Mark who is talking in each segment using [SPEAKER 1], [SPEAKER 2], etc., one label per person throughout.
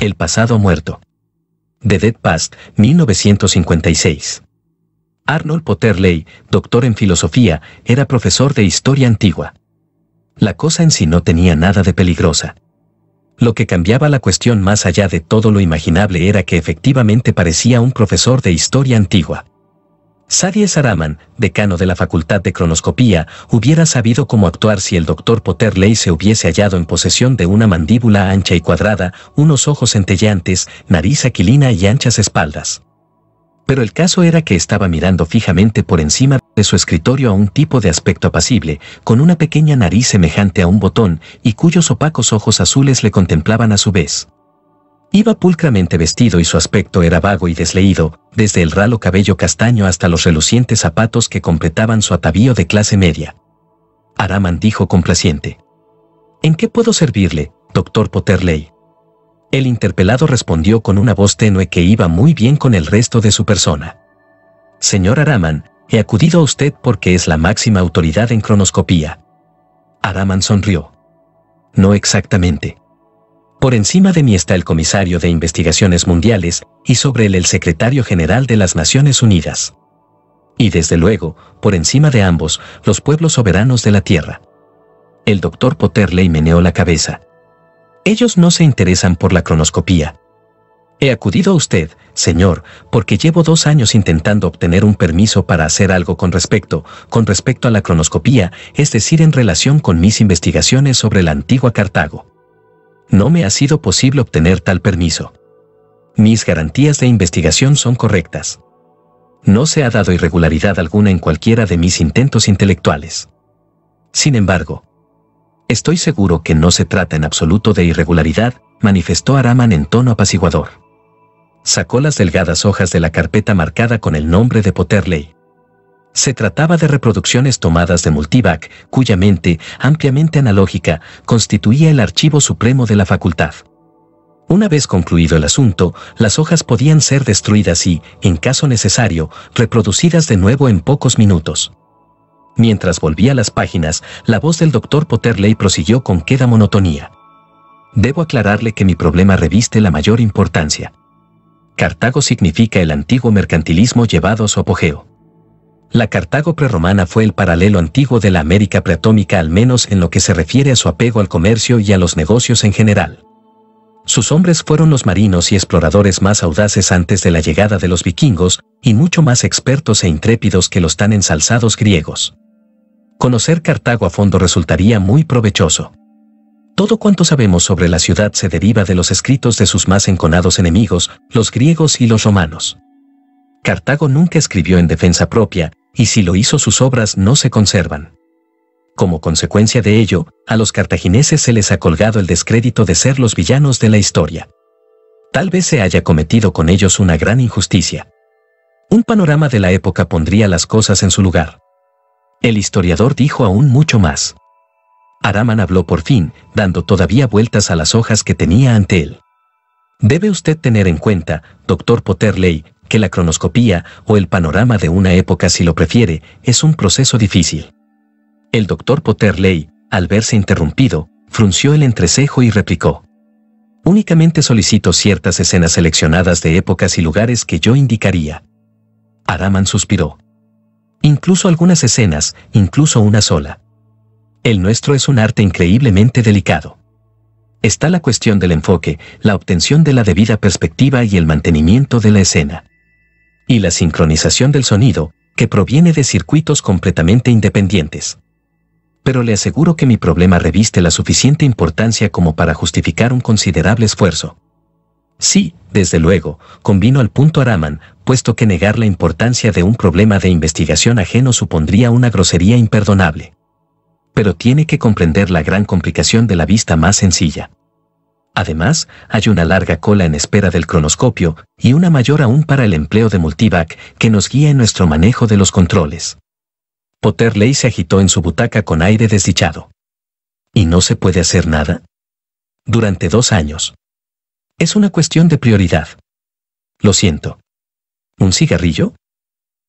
[SPEAKER 1] El pasado muerto. The Dead Past, 1956. Arnold Potterley, doctor en filosofía, era profesor de historia antigua. La cosa en sí no tenía nada de peligrosa. Lo que cambiaba la cuestión más allá de todo lo imaginable era que efectivamente parecía un profesor de historia antigua. Sadie Saraman, decano de la Facultad de Cronoscopía, hubiera sabido cómo actuar si el doctor Potterley se hubiese hallado en posesión de una mandíbula ancha y cuadrada, unos ojos centelleantes, nariz aquilina y anchas espaldas. Pero el caso era que estaba mirando fijamente por encima de su escritorio a un tipo de aspecto apacible, con una pequeña nariz semejante a un botón, y cuyos opacos ojos azules le contemplaban a su vez. Iba pulcramente vestido y su aspecto era vago y desleído, desde el ralo cabello castaño hasta los relucientes zapatos que completaban su atavío de clase media. Araman dijo complaciente. ¿En qué puedo servirle, doctor Potterley? El interpelado respondió con una voz tenue que iba muy bien con el resto de su persona. Señor Araman, he acudido a usted porque es la máxima autoridad en cronoscopía. Araman sonrió. No exactamente. Por encima de mí está el comisario de Investigaciones Mundiales y sobre él el secretario general de las Naciones Unidas. Y desde luego, por encima de ambos, los pueblos soberanos de la Tierra. El doctor Potterley meneó la cabeza. Ellos no se interesan por la cronoscopía. He acudido a usted, señor, porque llevo dos años intentando obtener un permiso para hacer algo con respecto, con respecto a la cronoscopía, es decir, en relación con mis investigaciones sobre la antigua Cartago no me ha sido posible obtener tal permiso. Mis garantías de investigación son correctas. No se ha dado irregularidad alguna en cualquiera de mis intentos intelectuales. Sin embargo, estoy seguro que no se trata en absoluto de irregularidad, manifestó Araman en tono apaciguador. Sacó las delgadas hojas de la carpeta marcada con el nombre de Potterley. Se trataba de reproducciones tomadas de Multivac, cuya mente, ampliamente analógica, constituía el archivo supremo de la facultad. Una vez concluido el asunto, las hojas podían ser destruidas y, en caso necesario, reproducidas de nuevo en pocos minutos. Mientras volvía a las páginas, la voz del doctor Potterley prosiguió con queda monotonía. Debo aclararle que mi problema reviste la mayor importancia. Cartago significa el antiguo mercantilismo llevado a su apogeo. La Cartago prerromana fue el paralelo antiguo de la América preatómica al menos en lo que se refiere a su apego al comercio y a los negocios en general. Sus hombres fueron los marinos y exploradores más audaces antes de la llegada de los vikingos, y mucho más expertos e intrépidos que los tan ensalzados griegos. Conocer Cartago a fondo resultaría muy provechoso. Todo cuanto sabemos sobre la ciudad se deriva de los escritos de sus más enconados enemigos, los griegos y los romanos. Cartago nunca escribió en defensa propia, y si lo hizo sus obras no se conservan. Como consecuencia de ello, a los cartagineses se les ha colgado el descrédito de ser los villanos de la historia. Tal vez se haya cometido con ellos una gran injusticia. Un panorama de la época pondría las cosas en su lugar. El historiador dijo aún mucho más. Araman habló por fin, dando todavía vueltas a las hojas que tenía ante él. Debe usted tener en cuenta, doctor Potterley, que la cronoscopía o el panorama de una época si lo prefiere es un proceso difícil. El doctor Potterley, al verse interrumpido, frunció el entrecejo y replicó. Únicamente solicito ciertas escenas seleccionadas de épocas y lugares que yo indicaría. Adaman suspiró. Incluso algunas escenas, incluso una sola. El nuestro es un arte increíblemente delicado. Está la cuestión del enfoque, la obtención de la debida perspectiva y el mantenimiento de la escena y la sincronización del sonido, que proviene de circuitos completamente independientes. Pero le aseguro que mi problema reviste la suficiente importancia como para justificar un considerable esfuerzo. Sí, desde luego, convino al punto Araman, puesto que negar la importancia de un problema de investigación ajeno supondría una grosería imperdonable. Pero tiene que comprender la gran complicación de la vista más sencilla. Además, hay una larga cola en espera del cronoscopio y una mayor aún para el empleo de Multivac que nos guía en nuestro manejo de los controles. Potterley se agitó en su butaca con aire desdichado. ¿Y no se puede hacer nada? Durante dos años. Es una cuestión de prioridad. Lo siento. ¿Un cigarrillo?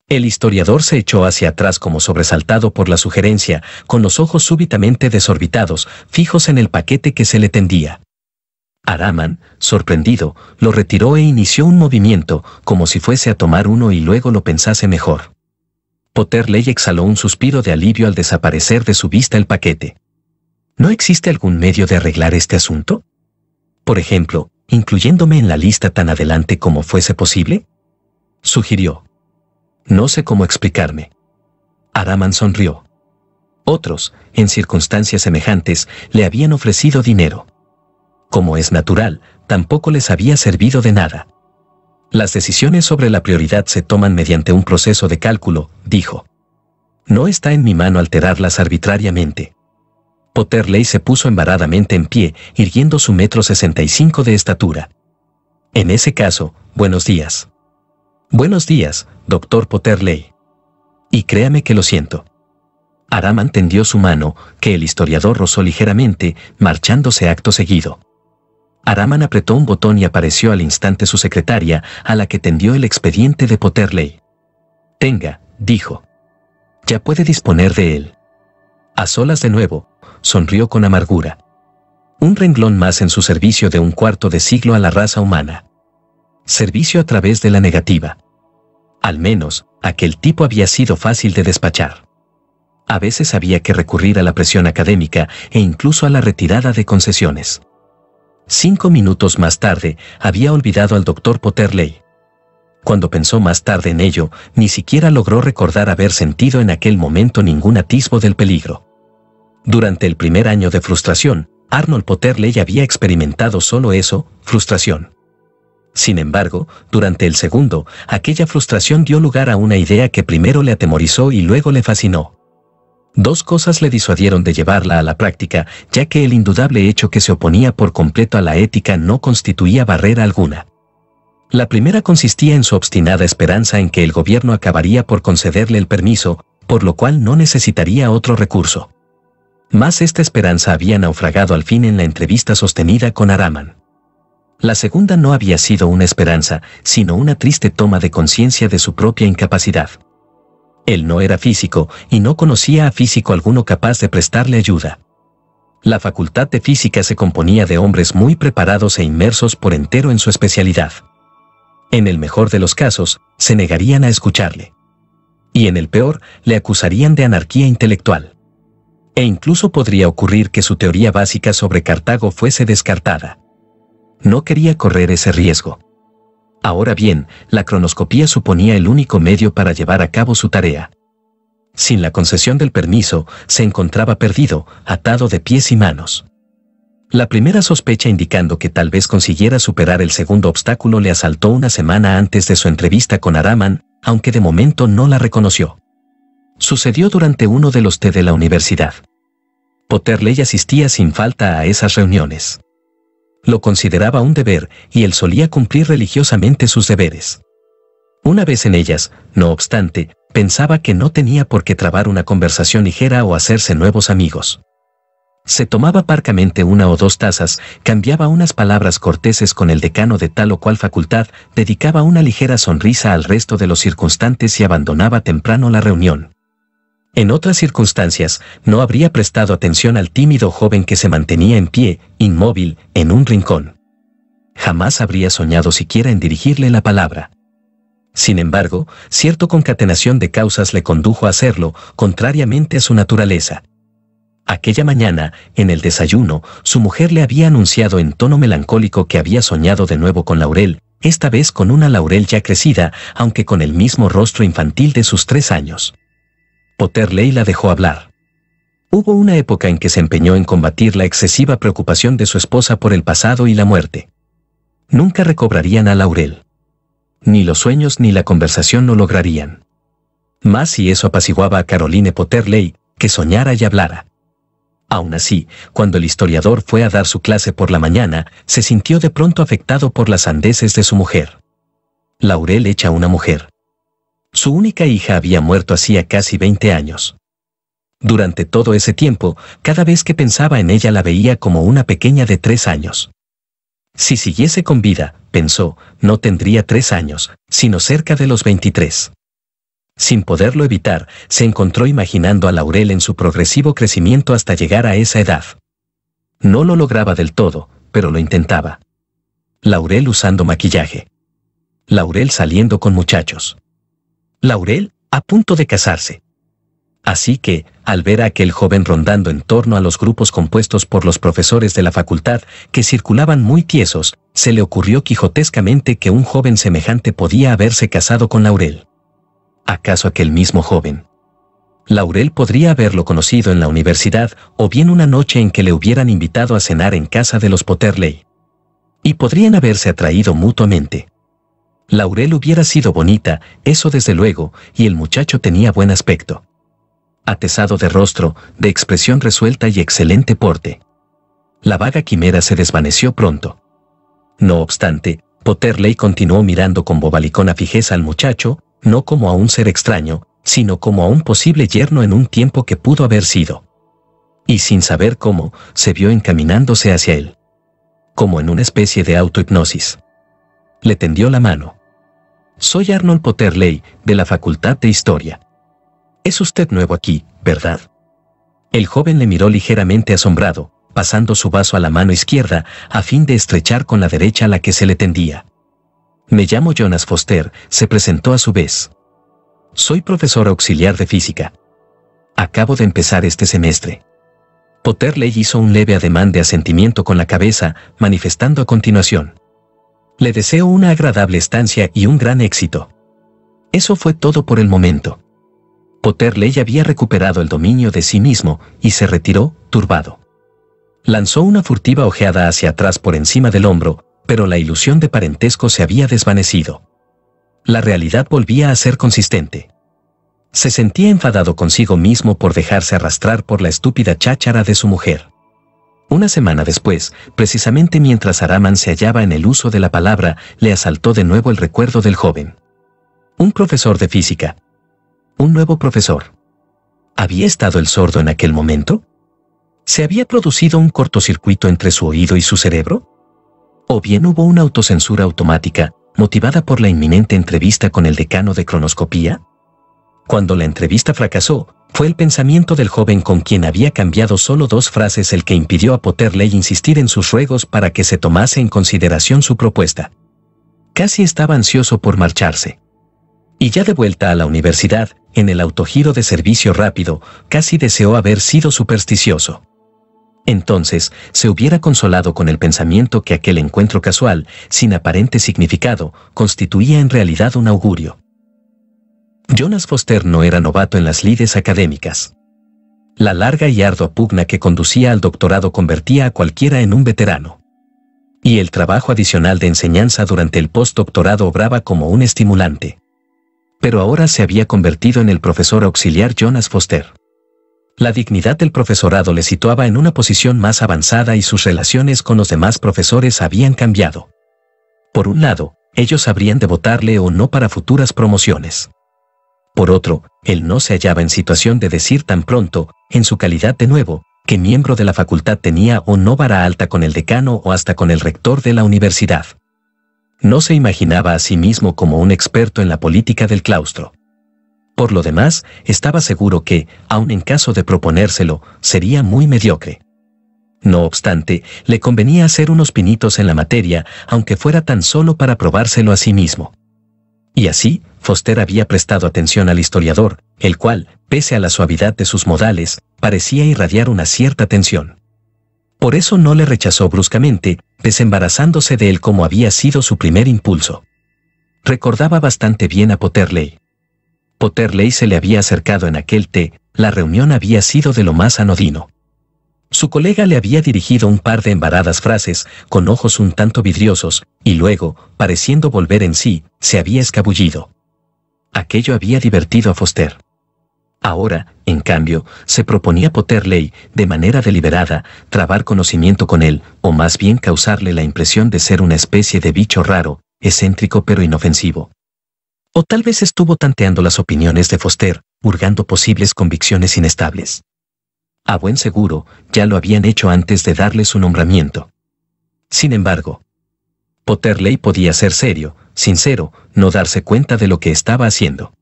[SPEAKER 1] El historiador se echó hacia atrás como sobresaltado por la sugerencia, con los ojos súbitamente desorbitados, fijos en el paquete que se le tendía. Araman, sorprendido, lo retiró e inició un movimiento, como si fuese a tomar uno y luego lo pensase mejor. Potterley exhaló un suspiro de alivio al desaparecer de su vista el paquete. ¿No existe algún medio de arreglar este asunto? Por ejemplo, incluyéndome en la lista tan adelante como fuese posible? Sugirió. No sé cómo explicarme. Araman sonrió. Otros, en circunstancias semejantes, le habían ofrecido dinero como es natural, tampoco les había servido de nada. Las decisiones sobre la prioridad se toman mediante un proceso de cálculo, dijo. No está en mi mano alterarlas arbitrariamente. Potterley se puso embaradamente en pie, irguiendo su metro 65 de estatura. En ese caso, buenos días. Buenos días, doctor Potterley. Y créame que lo siento. Aram tendió su mano, que el historiador rozó ligeramente, marchándose acto seguido. Araman apretó un botón y apareció al instante su secretaria, a la que tendió el expediente de Potterley. Tenga, dijo. Ya puede disponer de él. A solas de nuevo, sonrió con amargura. Un renglón más en su servicio de un cuarto de siglo a la raza humana. Servicio a través de la negativa. Al menos, aquel tipo había sido fácil de despachar. A veces había que recurrir a la presión académica e incluso a la retirada de concesiones. Cinco minutos más tarde, había olvidado al doctor Potterley. Cuando pensó más tarde en ello, ni siquiera logró recordar haber sentido en aquel momento ningún atisbo del peligro. Durante el primer año de frustración, Arnold Potterley había experimentado solo eso, frustración. Sin embargo, durante el segundo, aquella frustración dio lugar a una idea que primero le atemorizó y luego le fascinó. Dos cosas le disuadieron de llevarla a la práctica, ya que el indudable hecho que se oponía por completo a la ética no constituía barrera alguna. La primera consistía en su obstinada esperanza en que el gobierno acabaría por concederle el permiso, por lo cual no necesitaría otro recurso. Más esta esperanza había naufragado al fin en la entrevista sostenida con Araman. La segunda no había sido una esperanza, sino una triste toma de conciencia de su propia incapacidad. Él no era físico y no conocía a físico alguno capaz de prestarle ayuda. La Facultad de Física se componía de hombres muy preparados e inmersos por entero en su especialidad. En el mejor de los casos, se negarían a escucharle. Y en el peor, le acusarían de anarquía intelectual. E incluso podría ocurrir que su teoría básica sobre Cartago fuese descartada. No quería correr ese riesgo. Ahora bien, la cronoscopía suponía el único medio para llevar a cabo su tarea. Sin la concesión del permiso, se encontraba perdido, atado de pies y manos. La primera sospecha indicando que tal vez consiguiera superar el segundo obstáculo le asaltó una semana antes de su entrevista con Araman, aunque de momento no la reconoció. Sucedió durante uno de los té de la universidad. Potterley asistía sin falta a esas reuniones lo consideraba un deber y él solía cumplir religiosamente sus deberes. Una vez en ellas, no obstante, pensaba que no tenía por qué trabar una conversación ligera o hacerse nuevos amigos. Se tomaba parcamente una o dos tazas, cambiaba unas palabras corteses con el decano de tal o cual facultad, dedicaba una ligera sonrisa al resto de los circunstantes y abandonaba temprano la reunión. En otras circunstancias, no habría prestado atención al tímido joven que se mantenía en pie, inmóvil, en un rincón. Jamás habría soñado siquiera en dirigirle la palabra. Sin embargo, cierta concatenación de causas le condujo a hacerlo, contrariamente a su naturaleza. Aquella mañana, en el desayuno, su mujer le había anunciado en tono melancólico que había soñado de nuevo con Laurel, esta vez con una Laurel ya crecida, aunque con el mismo rostro infantil de sus tres años. Potterley la dejó hablar. Hubo una época en que se empeñó en combatir la excesiva preocupación de su esposa por el pasado y la muerte. Nunca recobrarían a Laurel. Ni los sueños ni la conversación lo lograrían. Más si eso apaciguaba a Caroline Potterley, que soñara y hablara. Aún así, cuando el historiador fue a dar su clase por la mañana, se sintió de pronto afectado por las sandeces de su mujer. Laurel echa una mujer. Su única hija había muerto hacía casi 20 años. Durante todo ese tiempo, cada vez que pensaba en ella la veía como una pequeña de tres años. Si siguiese con vida, pensó, no tendría tres años, sino cerca de los 23. Sin poderlo evitar, se encontró imaginando a Laurel en su progresivo crecimiento hasta llegar a esa edad. No lo lograba del todo, pero lo intentaba. Laurel usando maquillaje. Laurel saliendo con muchachos. Laurel, a punto de casarse. Así que, al ver a aquel joven rondando en torno a los grupos compuestos por los profesores de la facultad, que circulaban muy tiesos, se le ocurrió quijotescamente que un joven semejante podía haberse casado con Laurel. ¿Acaso aquel mismo joven? Laurel podría haberlo conocido en la universidad o bien una noche en que le hubieran invitado a cenar en casa de los Potterley. Y podrían haberse atraído mutuamente. Laurel hubiera sido bonita, eso desde luego, y el muchacho tenía buen aspecto. Atesado de rostro, de expresión resuelta y excelente porte. La vaga quimera se desvaneció pronto. No obstante, Potterley continuó mirando con bobalicona fijeza al muchacho, no como a un ser extraño, sino como a un posible yerno en un tiempo que pudo haber sido. Y sin saber cómo, se vio encaminándose hacia él. Como en una especie de autohipnosis. Le tendió la mano. Soy Arnold Potterley, de la Facultad de Historia. Es usted nuevo aquí, ¿verdad? El joven le miró ligeramente asombrado, pasando su vaso a la mano izquierda a fin de estrechar con la derecha la que se le tendía. Me llamo Jonas Foster, se presentó a su vez. Soy profesor auxiliar de física. Acabo de empezar este semestre. Potterley hizo un leve ademán de asentimiento con la cabeza, manifestando a continuación. Le deseo una agradable estancia y un gran éxito. Eso fue todo por el momento. Potterley había recuperado el dominio de sí mismo y se retiró, turbado. Lanzó una furtiva ojeada hacia atrás por encima del hombro, pero la ilusión de parentesco se había desvanecido. La realidad volvía a ser consistente. Se sentía enfadado consigo mismo por dejarse arrastrar por la estúpida cháchara de su mujer. Una semana después, precisamente mientras Araman se hallaba en el uso de la palabra, le asaltó de nuevo el recuerdo del joven. Un profesor de física. Un nuevo profesor. ¿Había estado el sordo en aquel momento? ¿Se había producido un cortocircuito entre su oído y su cerebro? ¿O bien hubo una autocensura automática, motivada por la inminente entrevista con el decano de cronoscopía? Cuando la entrevista fracasó, fue el pensamiento del joven con quien había cambiado solo dos frases el que impidió a Potterley insistir en sus ruegos para que se tomase en consideración su propuesta. Casi estaba ansioso por marcharse. Y ya de vuelta a la universidad, en el autogiro de servicio rápido, casi deseó haber sido supersticioso. Entonces, se hubiera consolado con el pensamiento que aquel encuentro casual, sin aparente significado, constituía en realidad un augurio. Jonas Foster no era novato en las lides académicas. La larga y ardua pugna que conducía al doctorado convertía a cualquiera en un veterano. Y el trabajo adicional de enseñanza durante el postdoctorado obraba como un estimulante. Pero ahora se había convertido en el profesor auxiliar Jonas Foster. La dignidad del profesorado le situaba en una posición más avanzada y sus relaciones con los demás profesores habían cambiado. Por un lado, ellos habrían de votarle o no para futuras promociones. Por otro, él no se hallaba en situación de decir tan pronto, en su calidad de nuevo, que miembro de la facultad tenía o no vara alta con el decano o hasta con el rector de la universidad. No se imaginaba a sí mismo como un experto en la política del claustro. Por lo demás, estaba seguro que, aun en caso de proponérselo, sería muy mediocre. No obstante, le convenía hacer unos pinitos en la materia, aunque fuera tan solo para probárselo a sí mismo. Y así, Foster había prestado atención al historiador, el cual, pese a la suavidad de sus modales, parecía irradiar una cierta tensión. Por eso no le rechazó bruscamente, desembarazándose de él como había sido su primer impulso. Recordaba bastante bien a Potterley. Potterley se le había acercado en aquel té, la reunión había sido de lo más anodino. Su colega le había dirigido un par de embaradas frases, con ojos un tanto vidriosos, y luego, pareciendo volver en sí, se había escabullido. Aquello había divertido a Foster. Ahora, en cambio, se proponía Potterley, de manera deliberada, trabar conocimiento con él, o más bien causarle la impresión de ser una especie de bicho raro, excéntrico pero inofensivo. O tal vez estuvo tanteando las opiniones de Foster, hurgando posibles convicciones inestables. A buen seguro, ya lo habían hecho antes de darle su nombramiento. Sin embargo, Potterley podía ser serio, sincero, no darse cuenta de lo que estaba haciendo.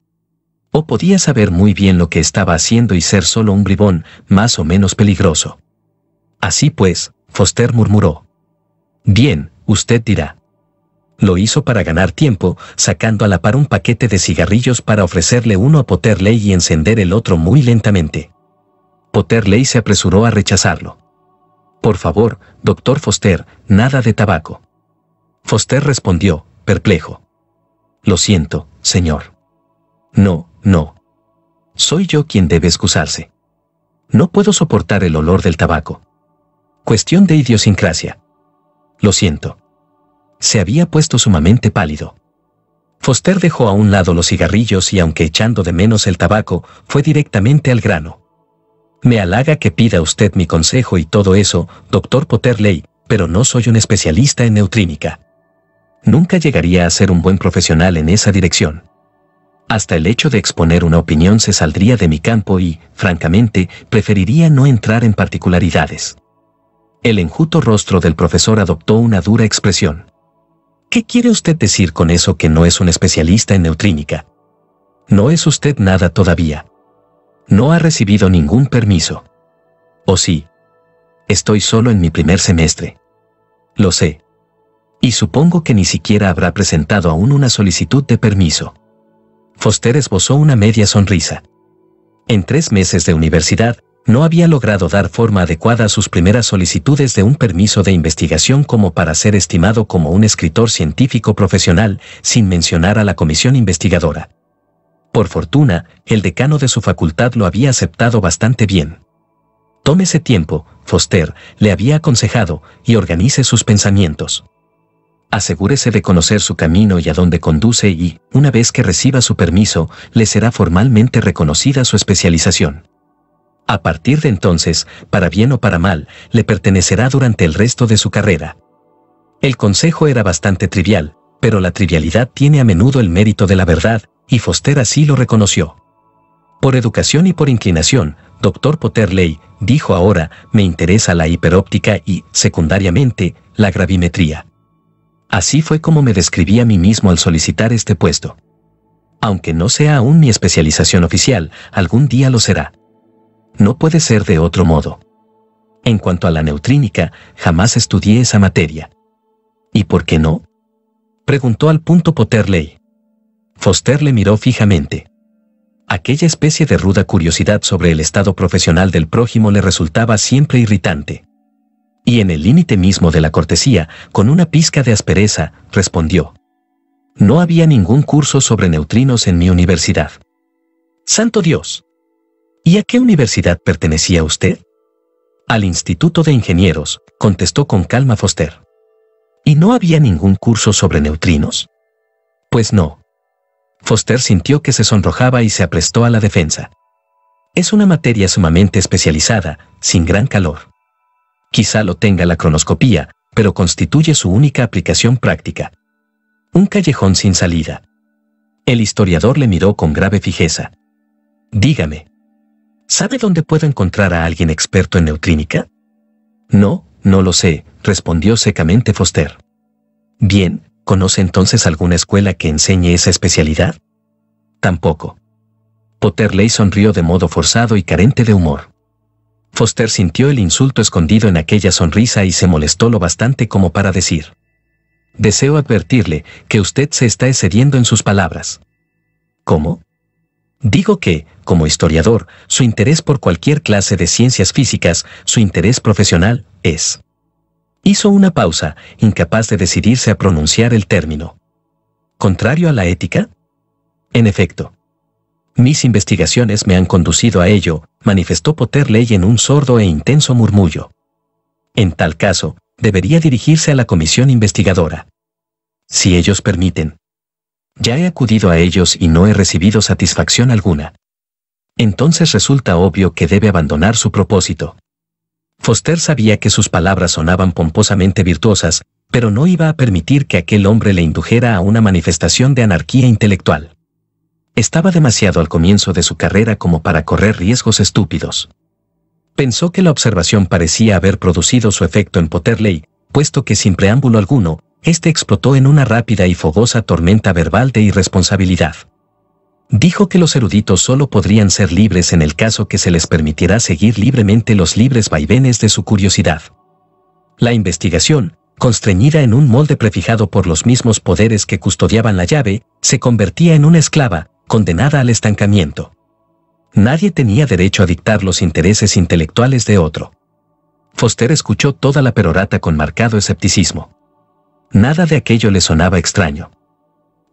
[SPEAKER 1] O podía saber muy bien lo que estaba haciendo y ser solo un bribón, más o menos peligroso. Así pues, Foster murmuró. Bien, usted dirá. Lo hizo para ganar tiempo, sacando a la par un paquete de cigarrillos para ofrecerle uno a Potterley y encender el otro muy lentamente. Potterley se apresuró a rechazarlo. Por favor, doctor Foster, nada de tabaco. Foster respondió, perplejo. Lo siento, señor. No, no. Soy yo quien debe excusarse. No puedo soportar el olor del tabaco. Cuestión de idiosincrasia. Lo siento. Se había puesto sumamente pálido. Foster dejó a un lado los cigarrillos y aunque echando de menos el tabaco, fue directamente al grano. Me halaga que pida usted mi consejo y todo eso, doctor Potterley, pero no soy un especialista en neutrínica nunca llegaría a ser un buen profesional en esa dirección. Hasta el hecho de exponer una opinión se saldría de mi campo y, francamente, preferiría no entrar en particularidades. El enjuto rostro del profesor adoptó una dura expresión. ¿Qué quiere usted decir con eso que no es un especialista en neutrínica? No es usted nada todavía. No ha recibido ningún permiso. ¿O sí? Estoy solo en mi primer semestre. Lo sé. Y supongo que ni siquiera habrá presentado aún una solicitud de permiso. Foster esbozó una media sonrisa. En tres meses de universidad, no había logrado dar forma adecuada a sus primeras solicitudes de un permiso de investigación como para ser estimado como un escritor científico profesional, sin mencionar a la comisión investigadora. Por fortuna, el decano de su facultad lo había aceptado bastante bien. Tómese tiempo, Foster, le había aconsejado, y organice sus pensamientos asegúrese de conocer su camino y a dónde conduce y, una vez que reciba su permiso, le será formalmente reconocida su especialización. A partir de entonces, para bien o para mal, le pertenecerá durante el resto de su carrera. El consejo era bastante trivial, pero la trivialidad tiene a menudo el mérito de la verdad, y Foster así lo reconoció. Por educación y por inclinación, Dr. Potterley dijo ahora, me interesa la hiperóptica y, secundariamente, la gravimetría. Así fue como me describí a mí mismo al solicitar este puesto. Aunque no sea aún mi especialización oficial, algún día lo será. No puede ser de otro modo. En cuanto a la neutrínica, jamás estudié esa materia. ¿Y por qué no? Preguntó al punto Potterley. Foster le miró fijamente. Aquella especie de ruda curiosidad sobre el estado profesional del prójimo le resultaba siempre irritante y en el límite mismo de la cortesía, con una pizca de aspereza, respondió. No había ningún curso sobre neutrinos en mi universidad. Santo Dios. ¿Y a qué universidad pertenecía usted? Al Instituto de Ingenieros, contestó con calma Foster. ¿Y no había ningún curso sobre neutrinos? Pues no. Foster sintió que se sonrojaba y se aprestó a la defensa. Es una materia sumamente especializada, sin gran calor. Quizá lo tenga la cronoscopía, pero constituye su única aplicación práctica. Un callejón sin salida. El historiador le miró con grave fijeza. Dígame, ¿sabe dónde puedo encontrar a alguien experto en neutrínica? No, no lo sé, respondió secamente Foster. Bien, ¿conoce entonces alguna escuela que enseñe esa especialidad? Tampoco. Potterley sonrió de modo forzado y carente de humor. Foster sintió el insulto escondido en aquella sonrisa y se molestó lo bastante como para decir. Deseo advertirle que usted se está excediendo en sus palabras. ¿Cómo? Digo que, como historiador, su interés por cualquier clase de ciencias físicas, su interés profesional, es. Hizo una pausa, incapaz de decidirse a pronunciar el término. ¿Contrario a la ética? En efecto. Mis investigaciones me han conducido a ello, manifestó ley en un sordo e intenso murmullo. En tal caso, debería dirigirse a la comisión investigadora. Si ellos permiten. Ya he acudido a ellos y no he recibido satisfacción alguna. Entonces resulta obvio que debe abandonar su propósito. Foster sabía que sus palabras sonaban pomposamente virtuosas, pero no iba a permitir que aquel hombre le indujera a una manifestación de anarquía intelectual. Estaba demasiado al comienzo de su carrera como para correr riesgos estúpidos. Pensó que la observación parecía haber producido su efecto en Potterley, puesto que sin preámbulo alguno, este explotó en una rápida y fogosa tormenta verbal de irresponsabilidad. Dijo que los eruditos solo podrían ser libres en el caso que se les permitiera seguir libremente los libres vaivenes de su curiosidad. La investigación, constreñida en un molde prefijado por los mismos poderes que custodiaban la llave, se convertía en una esclava, condenada al estancamiento. Nadie tenía derecho a dictar los intereses intelectuales de otro. Foster escuchó toda la perorata con marcado escepticismo. Nada de aquello le sonaba extraño.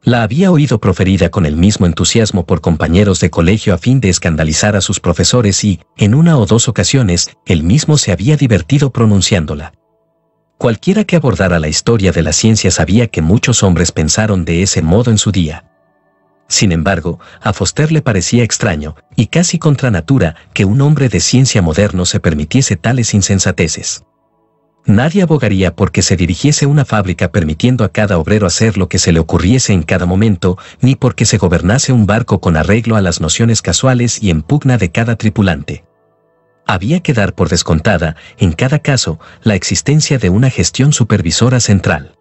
[SPEAKER 1] La había oído proferida con el mismo entusiasmo por compañeros de colegio a fin de escandalizar a sus profesores y, en una o dos ocasiones, él mismo se había divertido pronunciándola. Cualquiera que abordara la historia de la ciencia sabía que muchos hombres pensaron de ese modo en su día. Sin embargo, a Foster le parecía extraño, y casi contra natura, que un hombre de ciencia moderno se permitiese tales insensateces. Nadie abogaría porque se dirigiese una fábrica permitiendo a cada obrero hacer lo que se le ocurriese en cada momento, ni porque se gobernase un barco con arreglo a las nociones casuales y en pugna de cada tripulante. Había que dar por descontada, en cada caso, la existencia de una gestión supervisora central.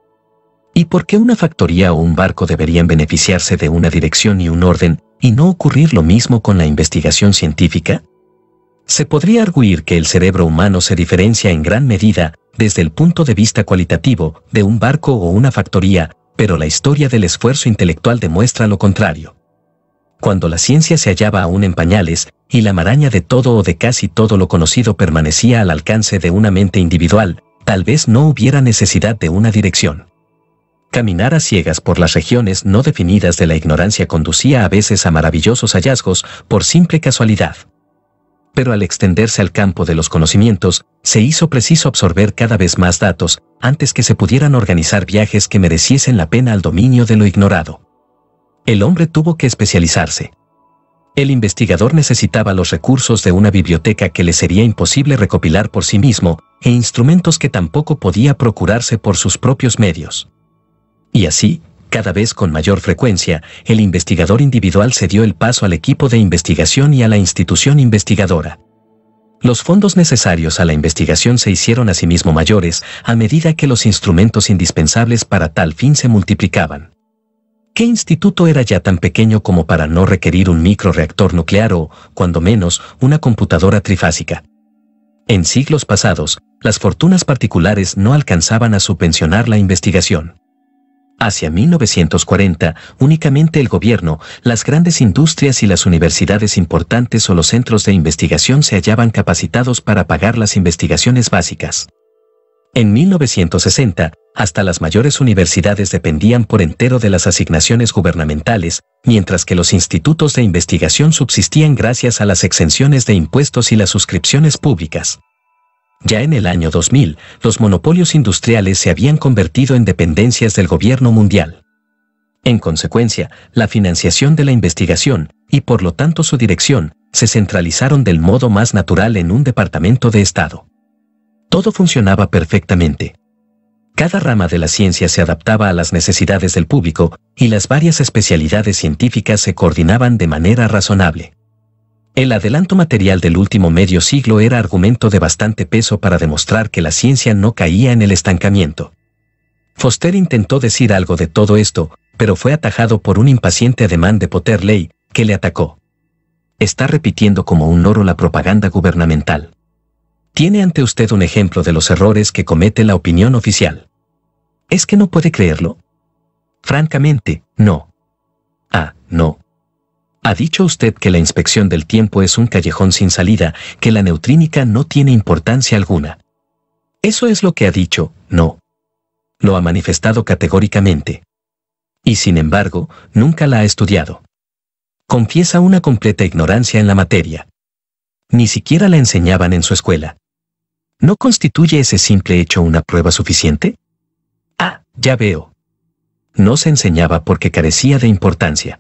[SPEAKER 1] ¿Y por qué una factoría o un barco deberían beneficiarse de una dirección y un orden, y no ocurrir lo mismo con la investigación científica? Se podría arguir que el cerebro humano se diferencia en gran medida, desde el punto de vista cualitativo, de un barco o una factoría, pero la historia del esfuerzo intelectual demuestra lo contrario. Cuando la ciencia se hallaba aún en pañales, y la maraña de todo o de casi todo lo conocido permanecía al alcance de una mente individual, tal vez no hubiera necesidad de una dirección. Caminar a ciegas por las regiones no definidas de la ignorancia conducía a veces a maravillosos hallazgos por simple casualidad. Pero al extenderse al campo de los conocimientos, se hizo preciso absorber cada vez más datos antes que se pudieran organizar viajes que mereciesen la pena al dominio de lo ignorado. El hombre tuvo que especializarse. El investigador necesitaba los recursos de una biblioteca que le sería imposible recopilar por sí mismo e instrumentos que tampoco podía procurarse por sus propios medios. Y así, cada vez con mayor frecuencia, el investigador individual se dio el paso al equipo de investigación y a la institución investigadora. Los fondos necesarios a la investigación se hicieron asimismo mayores a medida que los instrumentos indispensables para tal fin se multiplicaban. ¿Qué instituto era ya tan pequeño como para no requerir un microreactor nuclear o, cuando menos, una computadora trifásica? En siglos pasados, las fortunas particulares no alcanzaban a subvencionar la investigación. Hacia 1940, únicamente el gobierno, las grandes industrias y las universidades importantes o los centros de investigación se hallaban capacitados para pagar las investigaciones básicas. En 1960, hasta las mayores universidades dependían por entero de las asignaciones gubernamentales, mientras que los institutos de investigación subsistían gracias a las exenciones de impuestos y las suscripciones públicas. Ya en el año 2000, los monopolios industriales se habían convertido en dependencias del gobierno mundial. En consecuencia, la financiación de la investigación, y por lo tanto su dirección, se centralizaron del modo más natural en un departamento de Estado. Todo funcionaba perfectamente. Cada rama de la ciencia se adaptaba a las necesidades del público y las varias especialidades científicas se coordinaban de manera razonable. El adelanto material del último medio siglo era argumento de bastante peso para demostrar que la ciencia no caía en el estancamiento. Foster intentó decir algo de todo esto, pero fue atajado por un impaciente ademán de ley, que le atacó. Está repitiendo como un oro la propaganda gubernamental. Tiene ante usted un ejemplo de los errores que comete la opinión oficial. ¿Es que no puede creerlo? Francamente, no. Ah, no, ha dicho usted que la inspección del tiempo es un callejón sin salida, que la neutrínica no tiene importancia alguna. Eso es lo que ha dicho, no. Lo ha manifestado categóricamente. Y sin embargo, nunca la ha estudiado. Confiesa una completa ignorancia en la materia. Ni siquiera la enseñaban en su escuela. ¿No constituye ese simple hecho una prueba suficiente? Ah, ya veo. No se enseñaba porque carecía de importancia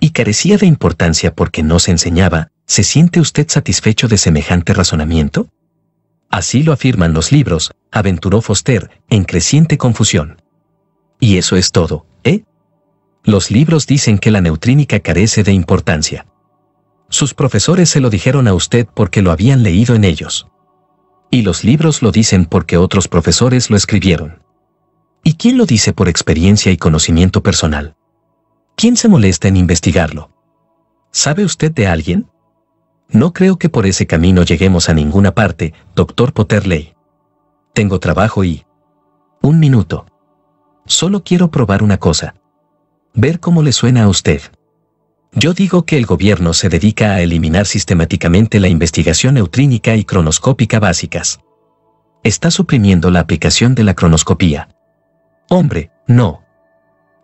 [SPEAKER 1] y carecía de importancia porque no se enseñaba, ¿se siente usted satisfecho de semejante razonamiento? Así lo afirman los libros, aventuró Foster, en creciente confusión. Y eso es todo, ¿eh? Los libros dicen que la neutrínica carece de importancia. Sus profesores se lo dijeron a usted porque lo habían leído en ellos. Y los libros lo dicen porque otros profesores lo escribieron. ¿Y quién lo dice por experiencia y conocimiento personal? ¿Quién se molesta en investigarlo? ¿Sabe usted de alguien? No creo que por ese camino lleguemos a ninguna parte, doctor Potterley. Tengo trabajo y... Un minuto. Solo quiero probar una cosa. Ver cómo le suena a usted. Yo digo que el gobierno se dedica a eliminar sistemáticamente la investigación neutrínica y cronoscópica básicas. Está suprimiendo la aplicación de la cronoscopía. Hombre, no.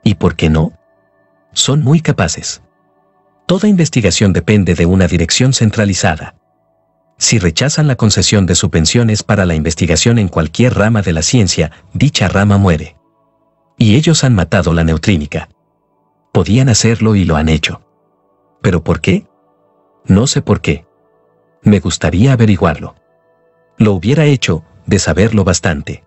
[SPEAKER 1] ¿Y por qué no? son muy capaces. Toda investigación depende de una dirección centralizada. Si rechazan la concesión de subvenciones para la investigación en cualquier rama de la ciencia, dicha rama muere. Y ellos han matado la neutrínica. Podían hacerlo y lo han hecho. ¿Pero por qué? No sé por qué. Me gustaría averiguarlo. Lo hubiera hecho, de saberlo bastante.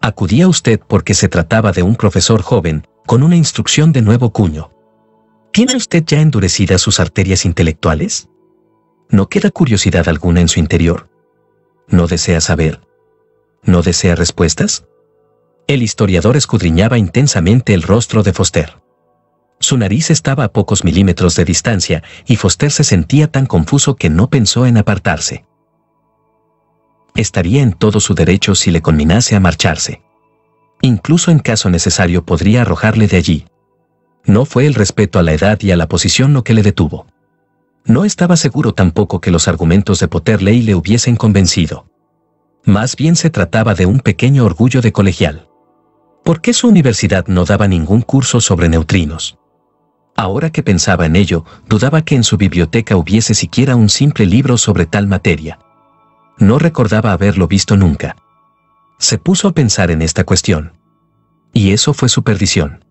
[SPEAKER 1] Acudía usted porque se trataba de un profesor joven, con una instrucción de nuevo cuño. ¿Tiene usted ya endurecidas sus arterias intelectuales? ¿No queda curiosidad alguna en su interior? ¿No desea saber? ¿No desea respuestas? El historiador escudriñaba intensamente el rostro de Foster. Su nariz estaba a pocos milímetros de distancia y Foster se sentía tan confuso que no pensó en apartarse. Estaría en todo su derecho si le conminase a marcharse incluso en caso necesario podría arrojarle de allí. No fue el respeto a la edad y a la posición lo que le detuvo. No estaba seguro tampoco que los argumentos de Potterley le hubiesen convencido. Más bien se trataba de un pequeño orgullo de colegial. ¿Por qué su universidad no daba ningún curso sobre neutrinos? Ahora que pensaba en ello, dudaba que en su biblioteca hubiese siquiera un simple libro sobre tal materia. No recordaba haberlo visto nunca se puso a pensar en esta cuestión. Y eso fue su perdición.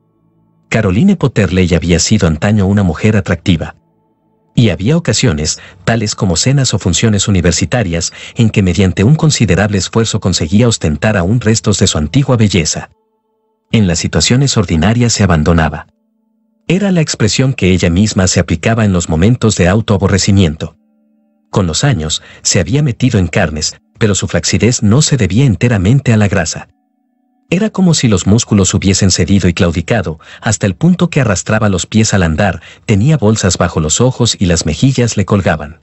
[SPEAKER 1] Caroline Potterley había sido antaño una mujer atractiva. Y había ocasiones, tales como cenas o funciones universitarias, en que mediante un considerable esfuerzo conseguía ostentar aún restos de su antigua belleza. En las situaciones ordinarias se abandonaba. Era la expresión que ella misma se aplicaba en los momentos de autoaborrecimiento. Con los años, se había metido en carnes, pero su flacidez no se debía enteramente a la grasa. Era como si los músculos hubiesen cedido y claudicado, hasta el punto que arrastraba los pies al andar, tenía bolsas bajo los ojos y las mejillas le colgaban.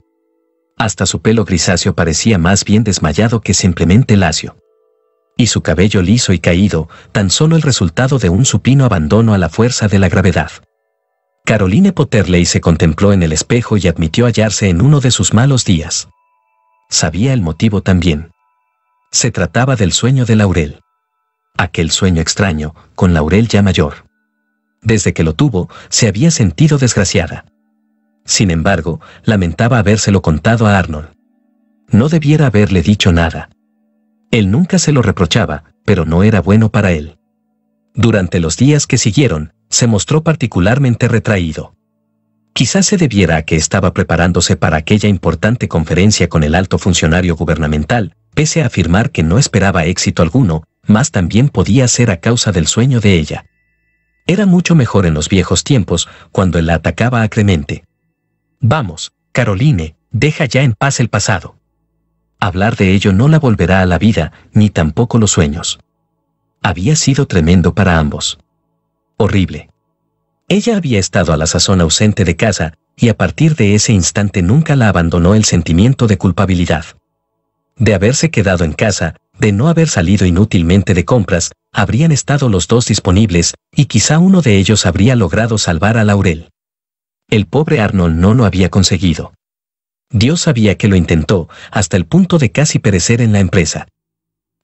[SPEAKER 1] Hasta su pelo grisáceo parecía más bien desmayado que simplemente lacio. Y su cabello liso y caído, tan solo el resultado de un supino abandono a la fuerza de la gravedad. Caroline Potterley se contempló en el espejo y admitió hallarse en uno de sus malos días. Sabía el motivo también. Se trataba del sueño de Laurel. Aquel sueño extraño, con Laurel ya mayor. Desde que lo tuvo, se había sentido desgraciada. Sin embargo, lamentaba habérselo contado a Arnold. No debiera haberle dicho nada. Él nunca se lo reprochaba, pero no era bueno para él. Durante los días que siguieron, se mostró particularmente retraído. Quizás se debiera a que estaba preparándose para aquella importante conferencia con el alto funcionario gubernamental, pese a afirmar que no esperaba éxito alguno, más también podía ser a causa del sueño de ella. Era mucho mejor en los viejos tiempos, cuando él la atacaba acremente. Vamos, Caroline, deja ya en paz el pasado. Hablar de ello no la volverá a la vida, ni tampoco los sueños había sido tremendo para ambos. Horrible. Ella había estado a la sazón ausente de casa, y a partir de ese instante nunca la abandonó el sentimiento de culpabilidad. De haberse quedado en casa, de no haber salido inútilmente de compras, habrían estado los dos disponibles, y quizá uno de ellos habría logrado salvar a Laurel. El pobre Arnold no lo había conseguido. Dios sabía que lo intentó, hasta el punto de casi perecer en la empresa.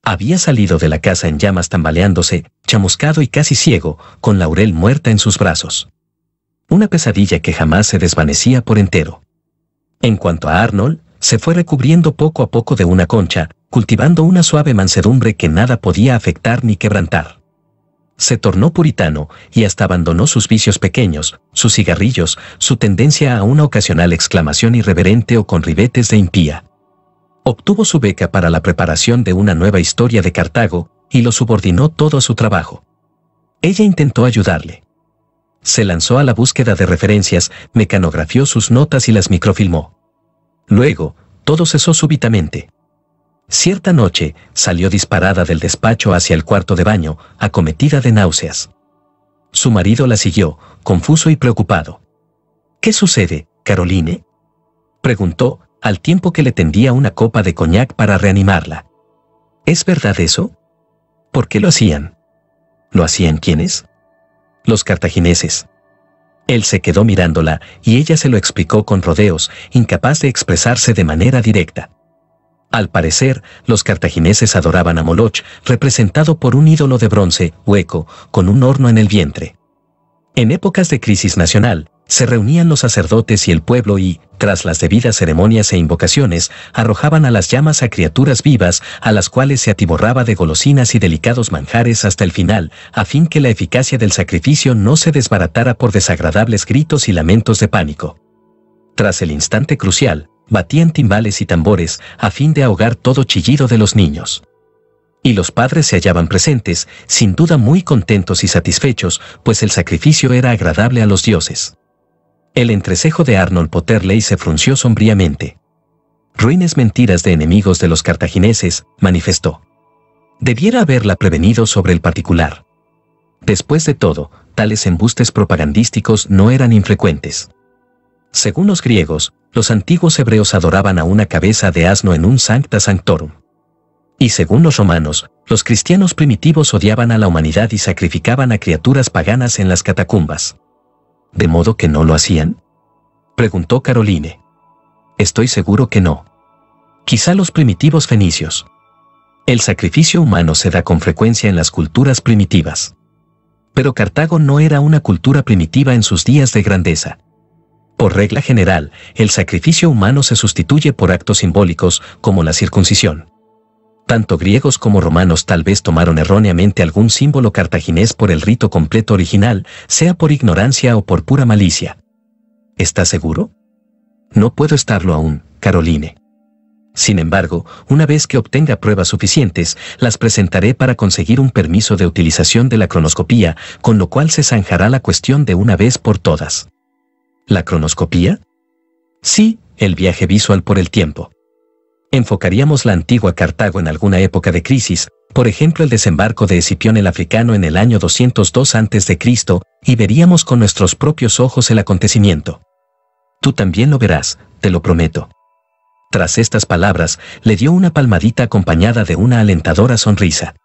[SPEAKER 1] Había salido de la casa en llamas tambaleándose, chamuscado y casi ciego, con Laurel muerta en sus brazos. Una pesadilla que jamás se desvanecía por entero. En cuanto a Arnold, se fue recubriendo poco a poco de una concha, cultivando una suave mansedumbre que nada podía afectar ni quebrantar. Se tornó puritano y hasta abandonó sus vicios pequeños, sus cigarrillos, su tendencia a una ocasional exclamación irreverente o con ribetes de impía obtuvo su beca para la preparación de una nueva historia de Cartago y lo subordinó todo a su trabajo. Ella intentó ayudarle. Se lanzó a la búsqueda de referencias, mecanografió sus notas y las microfilmó. Luego, todo cesó súbitamente. Cierta noche, salió disparada del despacho hacia el cuarto de baño, acometida de náuseas. Su marido la siguió, confuso y preocupado. ¿Qué sucede, Caroline? preguntó, al tiempo que le tendía una copa de coñac para reanimarla. ¿Es verdad eso? ¿Por qué lo hacían? ¿Lo hacían quiénes? Los cartagineses. Él se quedó mirándola y ella se lo explicó con rodeos, incapaz de expresarse de manera directa. Al parecer, los cartagineses adoraban a Moloch, representado por un ídolo de bronce, hueco, con un horno en el vientre. En épocas de crisis nacional, se reunían los sacerdotes y el pueblo y, tras las debidas ceremonias e invocaciones, arrojaban a las llamas a criaturas vivas, a las cuales se atiborraba de golosinas y delicados manjares hasta el final, a fin que la eficacia del sacrificio no se desbaratara por desagradables gritos y lamentos de pánico. Tras el instante crucial, batían timbales y tambores, a fin de ahogar todo chillido de los niños y los padres se hallaban presentes, sin duda muy contentos y satisfechos, pues el sacrificio era agradable a los dioses. El entrecejo de Arnold Potterley se frunció sombríamente. Ruines mentiras de enemigos de los cartagineses, manifestó. Debiera haberla prevenido sobre el particular. Después de todo, tales embustes propagandísticos no eran infrecuentes. Según los griegos, los antiguos hebreos adoraban a una cabeza de asno en un sancta sanctorum. Y según los romanos, los cristianos primitivos odiaban a la humanidad y sacrificaban a criaturas paganas en las catacumbas. ¿De modo que no lo hacían? Preguntó Caroline. Estoy seguro que no. Quizá los primitivos fenicios. El sacrificio humano se da con frecuencia en las culturas primitivas. Pero Cartago no era una cultura primitiva en sus días de grandeza. Por regla general, el sacrificio humano se sustituye por actos simbólicos como la circuncisión tanto griegos como romanos tal vez tomaron erróneamente algún símbolo cartaginés por el rito completo original, sea por ignorancia o por pura malicia. ¿Estás seguro? No puedo estarlo aún, Caroline. Sin embargo, una vez que obtenga pruebas suficientes, las presentaré para conseguir un permiso de utilización de la cronoscopía, con lo cual se zanjará la cuestión de una vez por todas. ¿La cronoscopía? Sí, el viaje visual por el tiempo enfocaríamos la antigua Cartago en alguna época de crisis, por ejemplo el desembarco de Escipión el Africano en el año 202 a.C., y veríamos con nuestros propios ojos el acontecimiento. Tú también lo verás, te lo prometo. Tras estas palabras, le dio una palmadita acompañada de una alentadora sonrisa.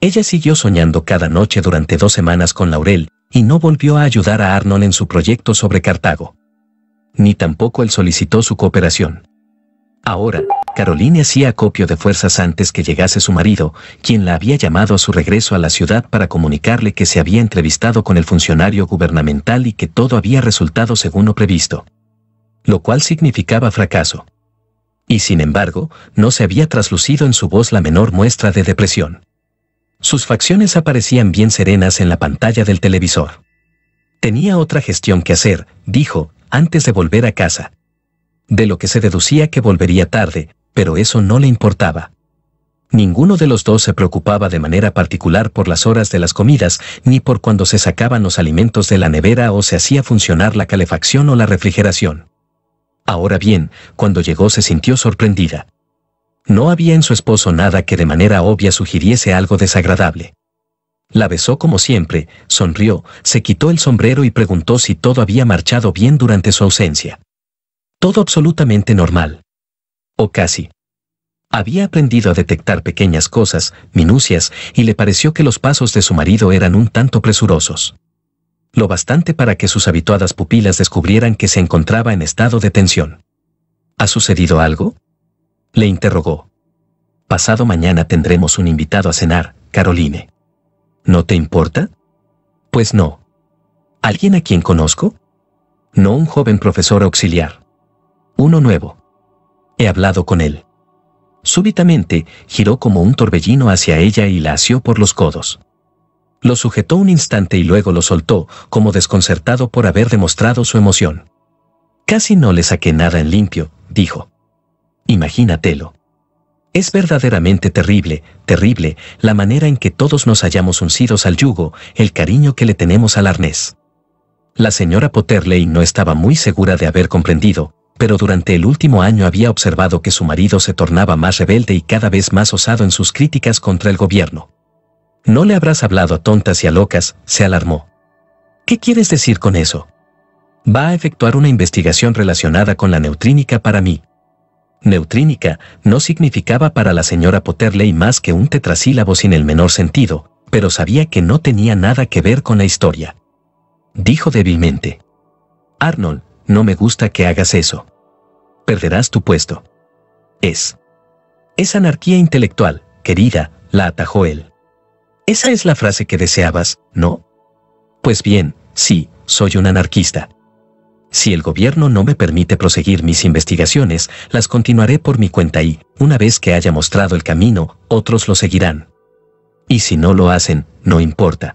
[SPEAKER 1] Ella siguió soñando cada noche durante dos semanas con Laurel, y no volvió a ayudar a Arnold en su proyecto sobre Cartago. Ni tampoco él solicitó su cooperación. Ahora, Caroline hacía acopio de fuerzas antes que llegase su marido, quien la había llamado a su regreso a la ciudad para comunicarle que se había entrevistado con el funcionario gubernamental y que todo había resultado según lo previsto. Lo cual significaba fracaso. Y sin embargo, no se había traslucido en su voz la menor muestra de depresión. Sus facciones aparecían bien serenas en la pantalla del televisor. Tenía otra gestión que hacer, dijo, antes de volver a casa, de lo que se deducía que volvería tarde, pero eso no le importaba. Ninguno de los dos se preocupaba de manera particular por las horas de las comidas, ni por cuando se sacaban los alimentos de la nevera o se hacía funcionar la calefacción o la refrigeración. Ahora bien, cuando llegó se sintió sorprendida. No había en su esposo nada que de manera obvia sugiriese algo desagradable. La besó como siempre, sonrió, se quitó el sombrero y preguntó si todo había marchado bien durante su ausencia. Todo absolutamente normal. O casi. Había aprendido a detectar pequeñas cosas, minucias, y le pareció que los pasos de su marido eran un tanto presurosos. Lo bastante para que sus habituadas pupilas descubrieran que se encontraba en estado de tensión. ¿Ha sucedido algo? Le interrogó. Pasado mañana tendremos un invitado a cenar, Caroline. ¿No te importa? Pues no. ¿Alguien a quien conozco? No un joven profesor auxiliar uno nuevo. He hablado con él. Súbitamente giró como un torbellino hacia ella y la asió por los codos. Lo sujetó un instante y luego lo soltó, como desconcertado por haber demostrado su emoción. Casi no le saqué nada en limpio, dijo. Imagínatelo. Es verdaderamente terrible, terrible, la manera en que todos nos hayamos uncidos al yugo, el cariño que le tenemos al arnés. La señora Potterley no estaba muy segura de haber comprendido, pero durante el último año había observado que su marido se tornaba más rebelde y cada vez más osado en sus críticas contra el gobierno. No le habrás hablado a tontas y a locas, se alarmó. ¿Qué quieres decir con eso? Va a efectuar una investigación relacionada con la neutrínica para mí. Neutrínica no significaba para la señora Potterley más que un tetrasílabo sin el menor sentido, pero sabía que no tenía nada que ver con la historia. Dijo débilmente. Arnold, no me gusta que hagas eso. Perderás tu puesto. Es. Es anarquía intelectual, querida, la atajó él. Esa es la frase que deseabas, ¿no? Pues bien, sí, soy un anarquista. Si el gobierno no me permite proseguir mis investigaciones, las continuaré por mi cuenta y, una vez que haya mostrado el camino, otros lo seguirán. Y si no lo hacen, no importa.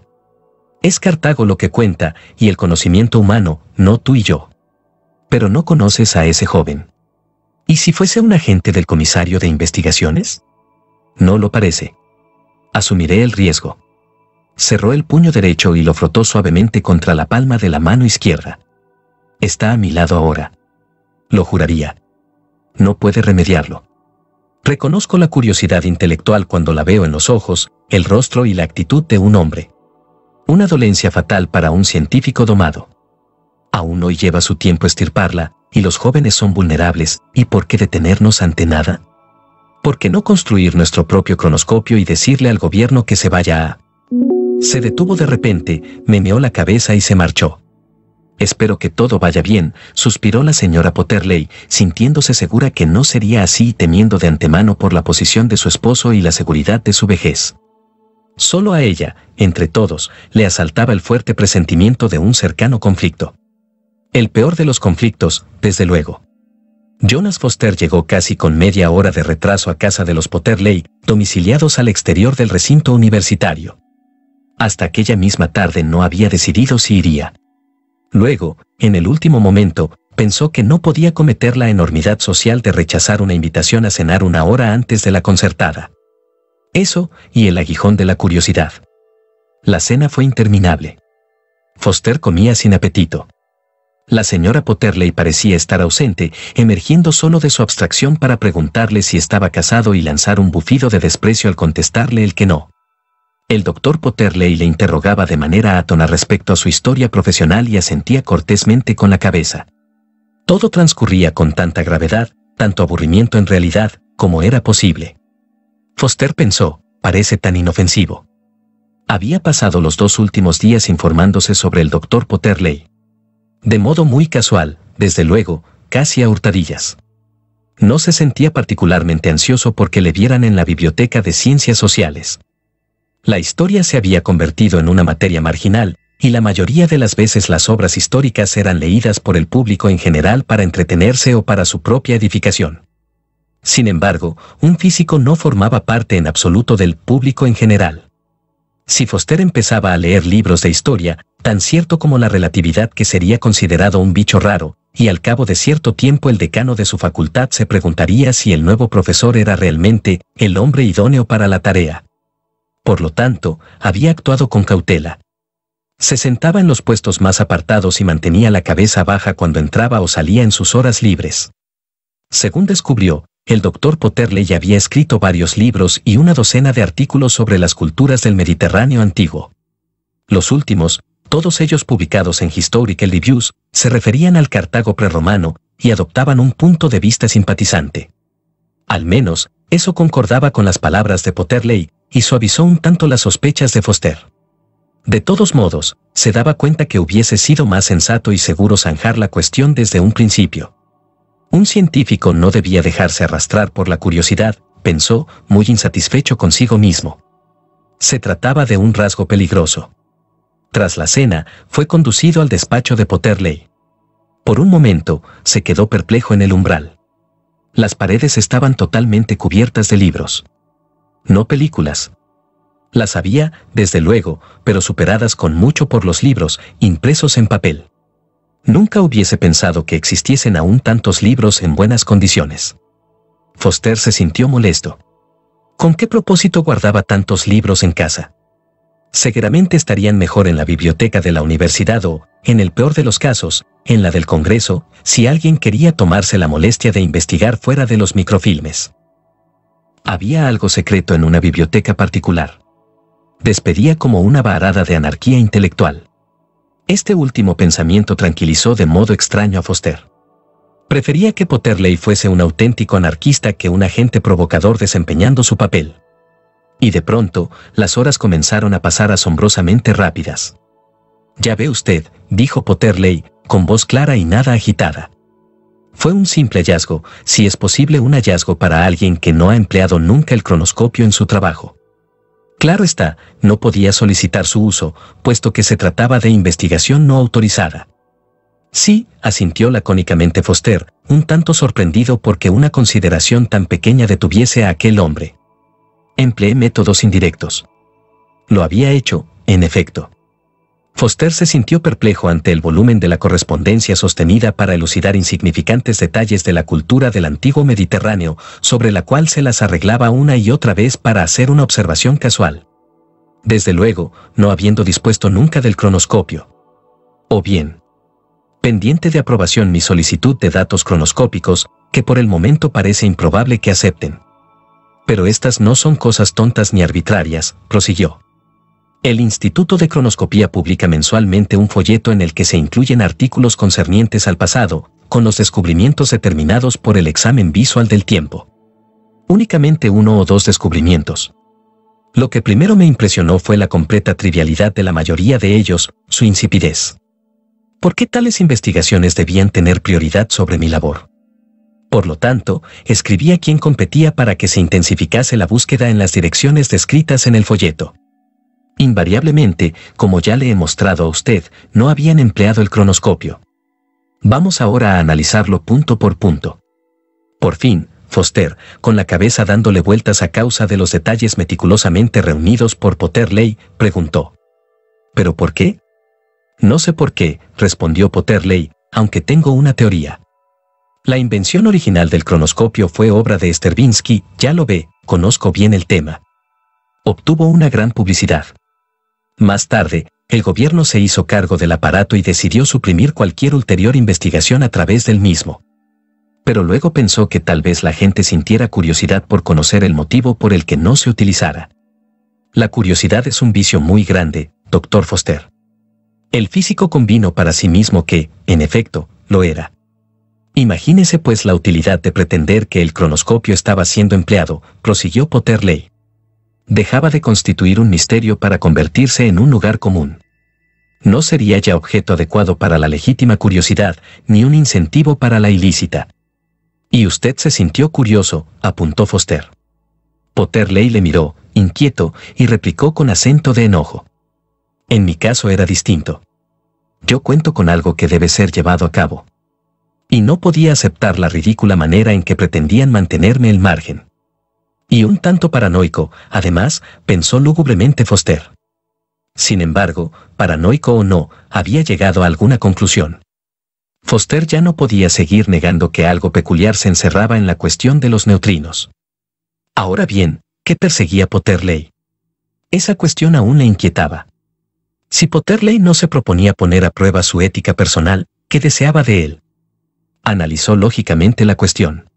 [SPEAKER 1] Es Cartago lo que cuenta, y el conocimiento humano, no tú y yo pero no conoces a ese joven. ¿Y si fuese un agente del comisario de investigaciones? No lo parece. Asumiré el riesgo. Cerró el puño derecho y lo frotó suavemente contra la palma de la mano izquierda. Está a mi lado ahora. Lo juraría. No puede remediarlo. Reconozco la curiosidad intelectual cuando la veo en los ojos, el rostro y la actitud de un hombre. Una dolencia fatal para un científico domado. Aún hoy lleva su tiempo estirparla, y los jóvenes son vulnerables, ¿y por qué detenernos ante nada? ¿Por qué no construir nuestro propio cronoscopio y decirle al gobierno que se vaya a... Se detuvo de repente, meneó la cabeza y se marchó. Espero que todo vaya bien, suspiró la señora Potterley, sintiéndose segura que no sería así y temiendo de antemano por la posición de su esposo y la seguridad de su vejez. Solo a ella, entre todos, le asaltaba el fuerte presentimiento de un cercano conflicto. El peor de los conflictos, desde luego. Jonas Foster llegó casi con media hora de retraso a casa de los Potterley, domiciliados al exterior del recinto universitario. Hasta aquella misma tarde no había decidido si iría. Luego, en el último momento, pensó que no podía cometer la enormidad social de rechazar una invitación a cenar una hora antes de la concertada. Eso y el aguijón de la curiosidad. La cena fue interminable. Foster comía sin apetito. La señora Potterley parecía estar ausente, emergiendo solo de su abstracción para preguntarle si estaba casado y lanzar un bufido de desprecio al contestarle el que no. El doctor Potterley le interrogaba de manera átona respecto a su historia profesional y asentía cortésmente con la cabeza. Todo transcurría con tanta gravedad, tanto aburrimiento en realidad, como era posible. Foster pensó, parece tan inofensivo. Había pasado los dos últimos días informándose sobre el doctor Potterley, de modo muy casual, desde luego, casi a hurtadillas. No se sentía particularmente ansioso porque le vieran en la Biblioteca de Ciencias Sociales. La historia se había convertido en una materia marginal, y la mayoría de las veces las obras históricas eran leídas por el público en general para entretenerse o para su propia edificación. Sin embargo, un físico no formaba parte en absoluto del público en general. Si Foster empezaba a leer libros de historia, tan cierto como la relatividad que sería considerado un bicho raro, y al cabo de cierto tiempo el decano de su facultad se preguntaría si el nuevo profesor era realmente el hombre idóneo para la tarea. Por lo tanto, había actuado con cautela. Se sentaba en los puestos más apartados y mantenía la cabeza baja cuando entraba o salía en sus horas libres. Según descubrió, el doctor Potterley había escrito varios libros y una docena de artículos sobre las culturas del Mediterráneo antiguo. Los últimos, todos ellos publicados en Historical Reviews, se referían al Cartago prerromano y adoptaban un punto de vista simpatizante. Al menos, eso concordaba con las palabras de Potterley y suavizó un tanto las sospechas de Foster. De todos modos, se daba cuenta que hubiese sido más sensato y seguro zanjar la cuestión desde un principio. Un científico no debía dejarse arrastrar por la curiosidad, pensó, muy insatisfecho consigo mismo. Se trataba de un rasgo peligroso. Tras la cena, fue conducido al despacho de Potterley. Por un momento, se quedó perplejo en el umbral. Las paredes estaban totalmente cubiertas de libros. No películas. Las había, desde luego, pero superadas con mucho por los libros impresos en papel. Nunca hubiese pensado que existiesen aún tantos libros en buenas condiciones. Foster se sintió molesto. ¿Con qué propósito guardaba tantos libros en casa? Seguramente estarían mejor en la biblioteca de la universidad o, en el peor de los casos, en la del Congreso, si alguien quería tomarse la molestia de investigar fuera de los microfilmes. Había algo secreto en una biblioteca particular. Despedía como una varada de anarquía intelectual. Este último pensamiento tranquilizó de modo extraño a Foster. Prefería que Potterley fuese un auténtico anarquista que un agente provocador desempeñando su papel. Y de pronto, las horas comenzaron a pasar asombrosamente rápidas. Ya ve usted, dijo Potterley, con voz clara y nada agitada. Fue un simple hallazgo, si es posible un hallazgo para alguien que no ha empleado nunca el cronoscopio en su trabajo. Claro está, no podía solicitar su uso, puesto que se trataba de investigación no autorizada. Sí, asintió lacónicamente Foster, un tanto sorprendido porque una consideración tan pequeña detuviese a aquel hombre. Empleé métodos indirectos. Lo había hecho, en efecto. Foster se sintió perplejo ante el volumen de la correspondencia sostenida para elucidar insignificantes detalles de la cultura del antiguo Mediterráneo, sobre la cual se las arreglaba una y otra vez para hacer una observación casual. Desde luego, no habiendo dispuesto nunca del cronoscopio. O bien, pendiente de aprobación mi solicitud de datos cronoscópicos, que por el momento parece improbable que acepten. Pero estas no son cosas tontas ni arbitrarias, prosiguió. El Instituto de Cronoscopía publica mensualmente un folleto en el que se incluyen artículos concernientes al pasado, con los descubrimientos determinados por el examen visual del tiempo. Únicamente uno o dos descubrimientos. Lo que primero me impresionó fue la completa trivialidad de la mayoría de ellos, su insipidez. ¿Por qué tales investigaciones debían tener prioridad sobre mi labor? Por lo tanto, escribí a quien competía para que se intensificase la búsqueda en las direcciones descritas en el folleto. Invariablemente, como ya le he mostrado a usted, no habían empleado el cronoscopio. Vamos ahora a analizarlo punto por punto. Por fin, Foster, con la cabeza dándole vueltas a causa de los detalles meticulosamente reunidos por Potterley, preguntó. ¿Pero por qué? No sé por qué, respondió Potterley, aunque tengo una teoría. La invención original del cronoscopio fue obra de Sterbinsky, ya lo ve, conozco bien el tema. Obtuvo una gran publicidad. Más tarde, el gobierno se hizo cargo del aparato y decidió suprimir cualquier ulterior investigación a través del mismo. Pero luego pensó que tal vez la gente sintiera curiosidad por conocer el motivo por el que no se utilizara. La curiosidad es un vicio muy grande, doctor Foster. El físico convino para sí mismo que, en efecto, lo era. Imagínese pues la utilidad de pretender que el cronoscopio estaba siendo empleado, prosiguió Potterley dejaba de constituir un misterio para convertirse en un lugar común. No sería ya objeto adecuado para la legítima curiosidad, ni un incentivo para la ilícita. Y usted se sintió curioso, apuntó Foster. Potterley le miró, inquieto, y replicó con acento de enojo. En mi caso era distinto. Yo cuento con algo que debe ser llevado a cabo. Y no podía aceptar la ridícula manera en que pretendían mantenerme el margen y un tanto paranoico, además, pensó lúgubremente Foster. Sin embargo, paranoico o no, había llegado a alguna conclusión. Foster ya no podía seguir negando que algo peculiar se encerraba en la cuestión de los neutrinos. Ahora bien, ¿qué perseguía Potterley? Esa cuestión aún le inquietaba. Si Potterley no se proponía poner a prueba su ética personal, ¿qué deseaba de él? Analizó lógicamente la cuestión.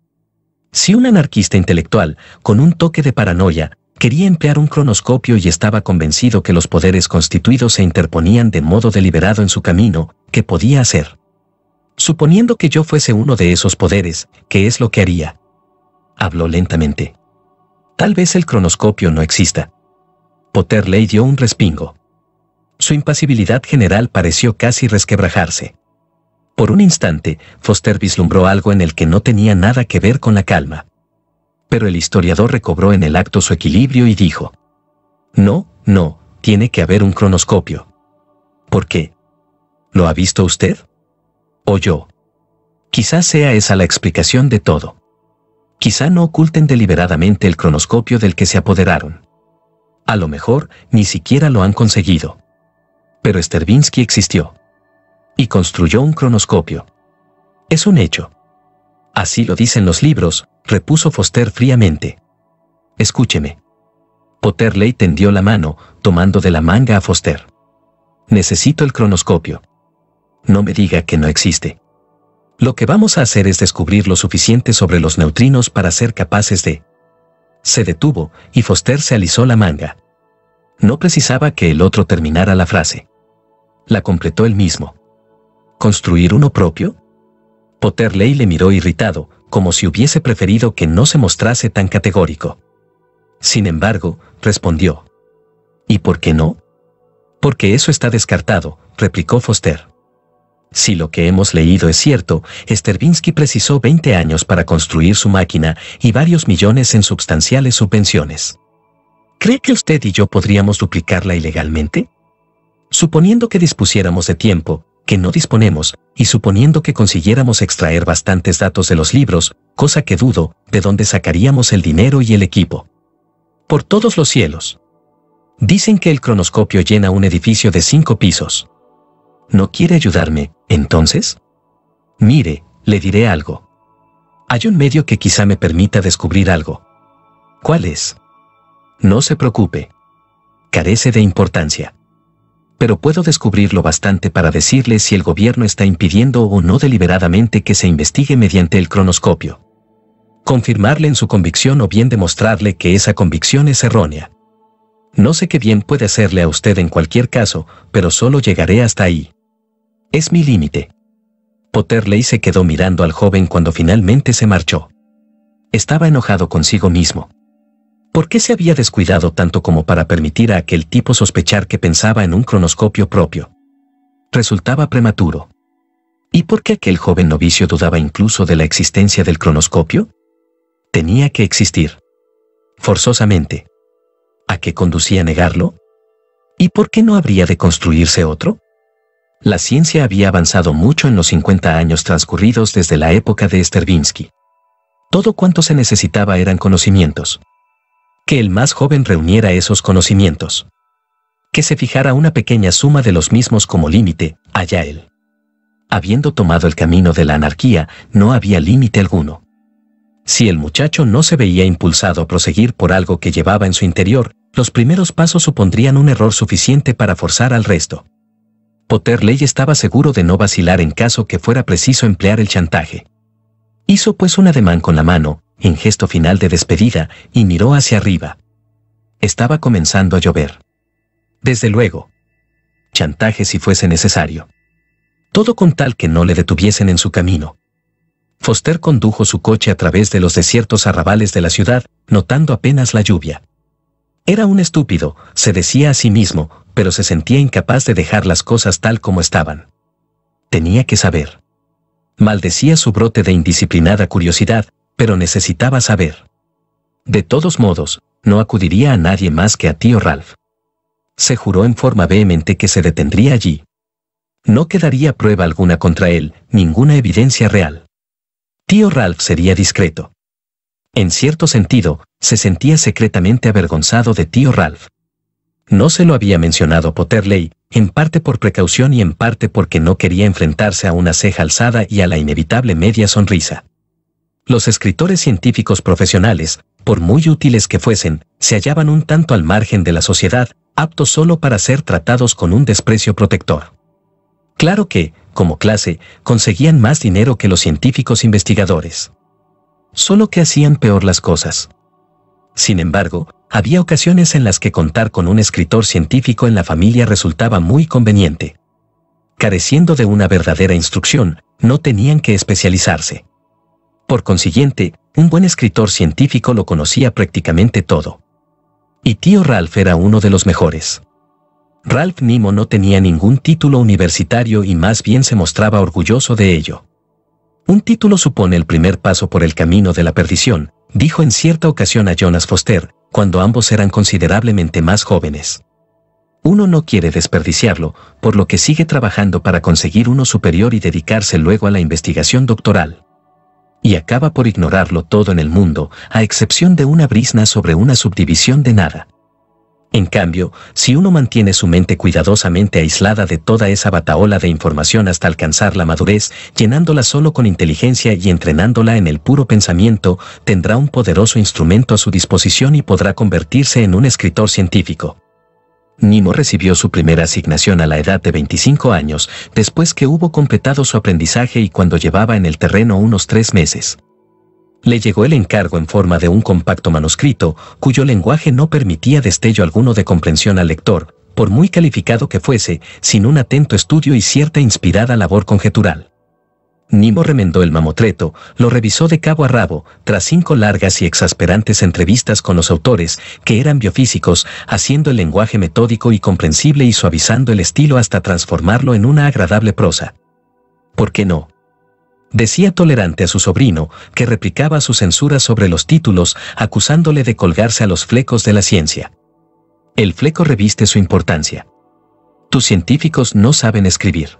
[SPEAKER 1] Si un anarquista intelectual, con un toque de paranoia, quería emplear un cronoscopio y estaba convencido que los poderes constituidos se interponían de modo deliberado en su camino, ¿qué podía hacer? Suponiendo que yo fuese uno de esos poderes, ¿qué es lo que haría? Habló lentamente. Tal vez el cronoscopio no exista. Potterley dio un respingo. Su impasibilidad general pareció casi resquebrajarse. Por un instante, Foster vislumbró algo en el que no tenía nada que ver con la calma. Pero el historiador recobró en el acto su equilibrio y dijo, No, no, tiene que haber un cronoscopio. ¿Por qué? ¿Lo ha visto usted? ¿O yo? Quizás sea esa la explicación de todo. Quizá no oculten deliberadamente el cronoscopio del que se apoderaron. A lo mejor, ni siquiera lo han conseguido. Pero Stervinsky existió y construyó un cronoscopio. Es un hecho. Así lo dicen los libros, repuso Foster fríamente. Escúcheme. Potterley tendió la mano, tomando de la manga a Foster. Necesito el cronoscopio. No me diga que no existe. Lo que vamos a hacer es descubrir lo suficiente sobre los neutrinos para ser capaces de... Se detuvo, y Foster se alisó la manga. No precisaba que el otro terminara la frase. La completó él mismo. ¿Construir uno propio? Potterley le miró irritado, como si hubiese preferido que no se mostrase tan categórico. Sin embargo, respondió. ¿Y por qué no? Porque eso está descartado, replicó Foster. Si lo que hemos leído es cierto, Sterbinsky precisó 20 años para construir su máquina y varios millones en sustanciales subvenciones. ¿Cree que usted y yo podríamos duplicarla ilegalmente? Suponiendo que dispusiéramos de tiempo, que no disponemos, y suponiendo que consiguiéramos extraer bastantes datos de los libros, cosa que dudo, de dónde sacaríamos el dinero y el equipo. Por todos los cielos. Dicen que el cronoscopio llena un edificio de cinco pisos. ¿No quiere ayudarme, entonces? Mire, le diré algo. Hay un medio que quizá me permita descubrir algo. ¿Cuál es? No se preocupe. Carece de importancia pero puedo descubrirlo bastante para decirle si el gobierno está impidiendo o no deliberadamente que se investigue mediante el cronoscopio. Confirmarle en su convicción o bien demostrarle que esa convicción es errónea. No sé qué bien puede hacerle a usted en cualquier caso, pero solo llegaré hasta ahí. Es mi límite. Potterley se quedó mirando al joven cuando finalmente se marchó. Estaba enojado consigo mismo. ¿Por qué se había descuidado tanto como para permitir a aquel tipo sospechar que pensaba en un cronoscopio propio? Resultaba prematuro. ¿Y por qué aquel joven novicio dudaba incluso de la existencia del cronoscopio? Tenía que existir. Forzosamente. ¿A qué conducía negarlo? ¿Y por qué no habría de construirse otro? La ciencia había avanzado mucho en los 50 años transcurridos desde la época de Sterbinsky. Todo cuanto se necesitaba eran conocimientos que el más joven reuniera esos conocimientos. Que se fijara una pequeña suma de los mismos como límite, allá él. Habiendo tomado el camino de la anarquía, no había límite alguno. Si el muchacho no se veía impulsado a proseguir por algo que llevaba en su interior, los primeros pasos supondrían un error suficiente para forzar al resto. Potterley estaba seguro de no vacilar en caso que fuera preciso emplear el chantaje. Hizo pues un ademán con la mano, en gesto final de despedida, y miró hacia arriba. Estaba comenzando a llover. Desde luego. Chantaje si fuese necesario. Todo con tal que no le detuviesen en su camino. Foster condujo su coche a través de los desiertos arrabales de la ciudad, notando apenas la lluvia. Era un estúpido, se decía a sí mismo, pero se sentía incapaz de dejar las cosas tal como estaban. Tenía que saber. Maldecía su brote de indisciplinada curiosidad, pero necesitaba saber. De todos modos, no acudiría a nadie más que a tío Ralph. Se juró en forma vehemente que se detendría allí. No quedaría prueba alguna contra él, ninguna evidencia real. Tío Ralph sería discreto. En cierto sentido, se sentía secretamente avergonzado de tío Ralph. No se lo había mencionado Potterley, en parte por precaución y en parte porque no quería enfrentarse a una ceja alzada y a la inevitable media sonrisa los escritores científicos profesionales, por muy útiles que fuesen, se hallaban un tanto al margen de la sociedad, aptos solo para ser tratados con un desprecio protector. Claro que, como clase, conseguían más dinero que los científicos investigadores. Solo que hacían peor las cosas. Sin embargo, había ocasiones en las que contar con un escritor científico en la familia resultaba muy conveniente. Careciendo de una verdadera instrucción, no tenían que especializarse. Por consiguiente, un buen escritor científico lo conocía prácticamente todo. Y tío Ralph era uno de los mejores. Ralph Nimo no tenía ningún título universitario y más bien se mostraba orgulloso de ello. Un título supone el primer paso por el camino de la perdición, dijo en cierta ocasión a Jonas Foster, cuando ambos eran considerablemente más jóvenes. Uno no quiere desperdiciarlo, por lo que sigue trabajando para conseguir uno superior y dedicarse luego a la investigación doctoral y acaba por ignorarlo todo en el mundo, a excepción de una brisna sobre una subdivisión de nada. En cambio, si uno mantiene su mente cuidadosamente aislada de toda esa bataola de información hasta alcanzar la madurez, llenándola solo con inteligencia y entrenándola en el puro pensamiento, tendrá un poderoso instrumento a su disposición y podrá convertirse en un escritor científico. Nimo recibió su primera asignación a la edad de 25 años, después que hubo completado su aprendizaje y cuando llevaba en el terreno unos tres meses. Le llegó el encargo en forma de un compacto manuscrito, cuyo lenguaje no permitía destello alguno de comprensión al lector, por muy calificado que fuese, sin un atento estudio y cierta inspirada labor conjetural. Nimo remendó el mamotreto, lo revisó de cabo a rabo, tras cinco largas y exasperantes entrevistas con los autores, que eran biofísicos, haciendo el lenguaje metódico y comprensible y suavizando el estilo hasta transformarlo en una agradable prosa. ¿Por qué no? Decía tolerante a su sobrino, que replicaba su censura sobre los títulos, acusándole de colgarse a los flecos de la ciencia. El fleco reviste su importancia. Tus científicos no saben escribir.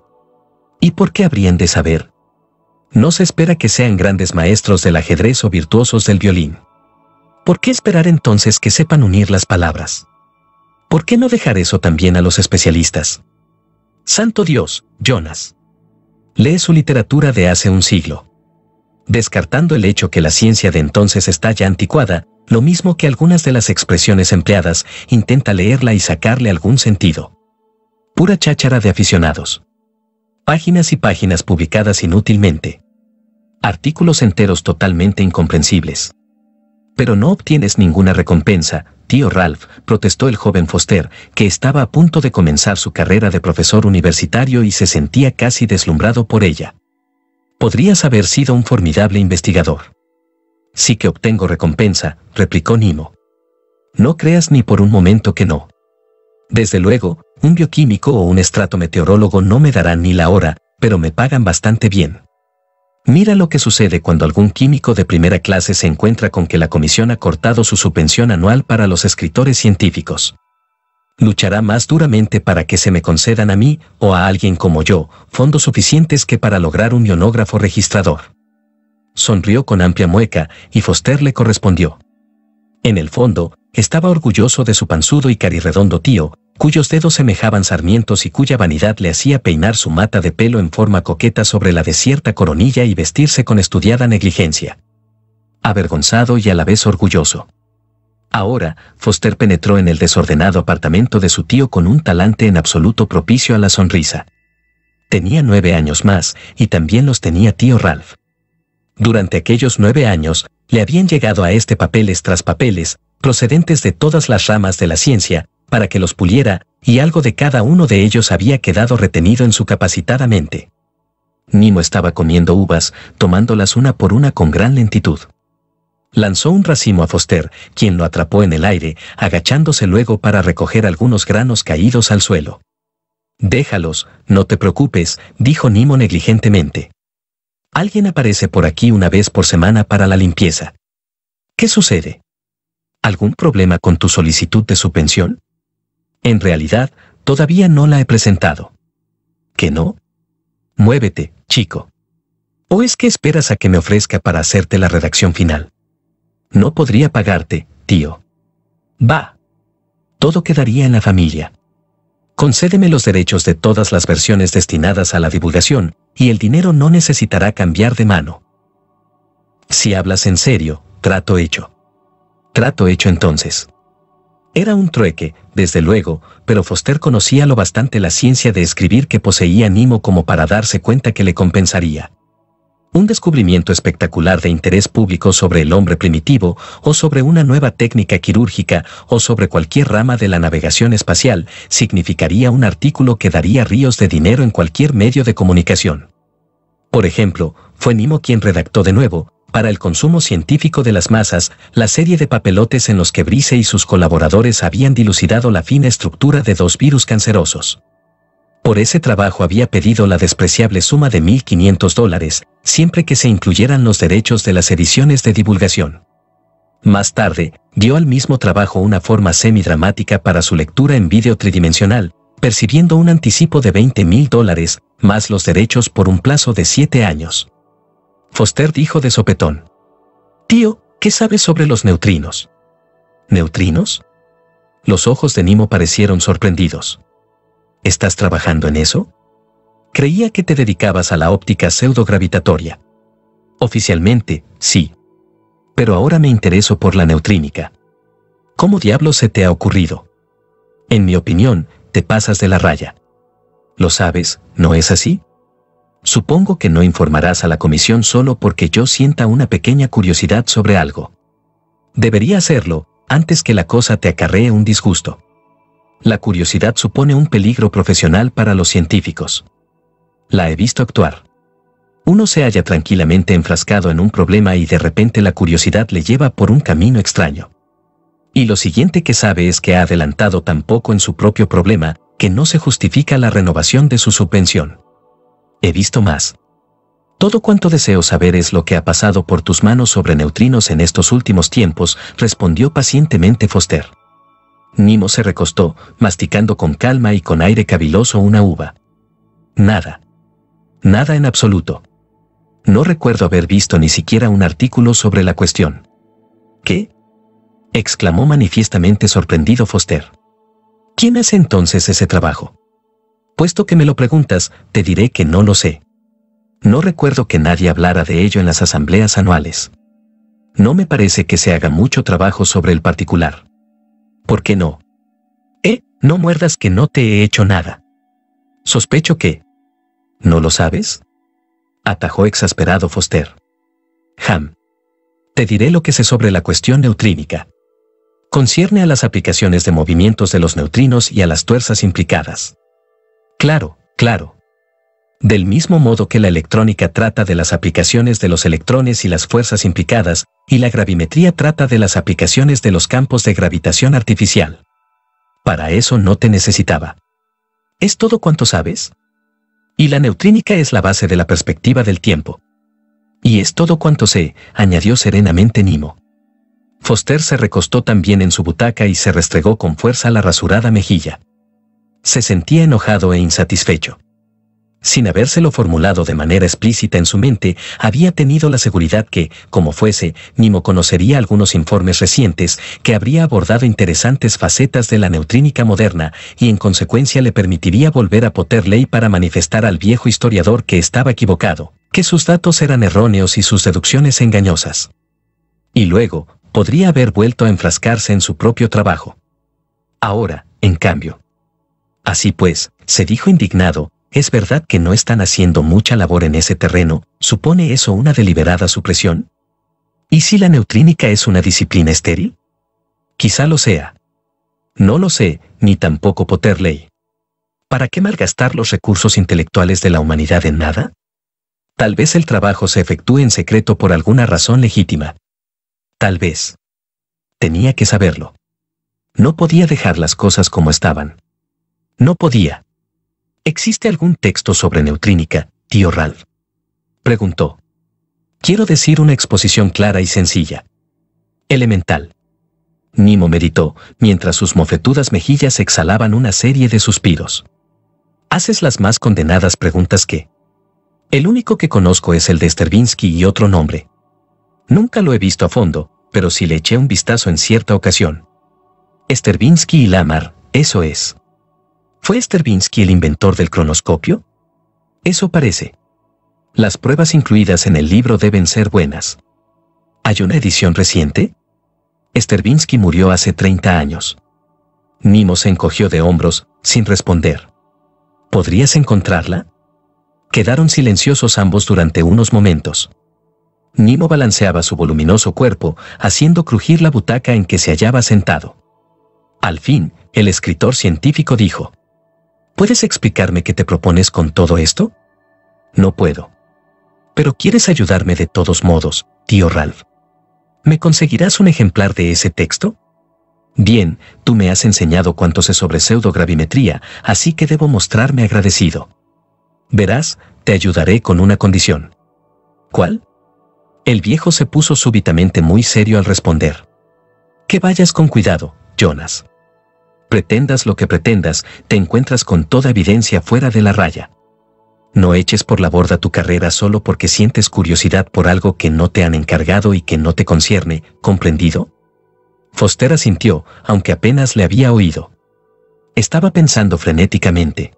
[SPEAKER 1] ¿Y por qué habrían de saber? No se espera que sean grandes maestros del ajedrez o virtuosos del violín. ¿Por qué esperar entonces que sepan unir las palabras? ¿Por qué no dejar eso también a los especialistas? Santo Dios, Jonas. Lee su literatura de hace un siglo. Descartando el hecho que la ciencia de entonces está ya anticuada, lo mismo que algunas de las expresiones empleadas, intenta leerla y sacarle algún sentido. Pura cháchara de aficionados. Páginas y páginas publicadas inútilmente. Artículos enteros totalmente incomprensibles. Pero no obtienes ninguna recompensa, tío Ralph, protestó el joven Foster, que estaba a punto de comenzar su carrera de profesor universitario y se sentía casi deslumbrado por ella. Podrías haber sido un formidable investigador. Sí que obtengo recompensa, replicó Nimo. No creas ni por un momento que no. Desde luego, un bioquímico o un estratometeorólogo no me darán ni la hora, pero me pagan bastante bien. Mira lo que sucede cuando algún químico de primera clase se encuentra con que la comisión ha cortado su subvención anual para los escritores científicos. Luchará más duramente para que se me concedan a mí, o a alguien como yo, fondos suficientes que para lograr un ionógrafo registrador. Sonrió con amplia mueca, y Foster le correspondió. En el fondo, estaba orgulloso de su panzudo y carirredondo tío, cuyos dedos semejaban sarmientos y cuya vanidad le hacía peinar su mata de pelo en forma coqueta sobre la desierta coronilla y vestirse con estudiada negligencia. Avergonzado y a la vez orgulloso. Ahora, Foster penetró en el desordenado apartamento de su tío con un talante en absoluto propicio a la sonrisa. Tenía nueve años más, y también los tenía tío Ralph. Durante aquellos nueve años, le habían llegado a este papeles tras papeles, procedentes de todas las ramas de la ciencia, para que los puliera, y algo de cada uno de ellos había quedado retenido en su capacitada mente. Nimo estaba comiendo uvas, tomándolas una por una con gran lentitud. Lanzó un racimo a Foster, quien lo atrapó en el aire, agachándose luego para recoger algunos granos caídos al suelo. Déjalos, no te preocupes, dijo Nimo negligentemente. Alguien aparece por aquí una vez por semana para la limpieza. ¿Qué sucede? ¿Algún problema con tu solicitud de subvención? En realidad, todavía no la he presentado. ¿Que no? Muévete, chico. ¿O es que esperas a que me ofrezca para hacerte la redacción final? No podría pagarte, tío. Va. Todo quedaría en la familia. Concédeme los derechos de todas las versiones destinadas a la divulgación, y el dinero no necesitará cambiar de mano. Si hablas en serio, trato hecho trato hecho entonces. Era un trueque, desde luego, pero Foster conocía lo bastante la ciencia de escribir que poseía Nimo como para darse cuenta que le compensaría. Un descubrimiento espectacular de interés público sobre el hombre primitivo, o sobre una nueva técnica quirúrgica, o sobre cualquier rama de la navegación espacial, significaría un artículo que daría ríos de dinero en cualquier medio de comunicación. Por ejemplo, fue Nimo quien redactó de nuevo, para el consumo científico de las masas, la serie de papelotes en los que Brice y sus colaboradores habían dilucidado la fina estructura de dos virus cancerosos. Por ese trabajo había pedido la despreciable suma de 1.500 dólares, siempre que se incluyeran los derechos de las ediciones de divulgación. Más tarde, dio al mismo trabajo una forma semidramática para su lectura en vídeo tridimensional, percibiendo un anticipo de 20.000 dólares, más los derechos por un plazo de 7 años. Foster dijo de sopetón. Tío, ¿qué sabes sobre los neutrinos? ¿Neutrinos? Los ojos de Nimo parecieron sorprendidos. ¿Estás trabajando en eso? Creía que te dedicabas a la óptica pseudogravitatoria. Oficialmente, sí. Pero ahora me intereso por la neutrínica. ¿Cómo diablos se te ha ocurrido? En mi opinión, te pasas de la raya. Lo sabes, ¿no es así? Supongo que no informarás a la comisión solo porque yo sienta una pequeña curiosidad sobre algo. Debería hacerlo, antes que la cosa te acarree un disgusto. La curiosidad supone un peligro profesional para los científicos. La he visto actuar. Uno se halla tranquilamente enfrascado en un problema y de repente la curiosidad le lleva por un camino extraño. Y lo siguiente que sabe es que ha adelantado tan poco en su propio problema que no se justifica la renovación de su subvención he visto más. Todo cuanto deseo saber es lo que ha pasado por tus manos sobre neutrinos en estos últimos tiempos, respondió pacientemente Foster. Nimo se recostó, masticando con calma y con aire caviloso una uva. Nada. Nada en absoluto. No recuerdo haber visto ni siquiera un artículo sobre la cuestión. ¿Qué? exclamó manifiestamente sorprendido Foster. ¿Quién hace entonces ese trabajo? Puesto que me lo preguntas, te diré que no lo sé. No recuerdo que nadie hablara de ello en las asambleas anuales. No me parece que se haga mucho trabajo sobre el particular. ¿Por qué no? Eh, no muerdas que no te he hecho nada. Sospecho que... ¿No lo sabes? Atajó exasperado Foster. Ham. Te diré lo que sé sobre la cuestión neutrínica. Concierne a las aplicaciones de movimientos de los neutrinos y a las tuerzas implicadas. Claro, claro. Del mismo modo que la electrónica trata de las aplicaciones de los electrones y las fuerzas implicadas, y la gravimetría trata de las aplicaciones de los campos de gravitación artificial. Para eso no te necesitaba. ¿Es todo cuanto sabes? Y la neutrínica es la base de la perspectiva del tiempo. Y es todo cuanto sé, añadió serenamente Nimo. Foster se recostó también en su butaca y se restregó con fuerza la rasurada mejilla se sentía enojado e insatisfecho. Sin habérselo formulado de manera explícita en su mente, había tenido la seguridad que, como fuese, Nimo conocería algunos informes recientes que habría abordado interesantes facetas de la neutrínica moderna y en consecuencia le permitiría volver a ley para manifestar al viejo historiador que estaba equivocado, que sus datos eran erróneos y sus deducciones engañosas. Y luego, podría haber vuelto a enfrascarse en su propio trabajo. Ahora, en cambio, Así pues, se dijo indignado, es verdad que no están haciendo mucha labor en ese terreno, ¿supone eso una deliberada supresión? ¿Y si la neutrínica es una disciplina estéril? Quizá lo sea. No lo sé, ni tampoco ley. ¿Para qué malgastar los recursos intelectuales de la humanidad en nada? Tal vez el trabajo se efectúe en secreto por alguna razón legítima. Tal vez. Tenía que saberlo. No podía dejar las cosas como estaban. No podía. ¿Existe algún texto sobre neutrínica, tío Ralph? Preguntó. Quiero decir una exposición clara y sencilla. Elemental. Nimo meditó, mientras sus mofetudas mejillas exhalaban una serie de suspiros. Haces las más condenadas preguntas que... El único que conozco es el de Sterbinsky y otro nombre. Nunca lo he visto a fondo, pero sí le eché un vistazo en cierta ocasión. —Sterbinsky y Lamar, eso es. ¿Fue Sterbinsky el inventor del cronoscopio? Eso parece. Las pruebas incluidas en el libro deben ser buenas. ¿Hay una edición reciente? Sterbinsky murió hace 30 años. Nimo se encogió de hombros, sin responder. ¿Podrías encontrarla? Quedaron silenciosos ambos durante unos momentos. Nimo balanceaba su voluminoso cuerpo, haciendo crujir la butaca en que se hallaba sentado. Al fin, el escritor científico dijo, ¿Puedes explicarme qué te propones con todo esto? No puedo. Pero quieres ayudarme de todos modos, tío Ralph. ¿Me conseguirás un ejemplar de ese texto? Bien, tú me has enseñado cuánto sé sobre pseudogravimetría, así que debo mostrarme agradecido. Verás, te ayudaré con una condición. ¿Cuál? El viejo se puso súbitamente muy serio al responder. Que vayas con cuidado, Jonas pretendas lo que pretendas, te encuentras con toda evidencia fuera de la raya. No eches por la borda tu carrera solo porque sientes curiosidad por algo que no te han encargado y que no te concierne, ¿comprendido? Foster asintió, aunque apenas le había oído. Estaba pensando frenéticamente.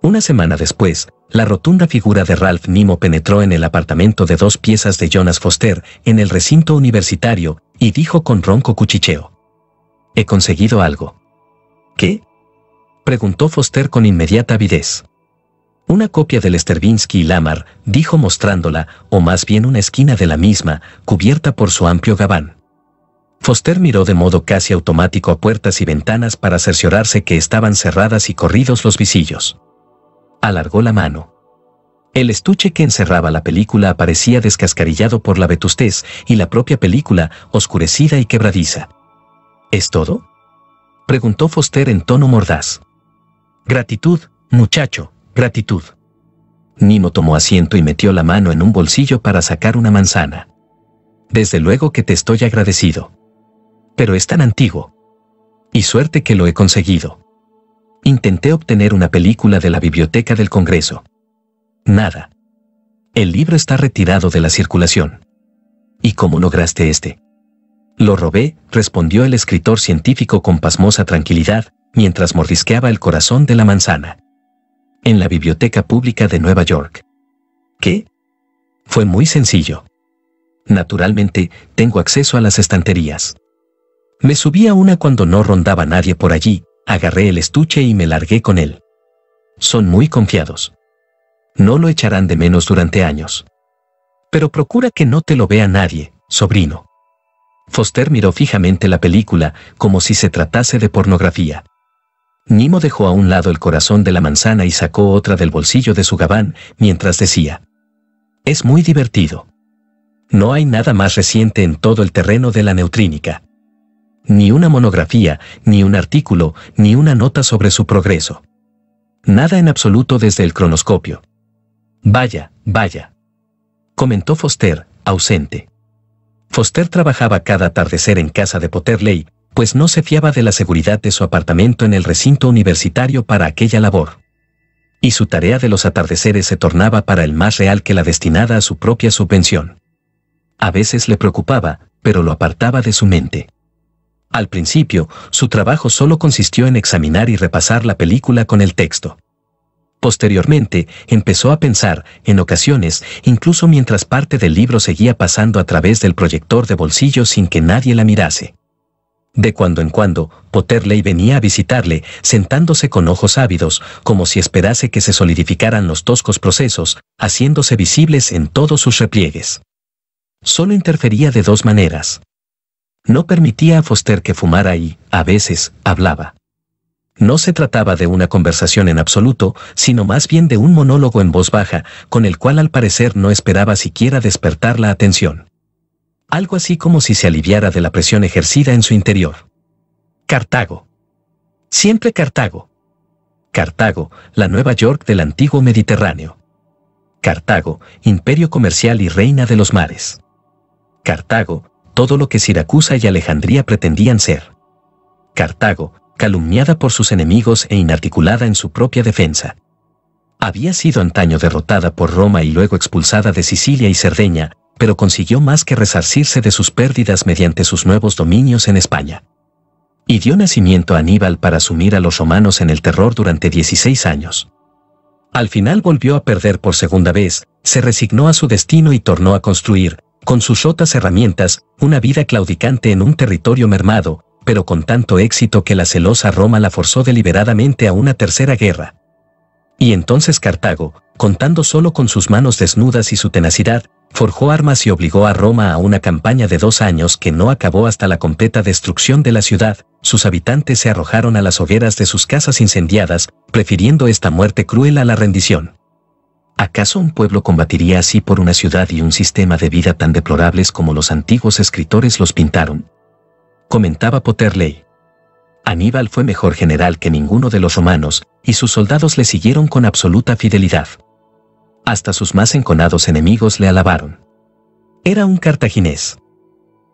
[SPEAKER 1] Una semana después, la rotunda figura de Ralph Nimo penetró en el apartamento de dos piezas de Jonas Foster en el recinto universitario y dijo con ronco cuchicheo. He conseguido algo. ¿Qué? preguntó Foster con inmediata avidez. Una copia del Stervinsky y Lamar, dijo mostrándola, o más bien una esquina de la misma, cubierta por su amplio gabán. Foster miró de modo casi automático a puertas y ventanas para cerciorarse que estaban cerradas y corridos los visillos. Alargó la mano. El estuche que encerraba la película aparecía descascarillado por la vetustez y la propia película, oscurecida y quebradiza. ¿Es todo? preguntó Foster en tono mordaz. Gratitud, muchacho, gratitud. Nino tomó asiento y metió la mano en un bolsillo para sacar una manzana. Desde luego que te estoy agradecido. Pero es tan antiguo. Y suerte que lo he conseguido. Intenté obtener una película de la Biblioteca del Congreso. Nada. El libro está retirado de la circulación. ¿Y cómo lograste este? Lo robé, respondió el escritor científico con pasmosa tranquilidad, mientras mordisqueaba el corazón de la manzana. En la Biblioteca Pública de Nueva York. ¿Qué? Fue muy sencillo. Naturalmente, tengo acceso a las estanterías. Me subí a una cuando no rondaba nadie por allí, agarré el estuche y me largué con él. Son muy confiados. No lo echarán de menos durante años. Pero procura que no te lo vea nadie, sobrino. Foster miró fijamente la película, como si se tratase de pornografía. Nimo dejó a un lado el corazón de la manzana y sacó otra del bolsillo de su gabán, mientras decía, Es muy divertido. No hay nada más reciente en todo el terreno de la neutrínica. Ni una monografía, ni un artículo, ni una nota sobre su progreso. Nada en absoluto desde el cronoscopio. Vaya, vaya. Comentó Foster, ausente. Foster trabajaba cada atardecer en casa de Potterley, pues no se fiaba de la seguridad de su apartamento en el recinto universitario para aquella labor. Y su tarea de los atardeceres se tornaba para él más real que la destinada a su propia subvención. A veces le preocupaba, pero lo apartaba de su mente. Al principio, su trabajo solo consistió en examinar y repasar la película con el texto. Posteriormente, empezó a pensar, en ocasiones, incluso mientras parte del libro seguía pasando a través del proyector de bolsillo sin que nadie la mirase. De cuando en cuando, Potterley venía a visitarle, sentándose con ojos ávidos, como si esperase que se solidificaran los toscos procesos, haciéndose visibles en todos sus repliegues. Solo interfería de dos maneras. No permitía a Foster que fumara y, a veces, hablaba. No se trataba de una conversación en absoluto, sino más bien de un monólogo en voz baja, con el cual al parecer no esperaba siquiera despertar la atención. Algo así como si se aliviara de la presión ejercida en su interior. Cartago. Siempre Cartago. Cartago, la Nueva York del antiguo Mediterráneo. Cartago, imperio comercial y reina de los mares. Cartago, todo lo que Siracusa y Alejandría pretendían ser. Cartago, calumniada por sus enemigos e inarticulada en su propia defensa. Había sido antaño derrotada por Roma y luego expulsada de Sicilia y Cerdeña, pero consiguió más que resarcirse de sus pérdidas mediante sus nuevos dominios en España. Y dio nacimiento a Aníbal para sumir a los romanos en el terror durante 16 años. Al final volvió a perder por segunda vez, se resignó a su destino y tornó a construir, con sus rotas herramientas, una vida claudicante en un territorio mermado, pero con tanto éxito que la celosa Roma la forzó deliberadamente a una tercera guerra. Y entonces Cartago, contando solo con sus manos desnudas y su tenacidad, forjó armas y obligó a Roma a una campaña de dos años que no acabó hasta la completa destrucción de la ciudad, sus habitantes se arrojaron a las hogueras de sus casas incendiadas, prefiriendo esta muerte cruel a la rendición. ¿Acaso un pueblo combatiría así por una ciudad y un sistema de vida tan deplorables como los antiguos escritores los pintaron? comentaba Potterley. Aníbal fue mejor general que ninguno de los romanos, y sus soldados le siguieron con absoluta fidelidad. Hasta sus más enconados enemigos le alabaron. Era un cartaginés.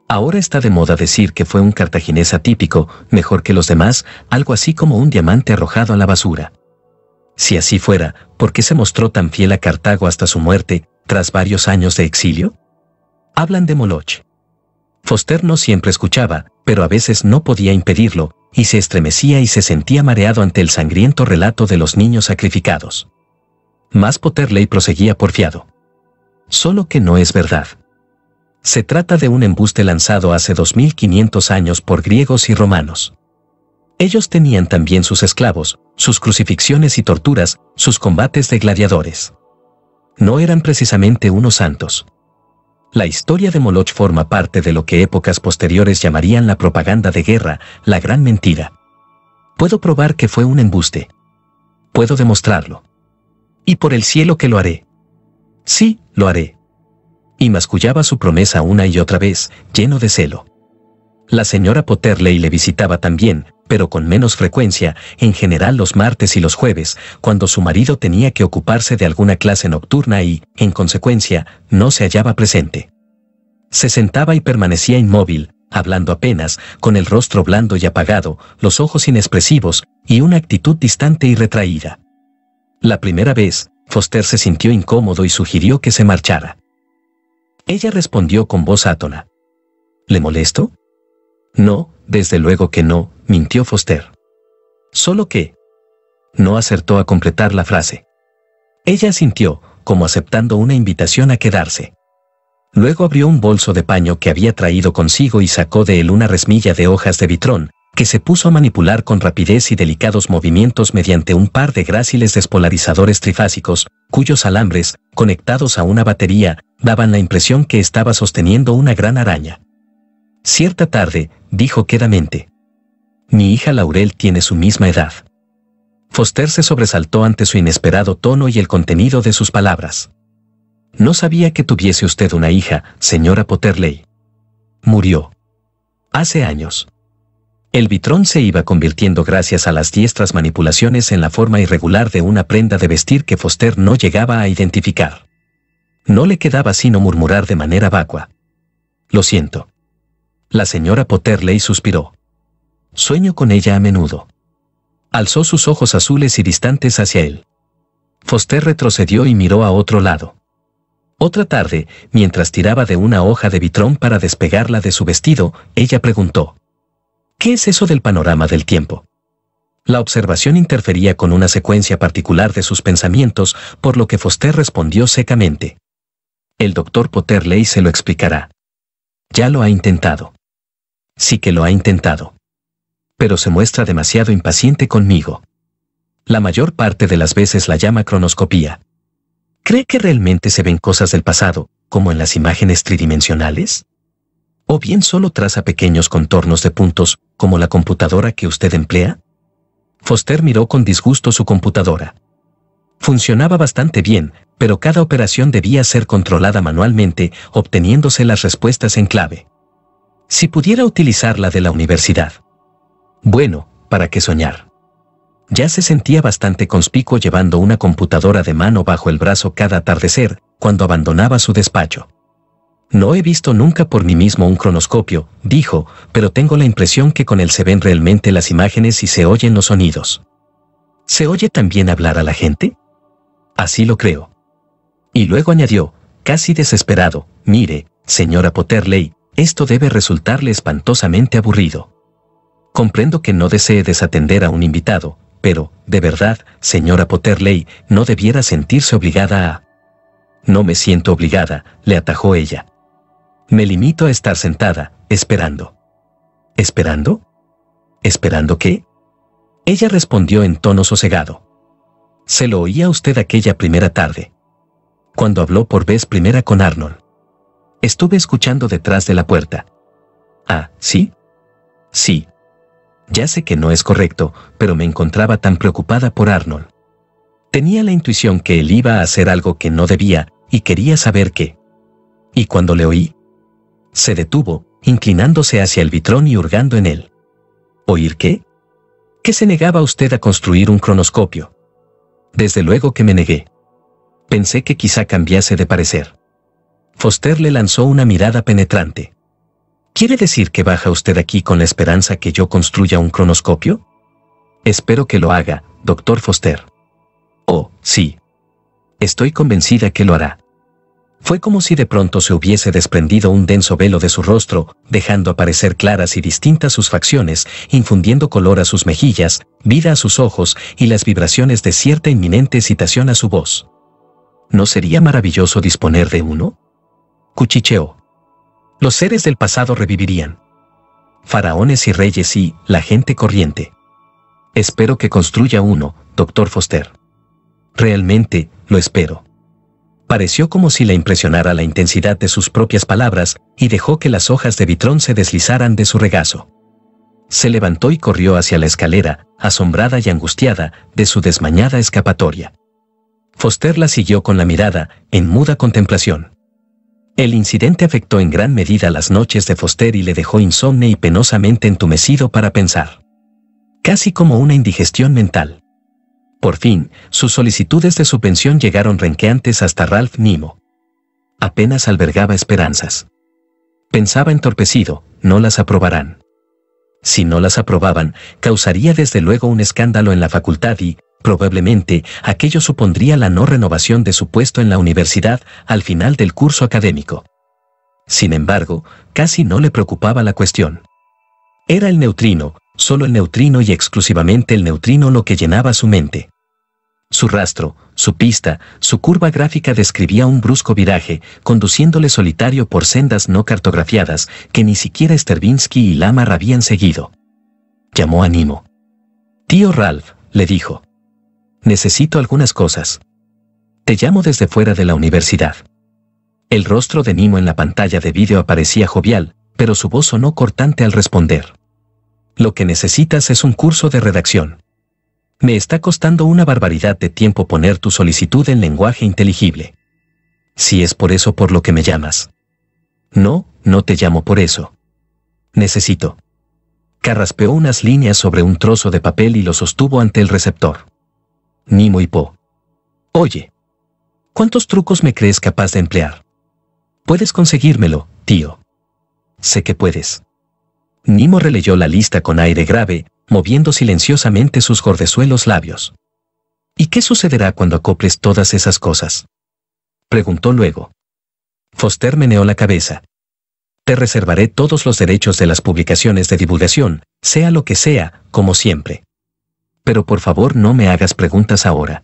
[SPEAKER 1] Ahora está de moda decir que fue un cartaginés atípico, mejor que los demás, algo así como un diamante arrojado a la basura. Si así fuera, ¿por qué se mostró tan fiel a Cartago hasta su muerte, tras varios años de exilio? Hablan de Moloch. Foster no siempre escuchaba, pero a veces no podía impedirlo, y se estremecía y se sentía mareado ante el sangriento relato de los niños sacrificados. Más Potterley proseguía porfiado. Solo que no es verdad. Se trata de un embuste lanzado hace 2500 años por griegos y romanos. Ellos tenían también sus esclavos, sus crucifixiones y torturas, sus combates de gladiadores. No eran precisamente unos santos. La historia de Moloch forma parte de lo que épocas posteriores llamarían la propaganda de guerra, la gran mentira. Puedo probar que fue un embuste. Puedo demostrarlo. Y por el cielo que lo haré. Sí, lo haré. Y mascullaba su promesa una y otra vez, lleno de celo. La señora Potterley le visitaba también, pero con menos frecuencia, en general los martes y los jueves, cuando su marido tenía que ocuparse de alguna clase nocturna y, en consecuencia, no se hallaba presente. Se sentaba y permanecía inmóvil, hablando apenas, con el rostro blando y apagado, los ojos inexpresivos y una actitud distante y retraída. La primera vez, Foster se sintió incómodo y sugirió que se marchara. Ella respondió con voz átona. ¿Le molesto? No, desde luego que no, mintió Foster. Solo que... No acertó a completar la frase. Ella sintió, como aceptando una invitación a quedarse. Luego abrió un bolso de paño que había traído consigo y sacó de él una resmilla de hojas de vitrón, que se puso a manipular con rapidez y delicados movimientos mediante un par de gráciles despolarizadores trifásicos, cuyos alambres, conectados a una batería, daban la impresión que estaba sosteniendo una gran araña. Cierta tarde, dijo quedamente. Mi hija Laurel tiene su misma edad. Foster se sobresaltó ante su inesperado tono y el contenido de sus palabras. No sabía que tuviese usted una hija, señora Potterley. Murió. Hace años. El vitrón se iba convirtiendo gracias a las diestras manipulaciones en la forma irregular de una prenda de vestir que Foster no llegaba a identificar. No le quedaba sino murmurar de manera vacua. Lo siento. La señora Potterley suspiró. Sueño con ella a menudo. Alzó sus ojos azules y distantes hacia él. Foster retrocedió y miró a otro lado. Otra tarde, mientras tiraba de una hoja de vitrón para despegarla de su vestido, ella preguntó. ¿Qué es eso del panorama del tiempo? La observación interfería con una secuencia particular de sus pensamientos, por lo que Foster respondió secamente. El doctor Potterley se lo explicará. Ya lo ha intentado sí que lo ha intentado. Pero se muestra demasiado impaciente conmigo. La mayor parte de las veces la llama cronoscopía. ¿Cree que realmente se ven cosas del pasado, como en las imágenes tridimensionales? ¿O bien solo traza pequeños contornos de puntos, como la computadora que usted emplea? Foster miró con disgusto su computadora. Funcionaba bastante bien, pero cada operación debía ser controlada manualmente, obteniéndose las respuestas en clave. Si pudiera utilizar la de la universidad. Bueno, ¿para qué soñar? Ya se sentía bastante conspicuo llevando una computadora de mano bajo el brazo cada atardecer, cuando abandonaba su despacho. No he visto nunca por mí mismo un cronoscopio, dijo, pero tengo la impresión que con él se ven realmente las imágenes y se oyen los sonidos. ¿Se oye también hablar a la gente? Así lo creo. Y luego añadió, casi desesperado, mire, señora Potterley, esto debe resultarle espantosamente aburrido. Comprendo que no desee desatender a un invitado, pero, de verdad, señora Potterley, no debiera sentirse obligada a... No me siento obligada, le atajó ella. Me limito a estar sentada, esperando. ¿Esperando? ¿Esperando qué? Ella respondió en tono sosegado. Se lo oía usted aquella primera tarde. Cuando habló por vez primera con Arnold. Estuve escuchando detrás de la puerta. Ah, ¿sí? Sí. Ya sé que no es correcto, pero me encontraba tan preocupada por Arnold. Tenía la intuición que él iba a hacer algo que no debía y quería saber qué. Y cuando le oí, se detuvo, inclinándose hacia el vitrón y hurgando en él. ¿Oír qué? ¿Qué se negaba usted a construir un cronoscopio? Desde luego que me negué. Pensé que quizá cambiase de parecer. Foster le lanzó una mirada penetrante. ¿Quiere decir que baja usted aquí con la esperanza que yo construya un cronoscopio? Espero que lo haga, doctor Foster. Oh, sí. Estoy convencida que lo hará. Fue como si de pronto se hubiese desprendido un denso velo de su rostro, dejando aparecer claras y distintas sus facciones, infundiendo color a sus mejillas, vida a sus ojos y las vibraciones de cierta inminente excitación a su voz. ¿No sería maravilloso disponer de uno? Cuchicheo. Los seres del pasado revivirían. Faraones y reyes y la gente corriente. Espero que construya uno, doctor Foster. Realmente, lo espero. Pareció como si la impresionara la intensidad de sus propias palabras y dejó que las hojas de vitrón se deslizaran de su regazo. Se levantó y corrió hacia la escalera, asombrada y angustiada de su desmañada escapatoria. Foster la siguió con la mirada, en muda contemplación. El incidente afectó en gran medida las noches de Foster y le dejó insomne y penosamente entumecido para pensar. Casi como una indigestión mental. Por fin, sus solicitudes de subvención llegaron renqueantes hasta Ralph Nimo. Apenas albergaba esperanzas. Pensaba entorpecido, no las aprobarán. Si no las aprobaban, causaría desde luego un escándalo en la facultad y, Probablemente, aquello supondría la no renovación de su puesto en la universidad al final del curso académico. Sin embargo, casi no le preocupaba la cuestión. Era el neutrino, solo el neutrino y exclusivamente el neutrino lo que llenaba su mente. Su rastro, su pista, su curva gráfica describía un brusco viraje, conduciéndole solitario por sendas no cartografiadas que ni siquiera Sterbinsky y Lamar habían seguido. Llamó a Nimo. Tío Ralph, le dijo necesito algunas cosas. Te llamo desde fuera de la universidad. El rostro de Nimo en la pantalla de vídeo aparecía jovial, pero su voz sonó cortante al responder. Lo que necesitas es un curso de redacción. Me está costando una barbaridad de tiempo poner tu solicitud en lenguaje inteligible. Si es por eso por lo que me llamas. No, no te llamo por eso. Necesito. Carraspeó unas líneas sobre un trozo de papel y lo sostuvo ante el receptor. Nimo y po. Oye, ¿cuántos trucos me crees capaz de emplear? Puedes conseguírmelo, tío. Sé que puedes. Nimo releyó la lista con aire grave, moviendo silenciosamente sus gordezuelos labios. ¿Y qué sucederá cuando acoples todas esas cosas? Preguntó luego. Foster meneó la cabeza. Te reservaré todos los derechos de las publicaciones de divulgación, sea lo que sea, como siempre pero por favor no me hagas preguntas ahora.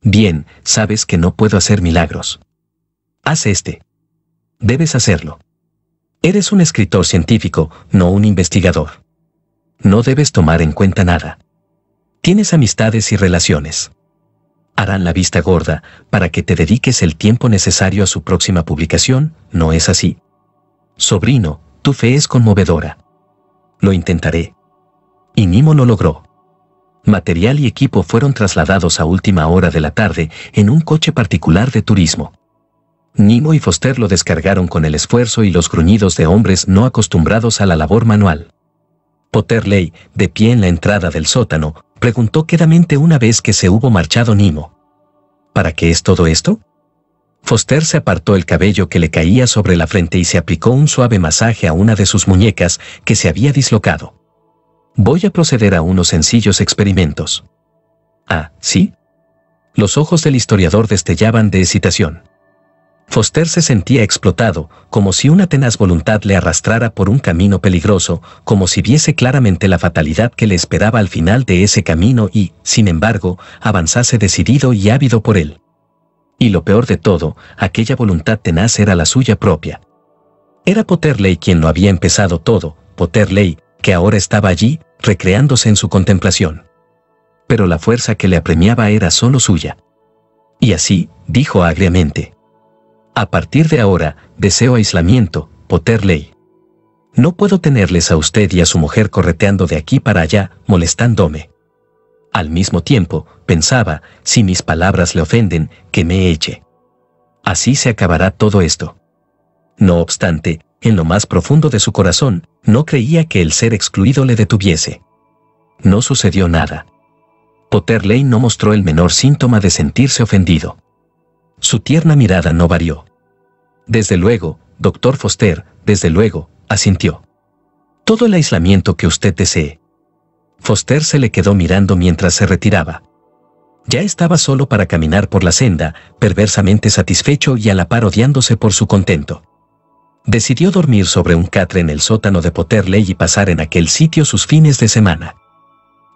[SPEAKER 1] Bien, sabes que no puedo hacer milagros. Haz este. Debes hacerlo. Eres un escritor científico, no un investigador. No debes tomar en cuenta nada. Tienes amistades y relaciones. Harán la vista gorda para que te dediques el tiempo necesario a su próxima publicación, no es así. Sobrino, tu fe es conmovedora. Lo intentaré. Y Nimo lo logró material y equipo fueron trasladados a última hora de la tarde en un coche particular de turismo. Nimo y Foster lo descargaron con el esfuerzo y los gruñidos de hombres no acostumbrados a la labor manual. Potterley, de pie en la entrada del sótano, preguntó quedamente una vez que se hubo marchado Nimo. ¿Para qué es todo esto? Foster se apartó el cabello que le caía sobre la frente y se aplicó un suave masaje a una de sus muñecas que se había dislocado. Voy a proceder a unos sencillos experimentos. Ah, ¿sí? Los ojos del historiador destellaban de excitación. Foster se sentía explotado, como si una tenaz voluntad le arrastrara por un camino peligroso, como si viese claramente la fatalidad que le esperaba al final de ese camino y, sin embargo, avanzase decidido y ávido por él. Y lo peor de todo, aquella voluntad tenaz era la suya propia. Era Potterley quien lo había empezado todo, Potterley, que ahora estaba allí, recreándose en su contemplación. Pero la fuerza que le apremiaba era solo suya. Y así, dijo agriamente. A partir de ahora, deseo aislamiento, poter Ley. No puedo tenerles a usted y a su mujer correteando de aquí para allá, molestándome. Al mismo tiempo, pensaba, si mis palabras le ofenden, que me eche. Así se acabará todo esto. No obstante, en lo más profundo de su corazón, no creía que el ser excluido le detuviese. No sucedió nada. Potter Lane no mostró el menor síntoma de sentirse ofendido. Su tierna mirada no varió. Desde luego, doctor Foster, desde luego, asintió. Todo el aislamiento que usted desee. Foster se le quedó mirando mientras se retiraba. Ya estaba solo para caminar por la senda, perversamente satisfecho y a la par odiándose por su contento decidió dormir sobre un catre en el sótano de Potterley y pasar en aquel sitio sus fines de semana.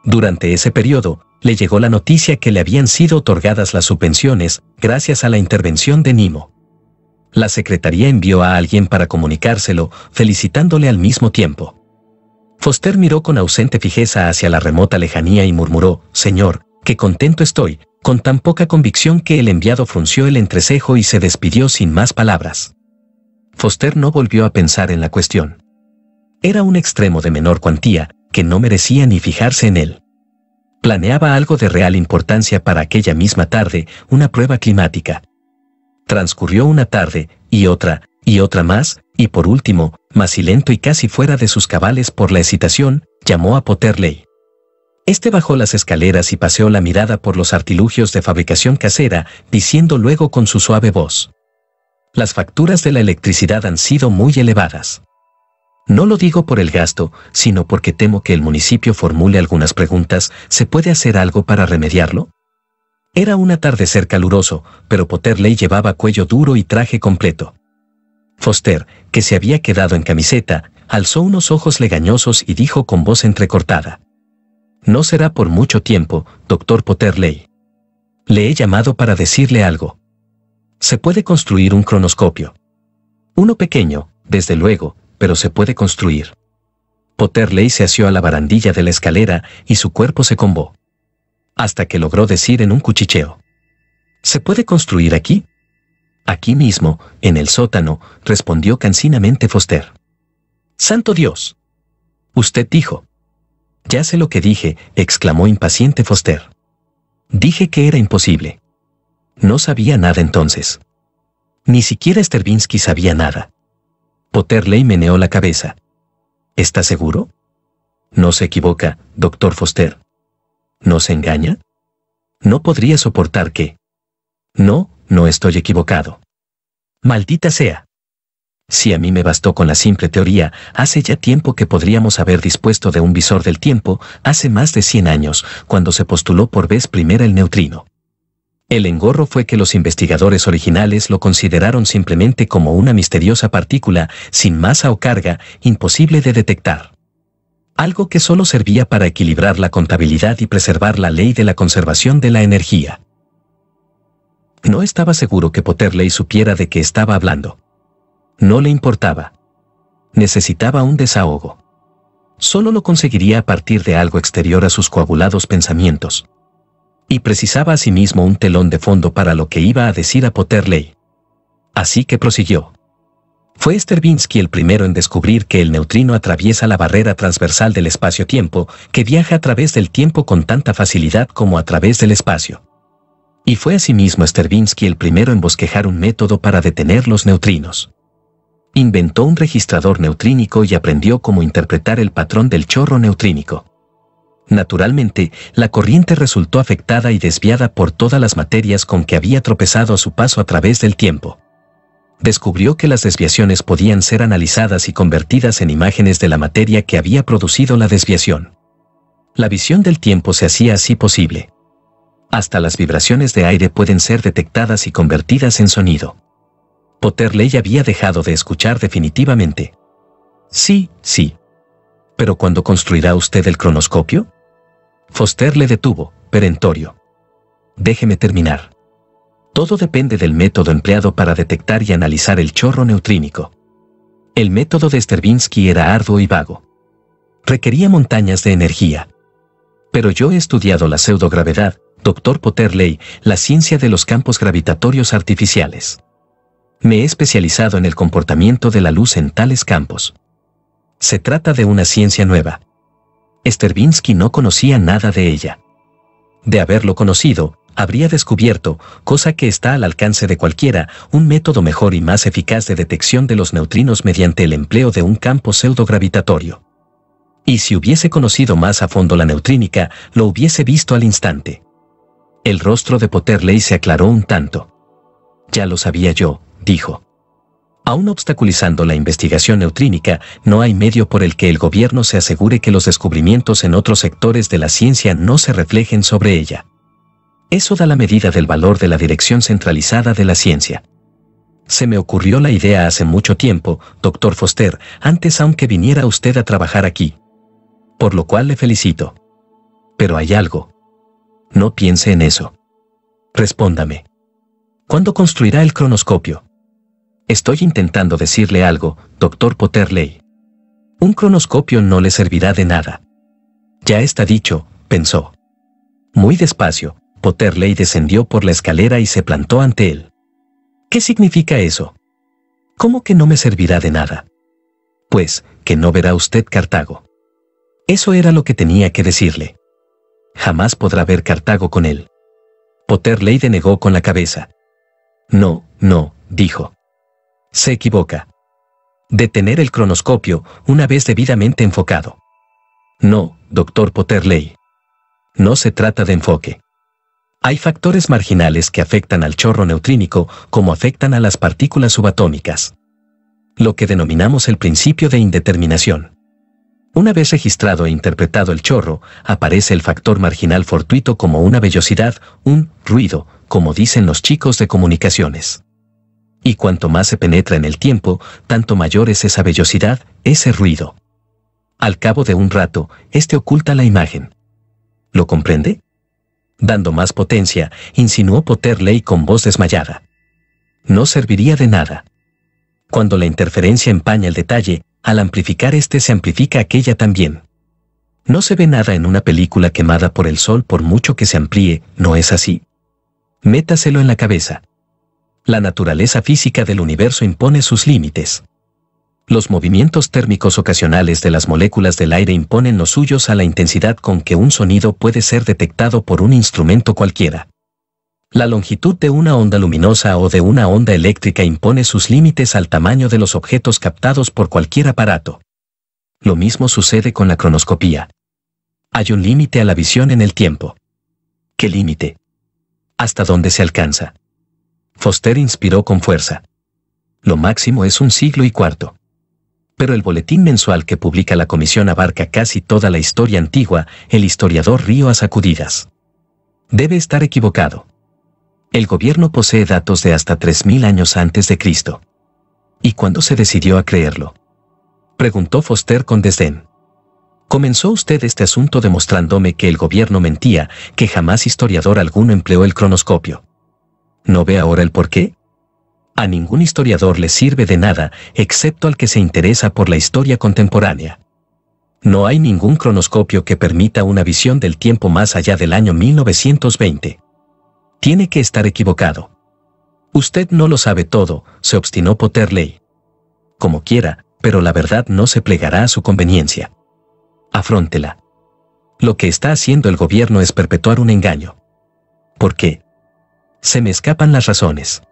[SPEAKER 1] Durante ese periodo, le llegó la noticia que le habían sido otorgadas las subvenciones gracias a la intervención de Nimo. La secretaría envió a alguien para comunicárselo, felicitándole al mismo tiempo. Foster miró con ausente fijeza hacia la remota lejanía y murmuró, Señor, qué contento estoy, con tan poca convicción que el enviado frunció el entrecejo y se despidió sin más palabras. Foster no volvió a pensar en la cuestión. Era un extremo de menor cuantía, que no merecía ni fijarse en él. Planeaba algo de real importancia para aquella misma tarde, una prueba climática. Transcurrió una tarde, y otra, y otra más, y por último, macilento y casi fuera de sus cabales por la excitación, llamó a Potterley. Este bajó las escaleras y paseó la mirada por los artilugios de fabricación casera, diciendo luego con su suave voz. Las facturas de la electricidad han sido muy elevadas. No lo digo por el gasto, sino porque temo que el municipio formule algunas preguntas, ¿se puede hacer algo para remediarlo? Era un atardecer caluroso, pero Potterley llevaba cuello duro y traje completo. Foster, que se había quedado en camiseta, alzó unos ojos legañosos y dijo con voz entrecortada. No será por mucho tiempo, doctor Potterley. Le he llamado para decirle algo. Se puede construir un cronoscopio. Uno pequeño, desde luego, pero se puede construir. Potterley se asió a la barandilla de la escalera y su cuerpo se combó. Hasta que logró decir en un cuchicheo. ¿Se puede construir aquí? Aquí mismo, en el sótano, respondió cansinamente Foster. Santo Dios. Usted dijo. Ya sé lo que dije, exclamó impaciente Foster. Dije que era imposible no sabía nada entonces. Ni siquiera Stervinsky sabía nada. Potterley meneó la cabeza. ¿Está seguro? No se equivoca, doctor Foster. ¿No se engaña? No podría soportar que... No, no estoy equivocado. Maldita sea. Si a mí me bastó con la simple teoría, hace ya tiempo que podríamos haber dispuesto de un visor del tiempo, hace más de 100 años, cuando se postuló por vez primera el neutrino. El engorro fue que los investigadores originales lo consideraron simplemente como una misteriosa partícula sin masa o carga imposible de detectar. Algo que solo servía para equilibrar la contabilidad y preservar la ley de la conservación de la energía. No estaba seguro que Potterley supiera de qué estaba hablando. No le importaba. Necesitaba un desahogo. Solo lo conseguiría a partir de algo exterior a sus coagulados pensamientos y precisaba asimismo sí un telón de fondo para lo que iba a decir a Potterley. Así que prosiguió. Fue Sterbinsky el primero en descubrir que el neutrino atraviesa la barrera transversal del espacio-tiempo, que viaja a través del tiempo con tanta facilidad como a través del espacio. Y fue asimismo Sterbinsky el primero en bosquejar un método para detener los neutrinos. Inventó un registrador neutrínico y aprendió cómo interpretar el patrón del chorro neutrínico. Naturalmente, la corriente resultó afectada y desviada por todas las materias con que había tropezado a su paso a través del tiempo. Descubrió que las desviaciones podían ser analizadas y convertidas en imágenes de la materia que había producido la desviación. La visión del tiempo se hacía así posible. Hasta las vibraciones de aire pueden ser detectadas y convertidas en sonido. Potterley había dejado de escuchar definitivamente. Sí, sí. Pero cuando construirá usted el cronoscopio? Foster le detuvo, perentorio. Déjeme terminar. Todo depende del método empleado para detectar y analizar el chorro neutrínico. El método de Stervinsky era arduo y vago. Requería montañas de energía. Pero yo he estudiado la pseudogravedad, doctor Potterley, la ciencia de los campos gravitatorios artificiales. Me he especializado en el comportamiento de la luz en tales campos. Se trata de una ciencia nueva, Stervinsky no conocía nada de ella. De haberlo conocido, habría descubierto, cosa que está al alcance de cualquiera, un método mejor y más eficaz de detección de los neutrinos mediante el empleo de un campo pseudogravitatorio. Y si hubiese conocido más a fondo la neutrínica, lo hubiese visto al instante. El rostro de Potterley se aclaró un tanto. Ya lo sabía yo, dijo. Aún obstaculizando la investigación neutrínica, no hay medio por el que el gobierno se asegure que los descubrimientos en otros sectores de la ciencia no se reflejen sobre ella. Eso da la medida del valor de la dirección centralizada de la ciencia. Se me ocurrió la idea hace mucho tiempo, doctor Foster, antes aunque viniera usted a trabajar aquí. Por lo cual le felicito. Pero hay algo. No piense en eso. Respóndame. ¿Cuándo construirá el cronoscopio? Estoy intentando decirle algo, doctor Potterley. Un cronoscopio no le servirá de nada. Ya está dicho, pensó. Muy despacio, Potterley descendió por la escalera y se plantó ante él. ¿Qué significa eso? ¿Cómo que no me servirá de nada? Pues, que no verá usted Cartago. Eso era lo que tenía que decirle. Jamás podrá ver Cartago con él. Potterley denegó con la cabeza. No, no, dijo se equivoca. Detener el cronoscopio una vez debidamente enfocado. No, doctor Potterley. No se trata de enfoque. Hay factores marginales que afectan al chorro neutrínico como afectan a las partículas subatómicas. Lo que denominamos el principio de indeterminación. Una vez registrado e interpretado el chorro, aparece el factor marginal fortuito como una vellosidad, un ruido, como dicen los chicos de comunicaciones y cuanto más se penetra en el tiempo, tanto mayor es esa vellosidad, ese ruido. Al cabo de un rato, este oculta la imagen. ¿Lo comprende? Dando más potencia, insinuó Potterley con voz desmayada. No serviría de nada. Cuando la interferencia empaña el detalle, al amplificar este se amplifica aquella también. No se ve nada en una película quemada por el sol por mucho que se amplíe, no es así. Métaselo en la cabeza la naturaleza física del universo impone sus límites. Los movimientos térmicos ocasionales de las moléculas del aire imponen los suyos a la intensidad con que un sonido puede ser detectado por un instrumento cualquiera. La longitud de una onda luminosa o de una onda eléctrica impone sus límites al tamaño de los objetos captados por cualquier aparato. Lo mismo sucede con la cronoscopía. Hay un límite a la visión en el tiempo. ¿Qué límite? Hasta dónde se alcanza. Foster inspiró con fuerza. Lo máximo es un siglo y cuarto. Pero el boletín mensual que publica la comisión abarca casi toda la historia antigua, el historiador Río a sacudidas. Debe estar equivocado. El gobierno posee datos de hasta 3.000 años antes de Cristo. ¿Y cuándo se decidió a creerlo? Preguntó Foster con desdén. Comenzó usted este asunto demostrándome que el gobierno mentía, que jamás historiador alguno empleó el cronoscopio. ¿No ve ahora el porqué? A ningún historiador le sirve de nada, excepto al que se interesa por la historia contemporánea. No hay ningún cronoscopio que permita una visión del tiempo más allá del año 1920. Tiene que estar equivocado. Usted no lo sabe todo, se obstinó Potterley. Como quiera, pero la verdad no se plegará a su conveniencia. Afróntela. Lo que está haciendo el gobierno es perpetuar un engaño. ¿Por qué? Se me escapan las razones.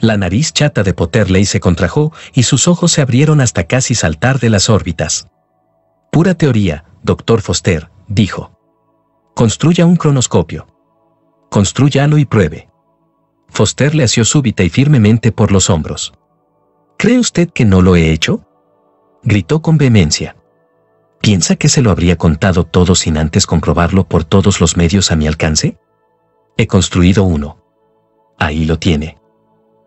[SPEAKER 1] La nariz chata de Potterley se contrajo y sus ojos se abrieron hasta casi saltar de las órbitas. Pura teoría, doctor Foster, dijo. Construya un cronoscopio. Construyalo y pruebe. Foster le asió súbita y firmemente por los hombros. ¿Cree usted que no lo he hecho? Gritó con vehemencia. ¿Piensa que se lo habría contado todo sin antes comprobarlo por todos los medios a mi alcance? He construido uno Ahí lo tiene.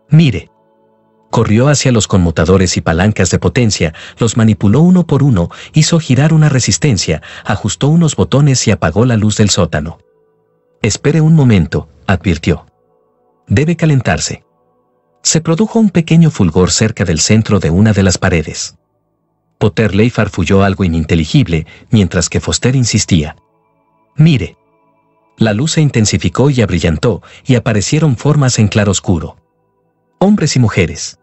[SPEAKER 1] Mire. Corrió hacia los conmutadores y palancas de potencia, los manipuló uno por uno, hizo girar una resistencia, ajustó unos botones y apagó la luz del sótano. Espere un momento, advirtió. Debe calentarse. Se produjo un pequeño fulgor cerca del centro de una de las paredes. Potterley farfulló algo ininteligible, mientras que Foster insistía. Mire. La luz se intensificó y abrillantó, y aparecieron formas en claroscuro. Hombres y mujeres.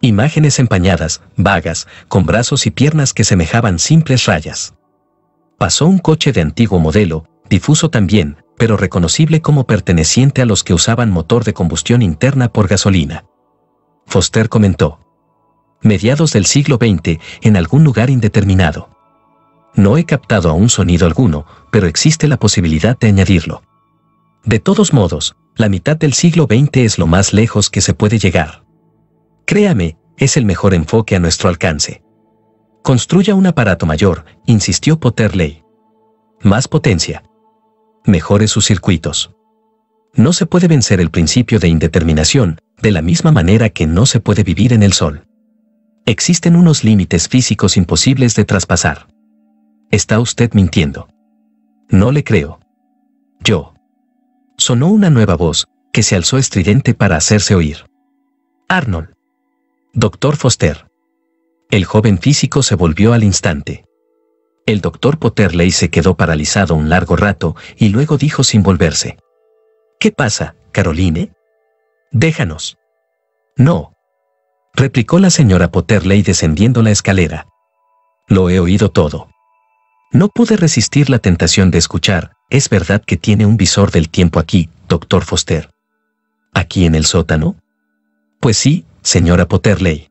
[SPEAKER 1] Imágenes empañadas, vagas, con brazos y piernas que semejaban simples rayas. Pasó un coche de antiguo modelo, difuso también, pero reconocible como perteneciente a los que usaban motor de combustión interna por gasolina. Foster comentó. Mediados del siglo XX, en algún lugar indeterminado. No he captado aún sonido alguno, pero existe la posibilidad de añadirlo. De todos modos, la mitad del siglo XX es lo más lejos que se puede llegar. Créame, es el mejor enfoque a nuestro alcance. Construya un aparato mayor, insistió Potterley. Más potencia. Mejore sus circuitos. No se puede vencer el principio de indeterminación, de la misma manera que no se puede vivir en el Sol. Existen unos límites físicos imposibles de traspasar. Está usted mintiendo. No le creo. Yo. Sonó una nueva voz, que se alzó estridente para hacerse oír. Arnold. Doctor Foster. El joven físico se volvió al instante. El doctor Potterley se quedó paralizado un largo rato y luego dijo sin volverse. ¿Qué pasa, Caroline? Déjanos. No. Replicó la señora Potterley descendiendo la escalera. Lo he oído todo. No pude resistir la tentación de escuchar, es verdad que tiene un visor del tiempo aquí, doctor Foster. ¿Aquí en el sótano? Pues sí, señora Potterley.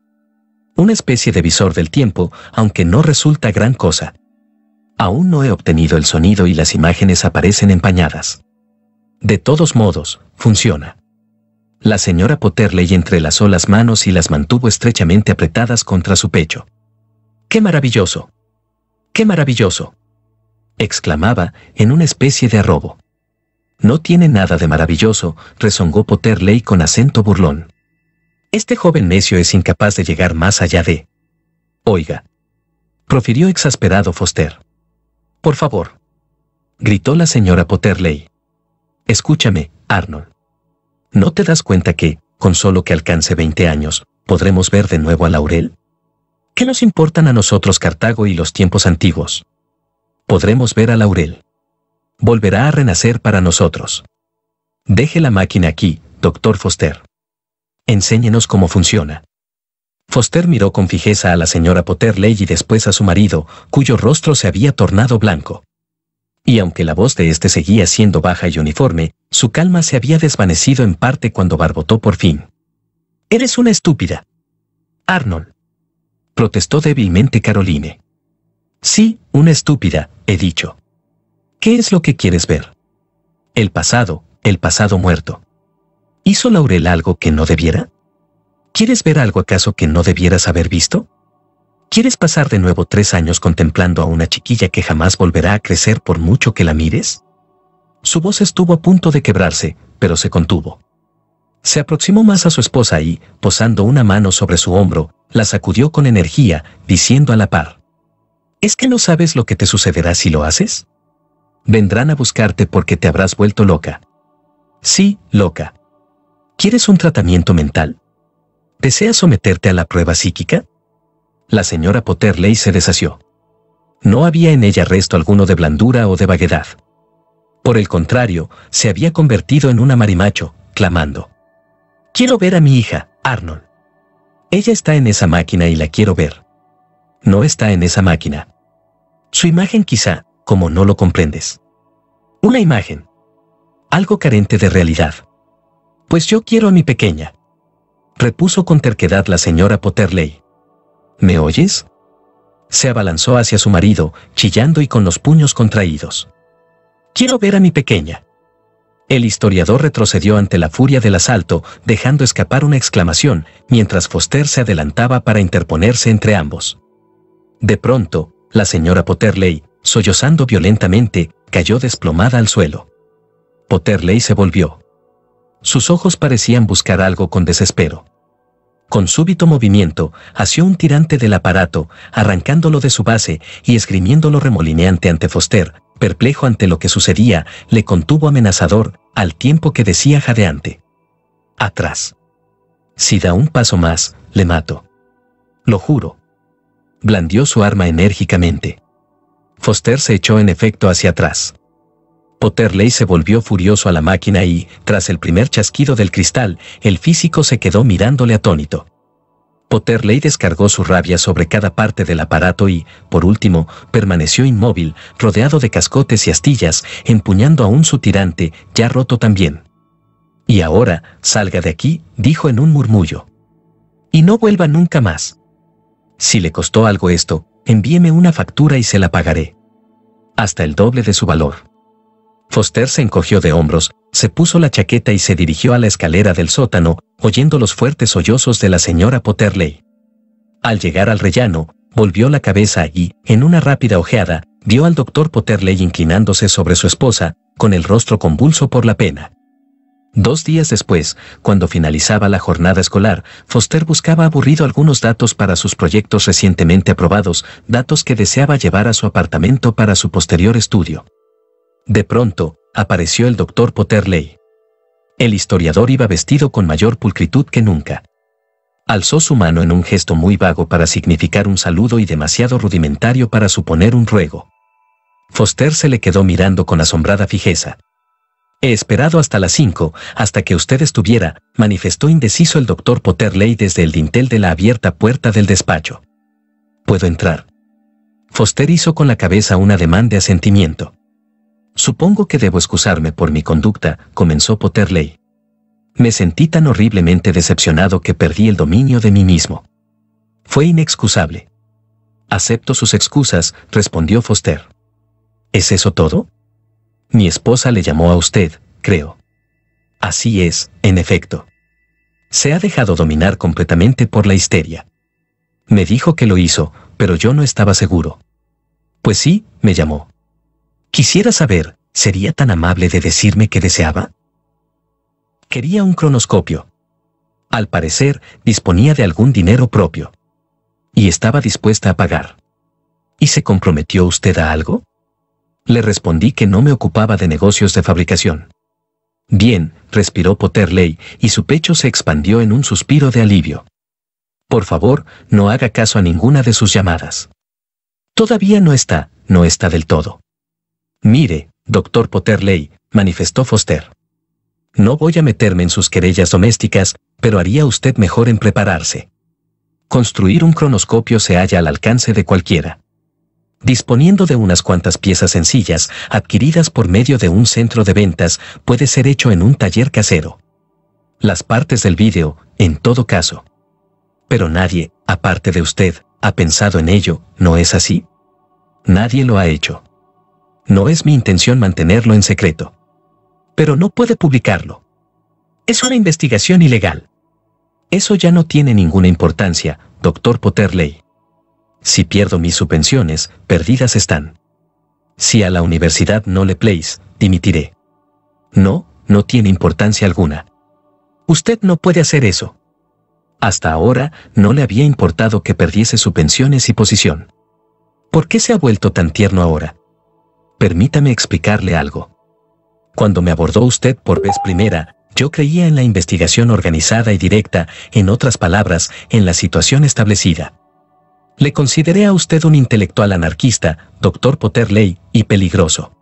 [SPEAKER 1] Una especie de visor del tiempo, aunque no resulta gran cosa. Aún no he obtenido el sonido y las imágenes aparecen empañadas. De todos modos, funciona. La señora Potterley entrelazó las manos y las mantuvo estrechamente apretadas contra su pecho. ¡Qué maravilloso! ¡Qué maravilloso! exclamaba en una especie de arrobo. No tiene nada de maravilloso, rezongó Potterley con acento burlón. Este joven necio es incapaz de llegar más allá de... Oiga. Profirió exasperado Foster. Por favor. Gritó la señora Potterley. Escúchame, Arnold. ¿No te das cuenta que, con solo que alcance 20 años, podremos ver de nuevo a Laurel? ¿Qué nos importan a nosotros Cartago y los tiempos antiguos? Podremos ver a Laurel. Volverá a renacer para nosotros. Deje la máquina aquí, doctor Foster. Enséñenos cómo funciona. Foster miró con fijeza a la señora Potterley y después a su marido, cuyo rostro se había tornado blanco. Y aunque la voz de este seguía siendo baja y uniforme, su calma se había desvanecido en parte cuando barbotó por fin. Eres una estúpida. Arnold protestó débilmente Caroline. Sí, una estúpida, he dicho. ¿Qué es lo que quieres ver? El pasado, el pasado muerto. ¿Hizo Laurel algo que no debiera? ¿Quieres ver algo acaso que no debieras haber visto? ¿Quieres pasar de nuevo tres años contemplando a una chiquilla que jamás volverá a crecer por mucho que la mires? Su voz estuvo a punto de quebrarse, pero se contuvo. Se aproximó más a su esposa y, posando una mano sobre su hombro, la sacudió con energía, diciendo a la par, ¿Es que no sabes lo que te sucederá si lo haces? Vendrán a buscarte porque te habrás vuelto loca. Sí, loca. ¿Quieres un tratamiento mental? ¿Deseas someterte a la prueba psíquica? La señora Potterley se deshació. No había en ella resto alguno de blandura o de vaguedad. Por el contrario, se había convertido en una marimacho, clamando. Quiero ver a mi hija, Arnold. Ella está en esa máquina y la quiero ver. No está en esa máquina. Su imagen quizá, como no lo comprendes. Una imagen. Algo carente de realidad. Pues yo quiero a mi pequeña. Repuso con terquedad la señora Potterley. ¿Me oyes? Se abalanzó hacia su marido, chillando y con los puños contraídos. Quiero ver a mi pequeña. El historiador retrocedió ante la furia del asalto, dejando escapar una exclamación, mientras Foster se adelantaba para interponerse entre ambos. De pronto, la señora Potterley, sollozando violentamente, cayó desplomada al suelo. Potterley se volvió. Sus ojos parecían buscar algo con desespero. Con súbito movimiento, asió un tirante del aparato, arrancándolo de su base y esgrimiéndolo remolineante ante Foster, perplejo ante lo que sucedía, le contuvo amenazador, al tiempo que decía jadeante. Atrás. Si da un paso más, le mato. Lo juro. Blandió su arma enérgicamente. Foster se echó en efecto hacia atrás. Potterley se volvió furioso a la máquina y, tras el primer chasquido del cristal, el físico se quedó mirándole atónito. Potterley descargó su rabia sobre cada parte del aparato y, por último, permaneció inmóvil, rodeado de cascotes y astillas, empuñando aún su tirante, ya roto también. Y ahora, salga de aquí, dijo en un murmullo. Y no vuelva nunca más. Si le costó algo esto, envíeme una factura y se la pagaré. Hasta el doble de su valor. Foster se encogió de hombros, se puso la chaqueta y se dirigió a la escalera del sótano, oyendo los fuertes sollozos de la señora Potterley. Al llegar al rellano, volvió la cabeza y, en una rápida ojeada, vio al doctor Potterley inclinándose sobre su esposa, con el rostro convulso por la pena. Dos días después, cuando finalizaba la jornada escolar, Foster buscaba aburrido algunos datos para sus proyectos recientemente aprobados, datos que deseaba llevar a su apartamento para su posterior estudio. De pronto, apareció el doctor Potterley. El historiador iba vestido con mayor pulcritud que nunca. Alzó su mano en un gesto muy vago para significar un saludo y demasiado rudimentario para suponer un ruego. Foster se le quedó mirando con asombrada fijeza. He esperado hasta las cinco, hasta que usted estuviera, manifestó indeciso el doctor Potterley desde el dintel de la abierta puerta del despacho. ¿Puedo entrar? Foster hizo con la cabeza un ademán de asentimiento. Supongo que debo excusarme por mi conducta, comenzó Potterley. Me sentí tan horriblemente decepcionado que perdí el dominio de mí mismo. Fue inexcusable. Acepto sus excusas, respondió Foster. ¿Es eso todo? Mi esposa le llamó a usted, creo. Así es, en efecto. Se ha dejado dominar completamente por la histeria. Me dijo que lo hizo, pero yo no estaba seguro. Pues sí, me llamó. Quisiera saber, ¿sería tan amable de decirme qué deseaba? Quería un cronoscopio. Al parecer, disponía de algún dinero propio. Y estaba dispuesta a pagar. ¿Y se comprometió usted a algo? Le respondí que no me ocupaba de negocios de fabricación. Bien, respiró Potterley, y su pecho se expandió en un suspiro de alivio. Por favor, no haga caso a ninguna de sus llamadas. Todavía no está, no está del todo. Mire, doctor Potterley, manifestó Foster. No voy a meterme en sus querellas domésticas, pero haría usted mejor en prepararse. Construir un cronoscopio se halla al alcance de cualquiera. Disponiendo de unas cuantas piezas sencillas, adquiridas por medio de un centro de ventas, puede ser hecho en un taller casero. Las partes del vídeo, en todo caso. Pero nadie, aparte de usted, ha pensado en ello, ¿no es así? Nadie lo ha hecho no es mi intención mantenerlo en secreto. Pero no puede publicarlo. Es una investigación ilegal. Eso ya no tiene ninguna importancia, doctor Potterley. Si pierdo mis subvenciones, perdidas están. Si a la universidad no le place, dimitiré. No, no tiene importancia alguna. Usted no puede hacer eso. Hasta ahora no le había importado que perdiese subvenciones y posición. ¿Por qué se ha vuelto tan tierno ahora? permítame explicarle algo. Cuando me abordó usted por vez primera, yo creía en la investigación organizada y directa, en otras palabras, en la situación establecida. Le consideré a usted un intelectual anarquista, doctor Potterley, y peligroso.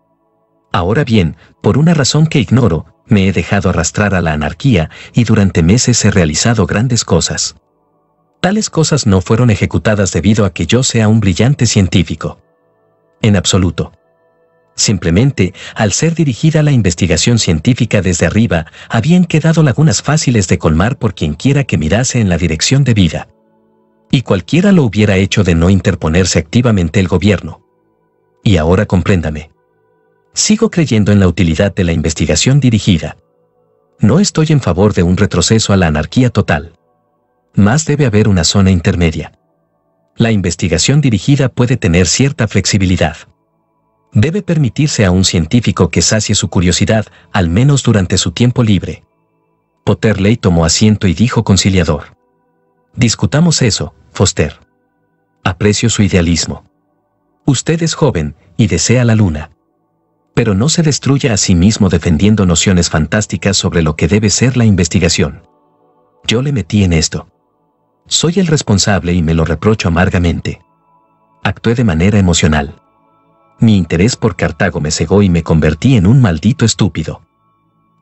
[SPEAKER 1] Ahora bien, por una razón que ignoro, me he dejado arrastrar a la anarquía y durante meses he realizado grandes cosas. Tales cosas no fueron ejecutadas debido a que yo sea un brillante científico. En absoluto. Simplemente, al ser dirigida la investigación científica desde arriba, habían quedado lagunas fáciles de colmar por quienquiera que mirase en la dirección de vida. Y cualquiera lo hubiera hecho de no interponerse activamente el gobierno. Y ahora compréndame. Sigo creyendo en la utilidad de la investigación dirigida. No estoy en favor de un retroceso a la anarquía total. Más debe haber una zona intermedia. La investigación dirigida puede tener cierta flexibilidad debe permitirse a un científico que sacie su curiosidad, al menos durante su tiempo libre. Potterley tomó asiento y dijo conciliador. Discutamos eso, Foster. Aprecio su idealismo. Usted es joven y desea la luna. Pero no se destruya a sí mismo defendiendo nociones fantásticas sobre lo que debe ser la investigación. Yo le metí en esto. Soy el responsable y me lo reprocho amargamente. Actué de manera emocional. Mi interés por Cartago me cegó y me convertí en un maldito estúpido.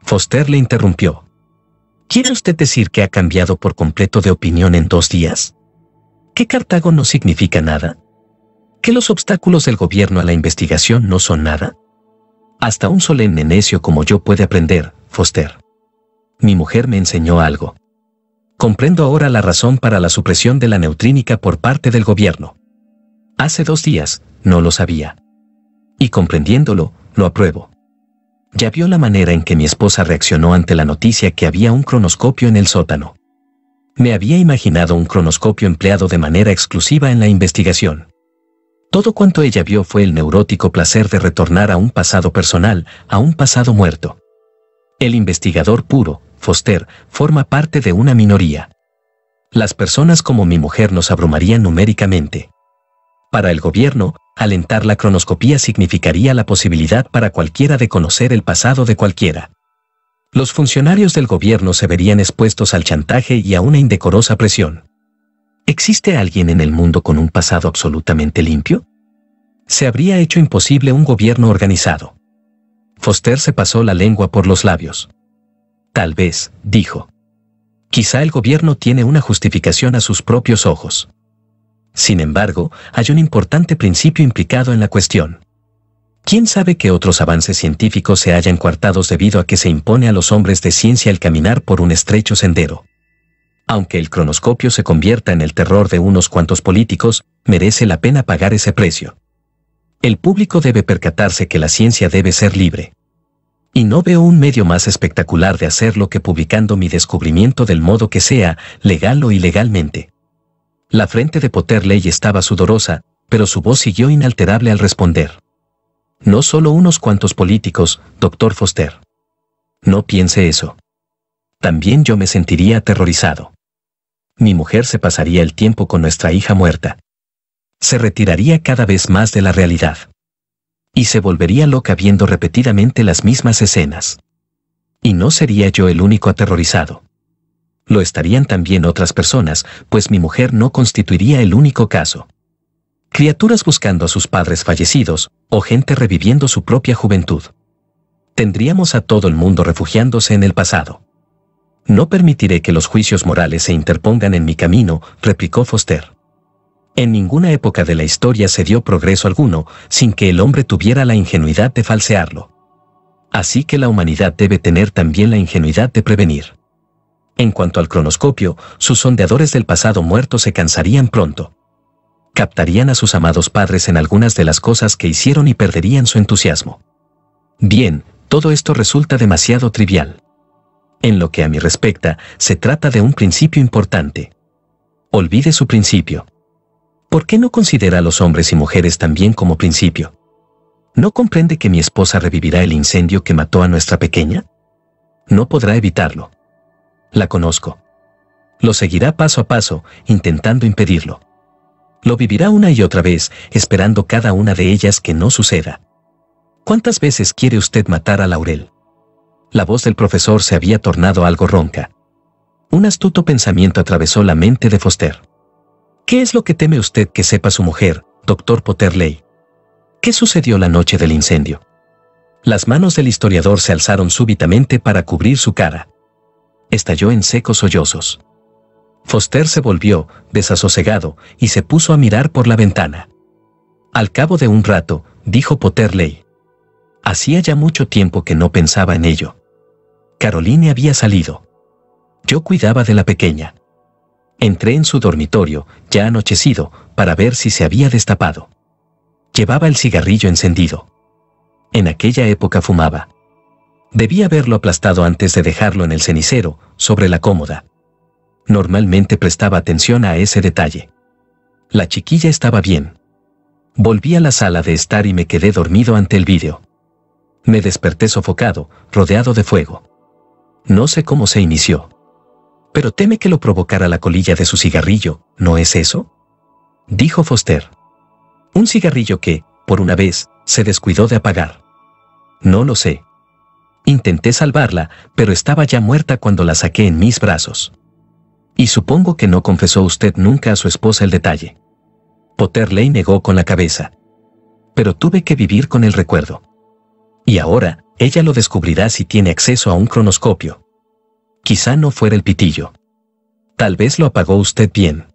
[SPEAKER 1] Foster le interrumpió. ¿Quiere usted decir que ha cambiado por completo de opinión en dos días? ¿Que Cartago no significa nada? ¿Que los obstáculos del gobierno a la investigación no son nada? Hasta un solemne necio como yo puede aprender, Foster. Mi mujer me enseñó algo. Comprendo ahora la razón para la supresión de la neutrínica por parte del gobierno. Hace dos días, no lo sabía y comprendiéndolo, lo apruebo. Ya vio la manera en que mi esposa reaccionó ante la noticia que había un cronoscopio en el sótano. Me había imaginado un cronoscopio empleado de manera exclusiva en la investigación. Todo cuanto ella vio fue el neurótico placer de retornar a un pasado personal, a un pasado muerto. El investigador puro, Foster, forma parte de una minoría. Las personas como mi mujer nos abrumarían numéricamente. Para el gobierno, Alentar la cronoscopía significaría la posibilidad para cualquiera de conocer el pasado de cualquiera. Los funcionarios del gobierno se verían expuestos al chantaje y a una indecorosa presión. ¿Existe alguien en el mundo con un pasado absolutamente limpio? Se habría hecho imposible un gobierno organizado. Foster se pasó la lengua por los labios. Tal vez, dijo. Quizá el gobierno tiene una justificación a sus propios ojos. Sin embargo, hay un importante principio implicado en la cuestión. ¿Quién sabe qué otros avances científicos se hayan coartados debido a que se impone a los hombres de ciencia el caminar por un estrecho sendero? Aunque el cronoscopio se convierta en el terror de unos cuantos políticos, merece la pena pagar ese precio. El público debe percatarse que la ciencia debe ser libre. Y no veo un medio más espectacular de hacerlo que publicando mi descubrimiento del modo que sea, legal o ilegalmente. La frente de Potterley estaba sudorosa, pero su voz siguió inalterable al responder. No solo unos cuantos políticos, doctor Foster. No piense eso. También yo me sentiría aterrorizado. Mi mujer se pasaría el tiempo con nuestra hija muerta. Se retiraría cada vez más de la realidad. Y se volvería loca viendo repetidamente las mismas escenas. Y no sería yo el único aterrorizado lo estarían también otras personas, pues mi mujer no constituiría el único caso. Criaturas buscando a sus padres fallecidos, o gente reviviendo su propia juventud. Tendríamos a todo el mundo refugiándose en el pasado. No permitiré que los juicios morales se interpongan en mi camino, replicó Foster. En ninguna época de la historia se dio progreso alguno sin que el hombre tuviera la ingenuidad de falsearlo. Así que la humanidad debe tener también la ingenuidad de prevenir. En cuanto al cronoscopio, sus sondeadores del pasado muerto se cansarían pronto. Captarían a sus amados padres en algunas de las cosas que hicieron y perderían su entusiasmo. Bien, todo esto resulta demasiado trivial. En lo que a mí respecta, se trata de un principio importante. Olvide su principio. ¿Por qué no considera a los hombres y mujeres también como principio? ¿No comprende que mi esposa revivirá el incendio que mató a nuestra pequeña? No podrá evitarlo la conozco. Lo seguirá paso a paso, intentando impedirlo. Lo vivirá una y otra vez, esperando cada una de ellas que no suceda. ¿Cuántas veces quiere usted matar a Laurel? La voz del profesor se había tornado algo ronca. Un astuto pensamiento atravesó la mente de Foster. ¿Qué es lo que teme usted que sepa su mujer, doctor Potterley? ¿Qué sucedió la noche del incendio? Las manos del historiador se alzaron súbitamente para cubrir su cara estalló en secos sollozos. Foster se volvió, desasosegado, y se puso a mirar por la ventana. Al cabo de un rato, dijo Potterley. Hacía ya mucho tiempo que no pensaba en ello. Caroline había salido. Yo cuidaba de la pequeña. Entré en su dormitorio, ya anochecido, para ver si se había destapado. Llevaba el cigarrillo encendido. En aquella época fumaba. Debía haberlo aplastado antes de dejarlo en el cenicero, sobre la cómoda. Normalmente prestaba atención a ese detalle. La chiquilla estaba bien. Volví a la sala de estar y me quedé dormido ante el vídeo. Me desperté sofocado, rodeado de fuego. No sé cómo se inició. Pero teme que lo provocara la colilla de su cigarrillo, ¿no es eso? Dijo Foster. Un cigarrillo que, por una vez, se descuidó de apagar. No lo sé, Intenté salvarla, pero estaba ya muerta cuando la saqué en mis brazos. Y supongo que no confesó usted nunca a su esposa el detalle. Potterley negó con la cabeza. Pero tuve que vivir con el recuerdo. Y ahora, ella lo descubrirá si tiene acceso a un cronoscopio. Quizá no fuera el pitillo. Tal vez lo apagó usted bien.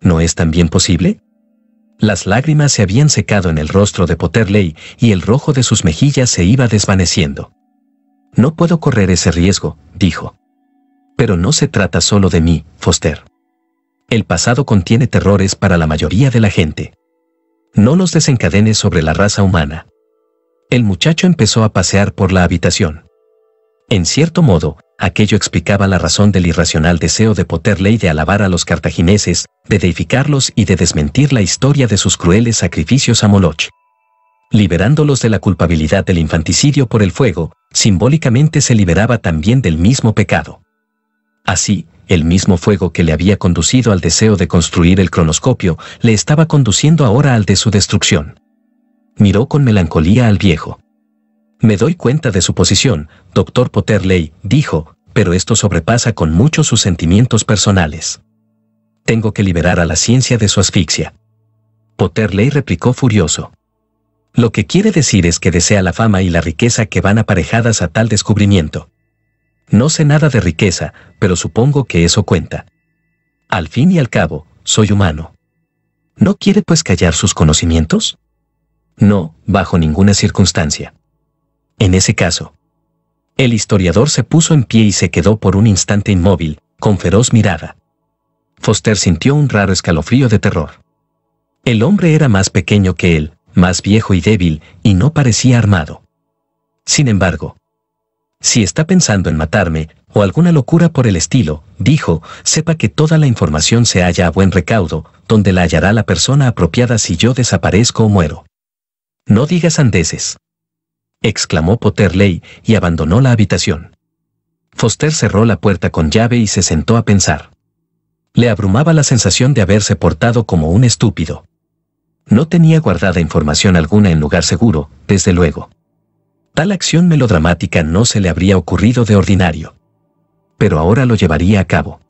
[SPEAKER 1] ¿No es también posible? Las lágrimas se habían secado en el rostro de Potterley y el rojo de sus mejillas se iba desvaneciendo. No puedo correr ese riesgo, dijo. Pero no se trata solo de mí, Foster. El pasado contiene terrores para la mayoría de la gente. No los desencadenes sobre la raza humana. El muchacho empezó a pasear por la habitación. En cierto modo, aquello explicaba la razón del irracional deseo de ley de alabar a los cartagineses, de deificarlos y de desmentir la historia de sus crueles sacrificios a Moloch liberándolos de la culpabilidad del infanticidio por el fuego, simbólicamente se liberaba también del mismo pecado. Así, el mismo fuego que le había conducido al deseo de construir el cronoscopio, le estaba conduciendo ahora al de su destrucción. Miró con melancolía al viejo. Me doy cuenta de su posición, doctor Potterley, dijo, pero esto sobrepasa con mucho sus sentimientos personales. Tengo que liberar a la ciencia de su asfixia. Potterley replicó furioso. Lo que quiere decir es que desea la fama y la riqueza que van aparejadas a tal descubrimiento. No sé nada de riqueza, pero supongo que eso cuenta. Al fin y al cabo, soy humano. ¿No quiere pues callar sus conocimientos? No, bajo ninguna circunstancia. En ese caso. El historiador se puso en pie y se quedó por un instante inmóvil, con feroz mirada. Foster sintió un raro escalofrío de terror. El hombre era más pequeño que él, más viejo y débil, y no parecía armado. Sin embargo, si está pensando en matarme, o alguna locura por el estilo, dijo, sepa que toda la información se halla a buen recaudo, donde la hallará la persona apropiada si yo desaparezco o muero. No digas andeses. exclamó Potterley, y abandonó la habitación. Foster cerró la puerta con llave y se sentó a pensar. Le abrumaba la sensación de haberse portado como un estúpido. No tenía guardada información alguna en lugar seguro, desde luego. Tal acción melodramática no se le habría ocurrido de ordinario. Pero ahora lo llevaría a cabo.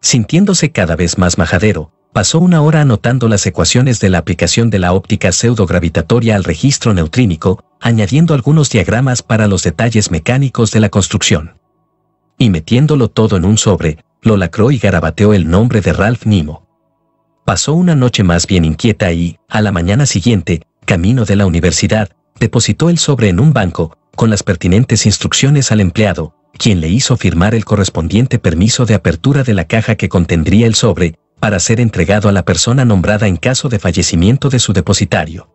[SPEAKER 1] Sintiéndose cada vez más majadero, pasó una hora anotando las ecuaciones de la aplicación de la óptica pseudogravitatoria al registro neutrínico, añadiendo algunos diagramas para los detalles mecánicos de la construcción. Y metiéndolo todo en un sobre, lo lacró y garabateó el nombre de Ralph Nimo pasó una noche más bien inquieta y, a la mañana siguiente, camino de la universidad, depositó el sobre en un banco, con las pertinentes instrucciones al empleado, quien le hizo firmar el correspondiente permiso de apertura de la caja que contendría el sobre, para ser entregado a la persona nombrada en caso de fallecimiento de su depositario.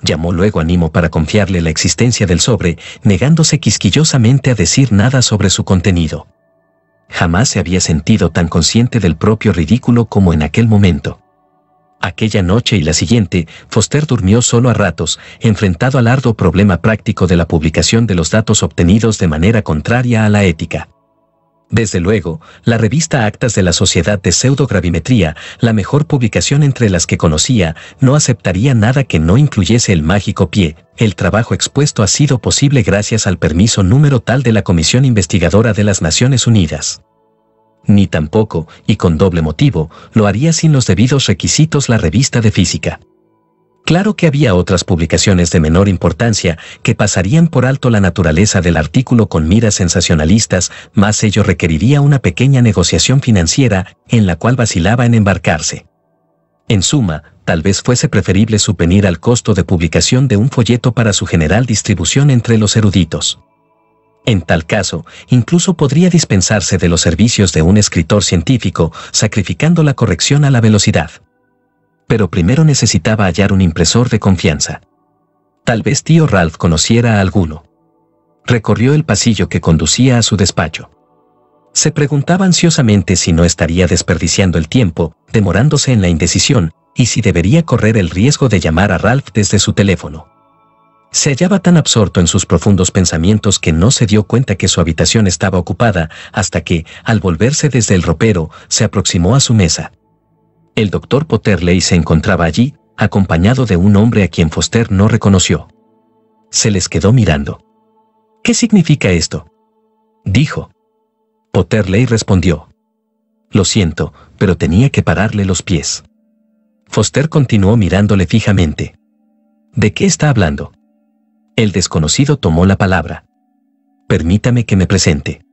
[SPEAKER 1] Llamó luego a Nimo para confiarle la existencia del sobre, negándose quisquillosamente a decir nada sobre su contenido jamás se había sentido tan consciente del propio ridículo como en aquel momento. Aquella noche y la siguiente, Foster durmió solo a ratos, enfrentado al arduo problema práctico de la publicación de los datos obtenidos de manera contraria a la ética. Desde luego, la revista Actas de la Sociedad de Pseudogravimetría, la mejor publicación entre las que conocía, no aceptaría nada que no incluyese el mágico pie. El trabajo expuesto ha sido posible gracias al permiso número tal de la Comisión Investigadora de las Naciones Unidas. Ni tampoco, y con doble motivo, lo haría sin los debidos requisitos la revista de física. Claro que había otras publicaciones de menor importancia que pasarían por alto la naturaleza del artículo con miras sensacionalistas, más ello requeriría una pequeña negociación financiera en la cual vacilaba en embarcarse. En suma, tal vez fuese preferible suvenir al costo de publicación de un folleto para su general distribución entre los eruditos. En tal caso, incluso podría dispensarse de los servicios de un escritor científico, sacrificando la corrección a la velocidad pero primero necesitaba hallar un impresor de confianza. Tal vez tío Ralph conociera a alguno. Recorrió el pasillo que conducía a su despacho. Se preguntaba ansiosamente si no estaría desperdiciando el tiempo, demorándose en la indecisión, y si debería correr el riesgo de llamar a Ralph desde su teléfono. Se hallaba tan absorto en sus profundos pensamientos que no se dio cuenta que su habitación estaba ocupada hasta que, al volverse desde el ropero, se aproximó a su mesa. El doctor Potterley se encontraba allí, acompañado de un hombre a quien Foster no reconoció. Se les quedó mirando. ¿Qué significa esto? Dijo. Potterley respondió. Lo siento, pero tenía que pararle los pies. Foster continuó mirándole fijamente. ¿De qué está hablando? El desconocido tomó la palabra. Permítame que me presente.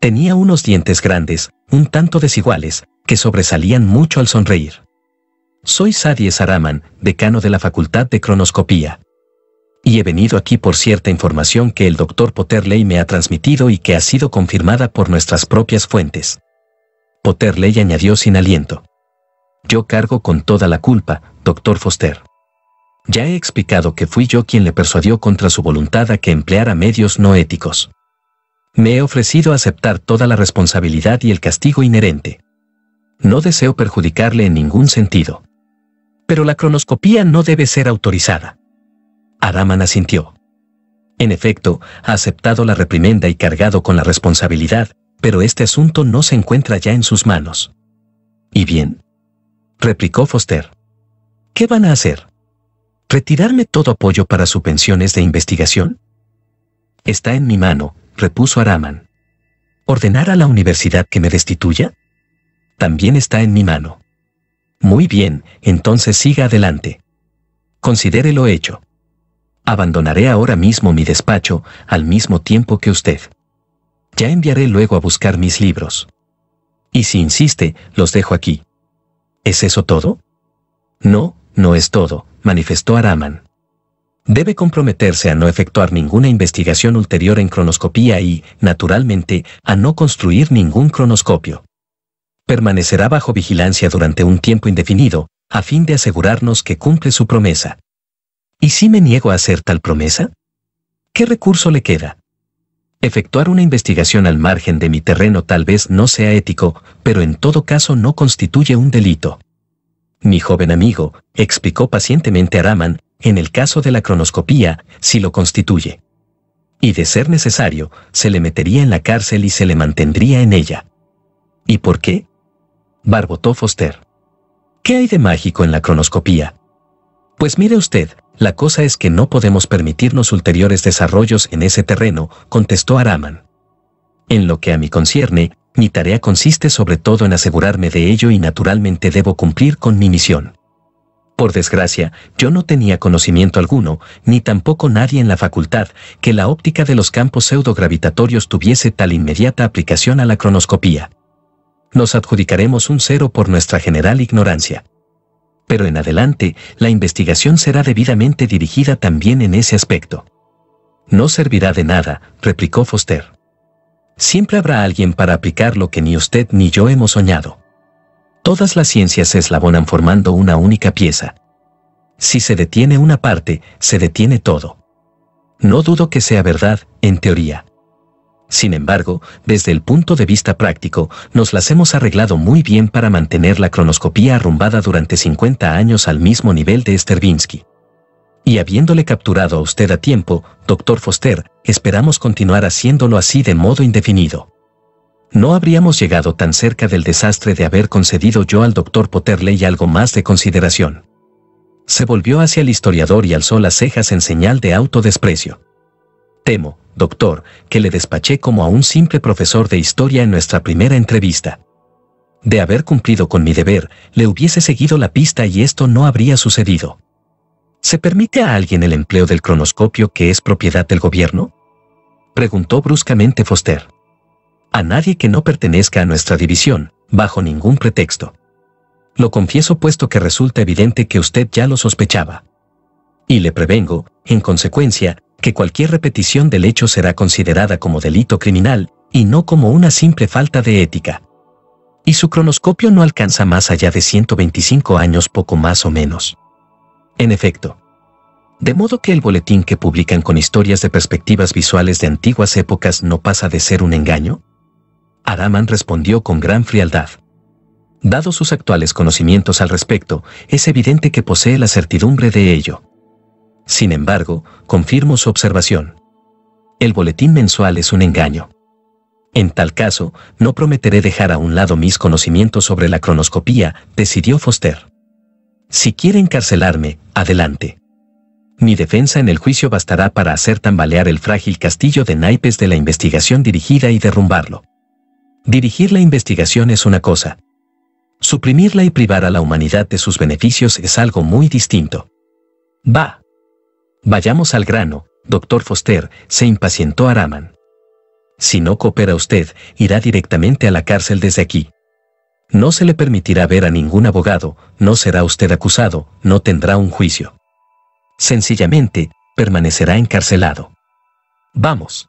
[SPEAKER 1] Tenía unos dientes grandes, un tanto desiguales, que sobresalían mucho al sonreír. Soy Sadie Saraman, decano de la Facultad de Cronoscopía. Y he venido aquí por cierta información que el doctor Potterley me ha transmitido y que ha sido confirmada por nuestras propias fuentes. Potterley añadió sin aliento. Yo cargo con toda la culpa, doctor Foster. Ya he explicado que fui yo quien le persuadió contra su voluntad a que empleara medios no éticos. Me he ofrecido aceptar toda la responsabilidad y el castigo inherente no deseo perjudicarle en ningún sentido. Pero la cronoscopía no debe ser autorizada. Araman asintió. En efecto, ha aceptado la reprimenda y cargado con la responsabilidad, pero este asunto no se encuentra ya en sus manos. Y bien, replicó Foster. ¿Qué van a hacer? ¿Retirarme todo apoyo para subvenciones de investigación? Está en mi mano, repuso Araman. ¿Ordenar a la universidad que me destituya? también está en mi mano. Muy bien, entonces siga adelante. Considere lo hecho. Abandonaré ahora mismo mi despacho, al mismo tiempo que usted. Ya enviaré luego a buscar mis libros. Y si insiste, los dejo aquí. ¿Es eso todo? No, no es todo, manifestó Araman. Debe comprometerse a no efectuar ninguna investigación ulterior en cronoscopía y, naturalmente, a no construir ningún cronoscopio permanecerá bajo vigilancia durante un tiempo indefinido, a fin de asegurarnos que cumple su promesa. ¿Y si me niego a hacer tal promesa? ¿Qué recurso le queda? Efectuar una investigación al margen de mi terreno tal vez no sea ético, pero en todo caso no constituye un delito. Mi joven amigo, explicó pacientemente a Raman, en el caso de la cronoscopía, si lo constituye. Y de ser necesario, se le metería en la cárcel y se le mantendría en ella. ¿Y por qué? barbotó Foster. ¿Qué hay de mágico en la cronoscopía? Pues mire usted, la cosa es que no podemos permitirnos ulteriores desarrollos en ese terreno, contestó Araman. En lo que a mí concierne, mi tarea consiste sobre todo en asegurarme de ello y naturalmente debo cumplir con mi misión. Por desgracia, yo no tenía conocimiento alguno, ni tampoco nadie en la facultad, que la óptica de los campos pseudogravitatorios tuviese tal inmediata aplicación a la cronoscopía nos adjudicaremos un cero por nuestra general ignorancia. Pero en adelante, la investigación será debidamente dirigida también en ese aspecto. No servirá de nada, replicó Foster. Siempre habrá alguien para aplicar lo que ni usted ni yo hemos soñado. Todas las ciencias se eslabonan formando una única pieza. Si se detiene una parte, se detiene todo. No dudo que sea verdad, en teoría. Sin embargo, desde el punto de vista práctico, nos las hemos arreglado muy bien para mantener la cronoscopía arrumbada durante 50 años al mismo nivel de Stervinsky. Y habiéndole capturado a usted a tiempo, doctor Foster, esperamos continuar haciéndolo así de modo indefinido. No habríamos llegado tan cerca del desastre de haber concedido yo al doctor Potterley algo más de consideración. Se volvió hacia el historiador y alzó las cejas en señal de autodesprecio. Temo, doctor, que le despaché como a un simple profesor de historia en nuestra primera entrevista. De haber cumplido con mi deber, le hubiese seguido la pista y esto no habría sucedido. ¿Se permite a alguien el empleo del cronoscopio que es propiedad del gobierno? Preguntó bruscamente Foster. A nadie que no pertenezca a nuestra división, bajo ningún pretexto. Lo confieso puesto que resulta evidente que usted ya lo sospechaba. Y le prevengo, en consecuencia, que cualquier repetición del hecho será considerada como delito criminal, y no como una simple falta de ética. Y su cronoscopio no alcanza más allá de 125 años poco más o menos. En efecto. De modo que el boletín que publican con historias de perspectivas visuales de antiguas épocas no pasa de ser un engaño? Adaman respondió con gran frialdad. Dados sus actuales conocimientos al respecto, es evidente que posee la certidumbre de ello. Sin embargo, confirmo su observación. El boletín mensual es un engaño. En tal caso, no prometeré dejar a un lado mis conocimientos sobre la cronoscopía, decidió Foster. Si quiere encarcelarme, adelante. Mi defensa en el juicio bastará para hacer tambalear el frágil castillo de naipes de la investigación dirigida y derrumbarlo. Dirigir la investigación es una cosa. Suprimirla y privar a la humanidad de sus beneficios es algo muy distinto. Va. Vayamos al grano, doctor Foster, se impacientó Araman. Si no coopera usted, irá directamente a la cárcel desde aquí. No se le permitirá ver a ningún abogado, no será usted acusado, no tendrá un juicio. Sencillamente, permanecerá encarcelado. Vamos.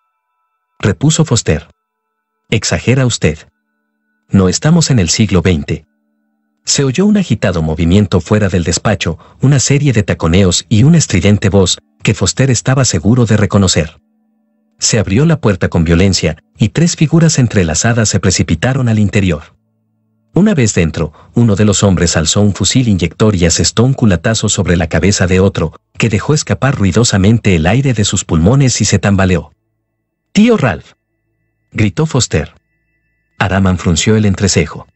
[SPEAKER 1] Repuso Foster. Exagera usted. No estamos en el siglo XX, se oyó un agitado movimiento fuera del despacho, una serie de taconeos y una estridente voz, que Foster estaba seguro de reconocer. Se abrió la puerta con violencia, y tres figuras entrelazadas se precipitaron al interior. Una vez dentro, uno de los hombres alzó un fusil inyector y asestó un culatazo sobre la cabeza de otro, que dejó escapar ruidosamente el aire de sus pulmones y se tambaleó. Tío Ralph. Gritó Foster. Araman frunció el entrecejo.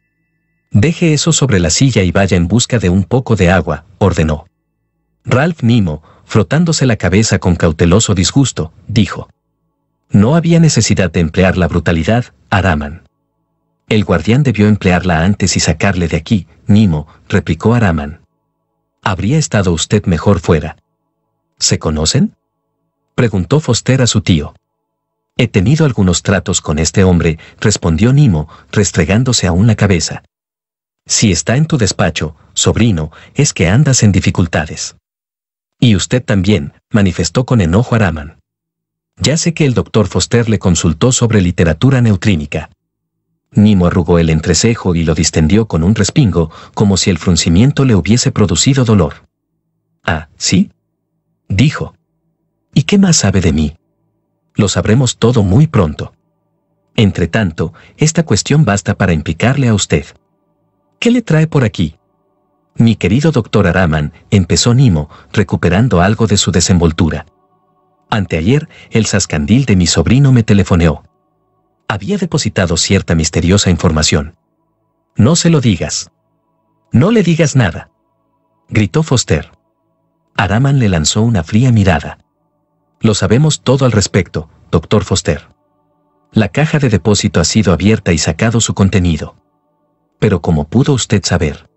[SPEAKER 1] Deje eso sobre la silla y vaya en busca de un poco de agua, ordenó. Ralph Nimo, frotándose la cabeza con cauteloso disgusto, dijo. No había necesidad de emplear la brutalidad, Araman. El guardián debió emplearla antes y sacarle de aquí, Nimo, replicó Araman. Habría estado usted mejor fuera. ¿Se conocen? preguntó Foster a su tío. He tenido algunos tratos con este hombre, respondió Nimo, restregándose aún la cabeza. Si está en tu despacho, sobrino, es que andas en dificultades. Y usted también, manifestó con enojo Araman. Ya sé que el doctor Foster le consultó sobre literatura neutrínica. Nimo arrugó el entrecejo y lo distendió con un respingo, como si el fruncimiento le hubiese producido dolor. Ah, ¿sí? Dijo. ¿Y qué más sabe de mí? Lo sabremos todo muy pronto. Entretanto, esta cuestión basta para implicarle a usted. ¿Qué le trae por aquí? Mi querido doctor Araman, empezó Nimo, recuperando algo de su desenvoltura. Anteayer, el sascandil de mi sobrino me telefoneó. Había depositado cierta misteriosa información. No se lo digas. No le digas nada. Gritó Foster. Araman le lanzó una fría mirada. Lo sabemos todo al respecto, doctor Foster. La caja de depósito ha sido abierta y sacado su contenido pero como pudo usted saber.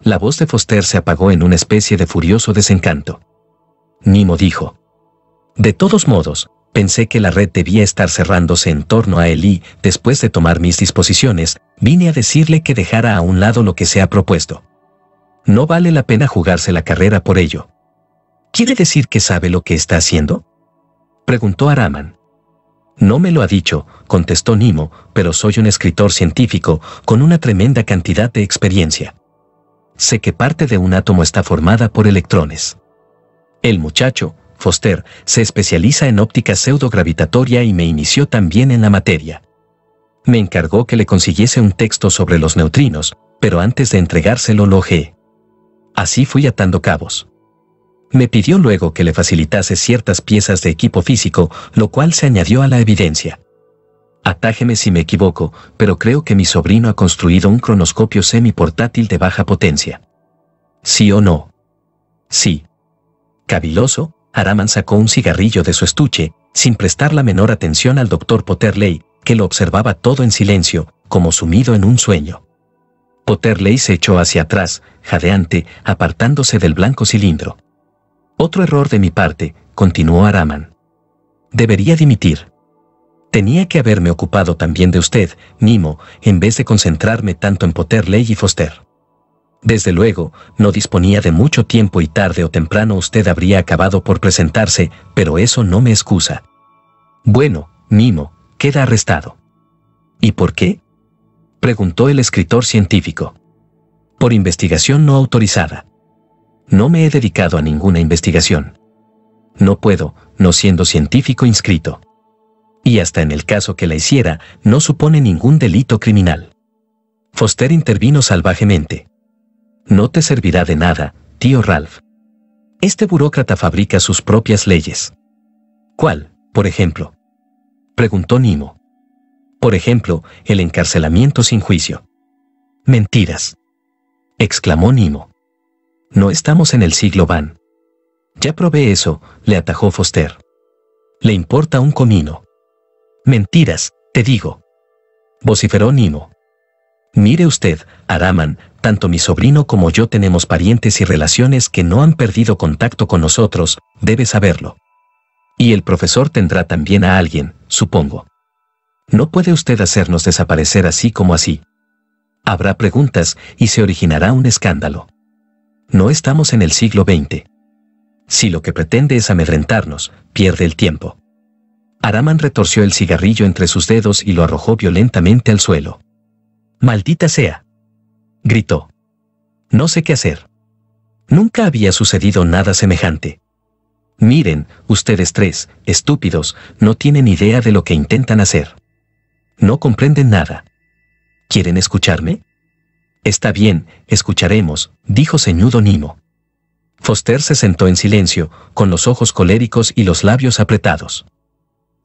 [SPEAKER 1] La voz de Foster se apagó en una especie de furioso desencanto. Nimo dijo. De todos modos, pensé que la red debía estar cerrándose en torno a él y, después de tomar mis disposiciones, vine a decirle que dejara a un lado lo que se ha propuesto. No vale la pena jugarse la carrera por ello. ¿Quiere decir que sabe lo que está haciendo? Preguntó Araman. No me lo ha dicho, contestó Nimo, pero soy un escritor científico con una tremenda cantidad de experiencia. Sé que parte de un átomo está formada por electrones. El muchacho, Foster, se especializa en óptica pseudogravitatoria y me inició también en la materia. Me encargó que le consiguiese un texto sobre los neutrinos, pero antes de entregárselo lo Así fui atando cabos. Me pidió luego que le facilitase ciertas piezas de equipo físico, lo cual se añadió a la evidencia. Atájeme si me equivoco, pero creo que mi sobrino ha construido un cronoscopio semiportátil de baja potencia. ¿Sí o no? Sí. Cabiloso, Araman sacó un cigarrillo de su estuche, sin prestar la menor atención al doctor Potterley, que lo observaba todo en silencio, como sumido en un sueño. Potterley se echó hacia atrás, jadeante, apartándose del blanco cilindro. Otro error de mi parte, continuó Araman. Debería dimitir. Tenía que haberme ocupado también de usted, Mimo, en vez de concentrarme tanto en Ley y Foster. Desde luego, no disponía de mucho tiempo y tarde o temprano usted habría acabado por presentarse, pero eso no me excusa. Bueno, Mimo, queda arrestado. ¿Y por qué? preguntó el escritor científico. Por investigación no autorizada no me he dedicado a ninguna investigación. No puedo, no siendo científico inscrito. Y hasta en el caso que la hiciera, no supone ningún delito criminal. Foster intervino salvajemente. No te servirá de nada, tío Ralph. Este burócrata fabrica sus propias leyes. ¿Cuál, por ejemplo? Preguntó Nimo. Por ejemplo, el encarcelamiento sin juicio. Mentiras. Exclamó Nimo. No estamos en el siglo Van. Ya probé eso, le atajó Foster. Le importa un comino. Mentiras, te digo. Vociferó Nino. Mire usted, Araman, tanto mi sobrino como yo tenemos parientes y relaciones que no han perdido contacto con nosotros, debe saberlo. Y el profesor tendrá también a alguien, supongo. No puede usted hacernos desaparecer así como así. Habrá preguntas y se originará un escándalo. No estamos en el siglo XX. Si lo que pretende es amedrentarnos, pierde el tiempo. Araman retorció el cigarrillo entre sus dedos y lo arrojó violentamente al suelo. ¡Maldita sea! gritó. No sé qué hacer. Nunca había sucedido nada semejante. Miren, ustedes tres, estúpidos, no tienen idea de lo que intentan hacer. No comprenden nada. ¿Quieren escucharme? Está bien, escucharemos, dijo ceñudo Nimo. Foster se sentó en silencio, con los ojos coléricos y los labios apretados.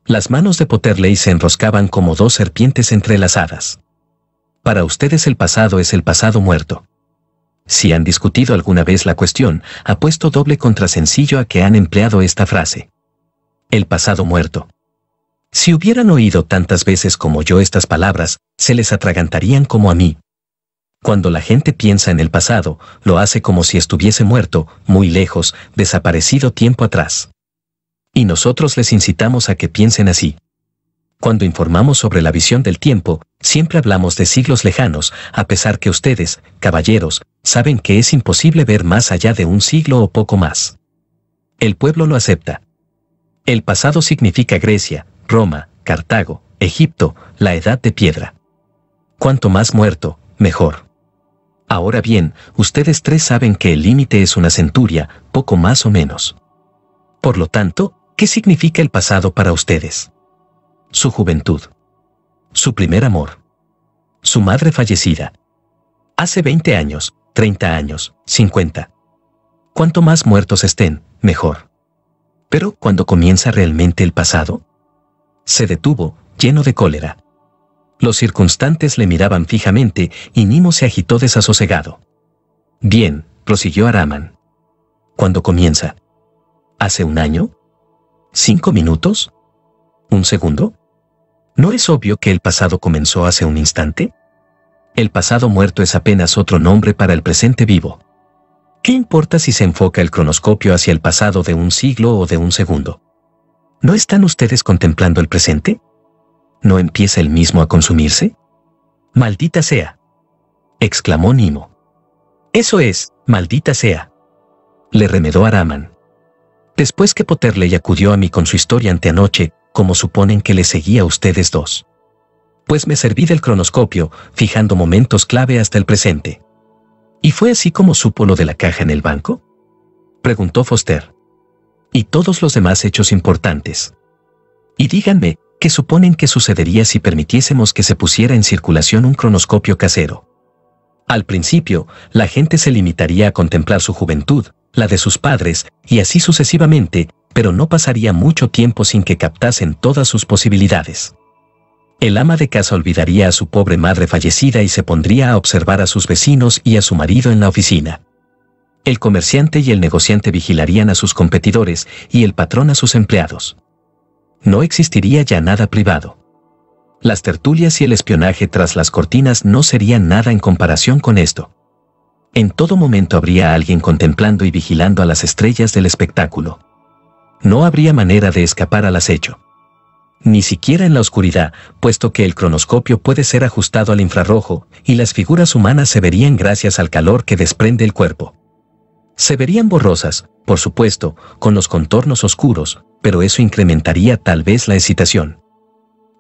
[SPEAKER 1] Las manos de Potterley se enroscaban como dos serpientes entrelazadas. Para ustedes el pasado es el pasado muerto. Si han discutido alguna vez la cuestión, apuesto doble contra sencillo a que han empleado esta frase. El pasado muerto. Si hubieran oído tantas veces como yo estas palabras, se les atragantarían como a mí, cuando la gente piensa en el pasado, lo hace como si estuviese muerto, muy lejos, desaparecido tiempo atrás. Y nosotros les incitamos a que piensen así. Cuando informamos sobre la visión del tiempo, siempre hablamos de siglos lejanos, a pesar que ustedes, caballeros, saben que es imposible ver más allá de un siglo o poco más. El pueblo lo acepta. El pasado significa Grecia, Roma, Cartago, Egipto, la edad de piedra. Cuanto más muerto, mejor. Ahora bien, ustedes tres saben que el límite es una centuria, poco más o menos. Por lo tanto, ¿qué significa el pasado para ustedes? Su juventud. Su primer amor. Su madre fallecida. Hace 20 años, 30 años, 50. Cuanto más muertos estén, mejor. Pero ¿cuándo comienza realmente el pasado, se detuvo, lleno de cólera. Los circunstantes le miraban fijamente y Nimo se agitó desasosegado. Bien, prosiguió Araman. ¿Cuándo comienza? ¿Hace un año? ¿Cinco minutos? ¿Un segundo? ¿No es obvio que el pasado comenzó hace un instante? El pasado muerto es apenas otro nombre para el presente vivo. ¿Qué importa si se enfoca el cronoscopio hacia el pasado de un siglo o de un segundo? ¿No están ustedes contemplando el presente? ¿no empieza el mismo a consumirse? Maldita sea. exclamó Nimo. Eso es, maldita sea. Le remedó Araman. Después que Potterley acudió a mí con su historia anteanoche, como suponen que le seguía a ustedes dos. Pues me serví del cronoscopio, fijando momentos clave hasta el presente. ¿Y fue así como supo lo de la caja en el banco? Preguntó Foster. Y todos los demás hechos importantes. Y díganme, que suponen que sucedería si permitiésemos que se pusiera en circulación un cronoscopio casero. Al principio, la gente se limitaría a contemplar su juventud, la de sus padres, y así sucesivamente, pero no pasaría mucho tiempo sin que captasen todas sus posibilidades. El ama de casa olvidaría a su pobre madre fallecida y se pondría a observar a sus vecinos y a su marido en la oficina. El comerciante y el negociante vigilarían a sus competidores y el patrón a sus empleados no existiría ya nada privado. Las tertulias y el espionaje tras las cortinas no serían nada en comparación con esto. En todo momento habría alguien contemplando y vigilando a las estrellas del espectáculo. No habría manera de escapar al acecho. Ni siquiera en la oscuridad, puesto que el cronoscopio puede ser ajustado al infrarrojo, y las figuras humanas se verían gracias al calor que desprende el cuerpo. Se verían borrosas, por supuesto, con los contornos oscuros, pero eso incrementaría tal vez la excitación.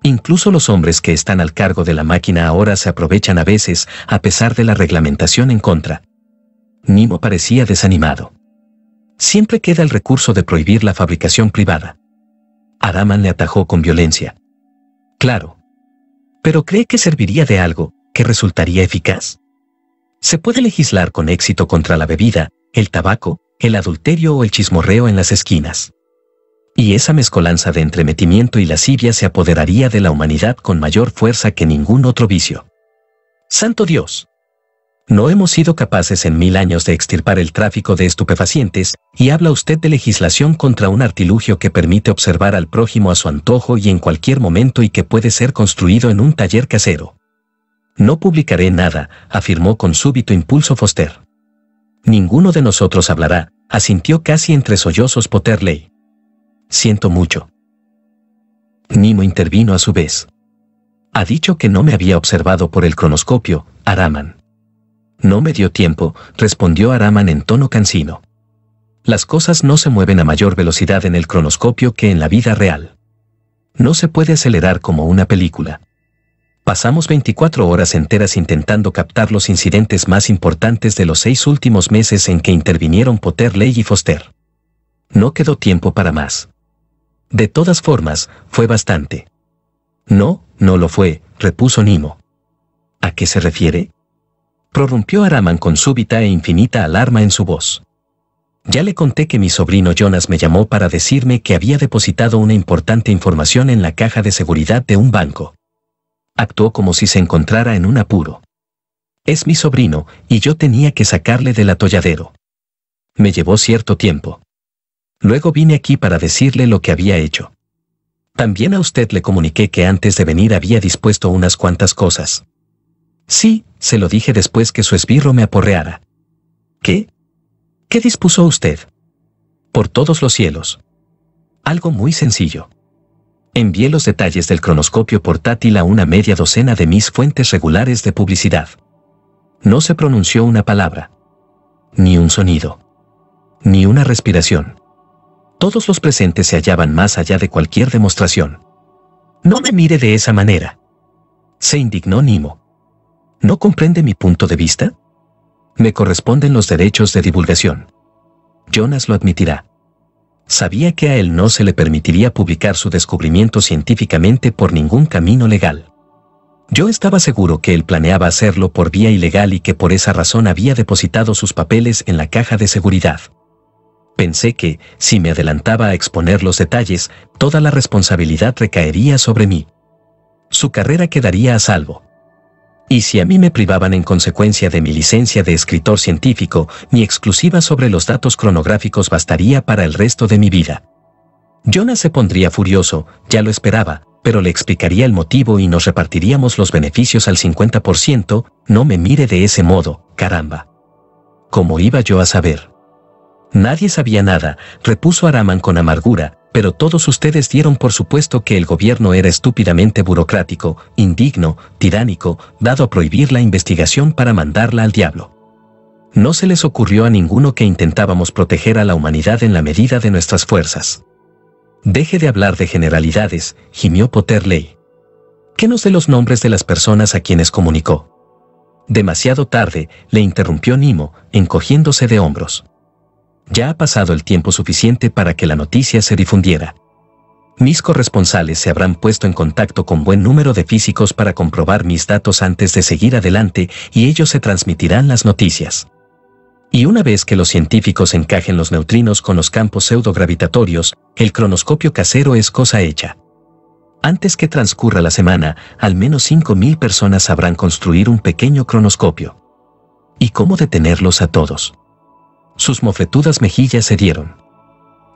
[SPEAKER 1] Incluso los hombres que están al cargo de la máquina ahora se aprovechan a veces, a pesar de la reglamentación en contra. Nimo parecía desanimado. Siempre queda el recurso de prohibir la fabricación privada. Araman le atajó con violencia. Claro. Pero cree que serviría de algo, que resultaría eficaz. Se puede legislar con éxito contra la bebida, el tabaco, el adulterio o el chismorreo en las esquinas. Y esa mezcolanza de entremetimiento y lascivia se apoderaría de la humanidad con mayor fuerza que ningún otro vicio. ¡Santo Dios! No hemos sido capaces en mil años de extirpar el tráfico de estupefacientes, y habla usted de legislación contra un artilugio que permite observar al prójimo a su antojo y en cualquier momento y que puede ser construido en un taller casero. No publicaré nada, afirmó con súbito impulso Foster. Ninguno de nosotros hablará, asintió casi entre sollozos Potterley. Siento mucho. Nimo intervino a su vez. Ha dicho que no me había observado por el cronoscopio, Araman. No me dio tiempo, respondió Araman en tono cansino. Las cosas no se mueven a mayor velocidad en el cronoscopio que en la vida real. No se puede acelerar como una película. Pasamos 24 horas enteras intentando captar los incidentes más importantes de los seis últimos meses en que intervinieron Potter Ley y Foster. No quedó tiempo para más. De todas formas, fue bastante. No, no lo fue, repuso Nimo. ¿A qué se refiere? Prorrumpió Araman con súbita e infinita alarma en su voz. Ya le conté que mi sobrino Jonas me llamó para decirme que había depositado una importante información en la caja de seguridad de un banco actuó como si se encontrara en un apuro. Es mi sobrino, y yo tenía que sacarle del atolladero. Me llevó cierto tiempo. Luego vine aquí para decirle lo que había hecho. También a usted le comuniqué que antes de venir había dispuesto unas cuantas cosas. Sí, se lo dije después que su esbirro me aporreara. ¿Qué? ¿Qué dispuso usted? Por todos los cielos. Algo muy sencillo. Envié los detalles del cronoscopio portátil a una media docena de mis fuentes regulares de publicidad. No se pronunció una palabra. Ni un sonido. Ni una respiración. Todos los presentes se hallaban más allá de cualquier demostración. No me mire de esa manera. Se indignó Nimo. ¿No comprende mi punto de vista? Me corresponden los derechos de divulgación. Jonas lo admitirá sabía que a él no se le permitiría publicar su descubrimiento científicamente por ningún camino legal. Yo estaba seguro que él planeaba hacerlo por vía ilegal y que por esa razón había depositado sus papeles en la caja de seguridad. Pensé que, si me adelantaba a exponer los detalles, toda la responsabilidad recaería sobre mí. Su carrera quedaría a salvo. Y si a mí me privaban en consecuencia de mi licencia de escritor científico, mi exclusiva sobre los datos cronográficos bastaría para el resto de mi vida. Jonas se pondría furioso, ya lo esperaba, pero le explicaría el motivo y nos repartiríamos los beneficios al 50%, no me mire de ese modo, caramba. ¿Cómo iba yo a saber? Nadie sabía nada, repuso Araman con amargura, pero todos ustedes dieron por supuesto que el gobierno era estúpidamente burocrático, indigno, tiránico, dado a prohibir la investigación para mandarla al diablo. No se les ocurrió a ninguno que intentábamos proteger a la humanidad en la medida de nuestras fuerzas. Deje de hablar de generalidades, gimió Potterley. ¿Qué nos dé los nombres de las personas a quienes comunicó? Demasiado tarde, le interrumpió Nimo, encogiéndose de hombros ya ha pasado el tiempo suficiente para que la noticia se difundiera. Mis corresponsales se habrán puesto en contacto con buen número de físicos para comprobar mis datos antes de seguir adelante y ellos se transmitirán las noticias. Y una vez que los científicos encajen los neutrinos con los campos pseudogravitatorios, el cronoscopio casero es cosa hecha. Antes que transcurra la semana, al menos 5.000 personas sabrán construir un pequeño cronoscopio. ¿Y cómo detenerlos a todos? Sus mofletudas mejillas se dieron.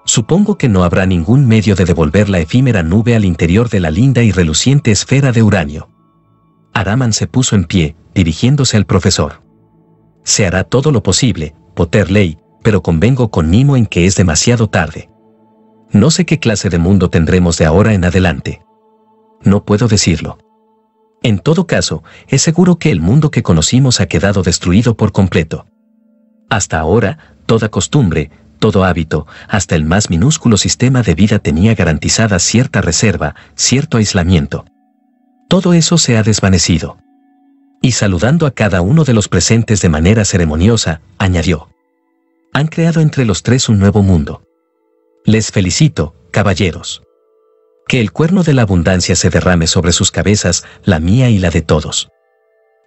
[SPEAKER 1] Supongo que no habrá ningún medio de devolver la efímera nube al interior de la linda y reluciente esfera de uranio. Araman se puso en pie, dirigiéndose al profesor. Se hará todo lo posible, poter ley, pero convengo con Mimo en que es demasiado tarde. No sé qué clase de mundo tendremos de ahora en adelante. No puedo decirlo. En todo caso, es seguro que el mundo que conocimos ha quedado destruido por completo. Hasta ahora, toda costumbre, todo hábito, hasta el más minúsculo sistema de vida tenía garantizada cierta reserva, cierto aislamiento. Todo eso se ha desvanecido. Y saludando a cada uno de los presentes de manera ceremoniosa, añadió. Han creado entre los tres un nuevo mundo. Les felicito, caballeros. Que el cuerno de la abundancia se derrame sobre sus cabezas, la mía y la de todos.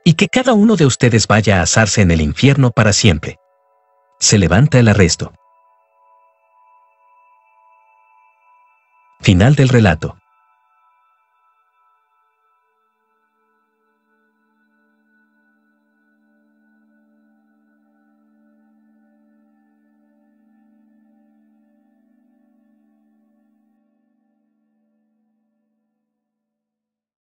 [SPEAKER 1] Y que cada uno de ustedes vaya a asarse en el infierno para siempre se levanta el arresto. Final del relato.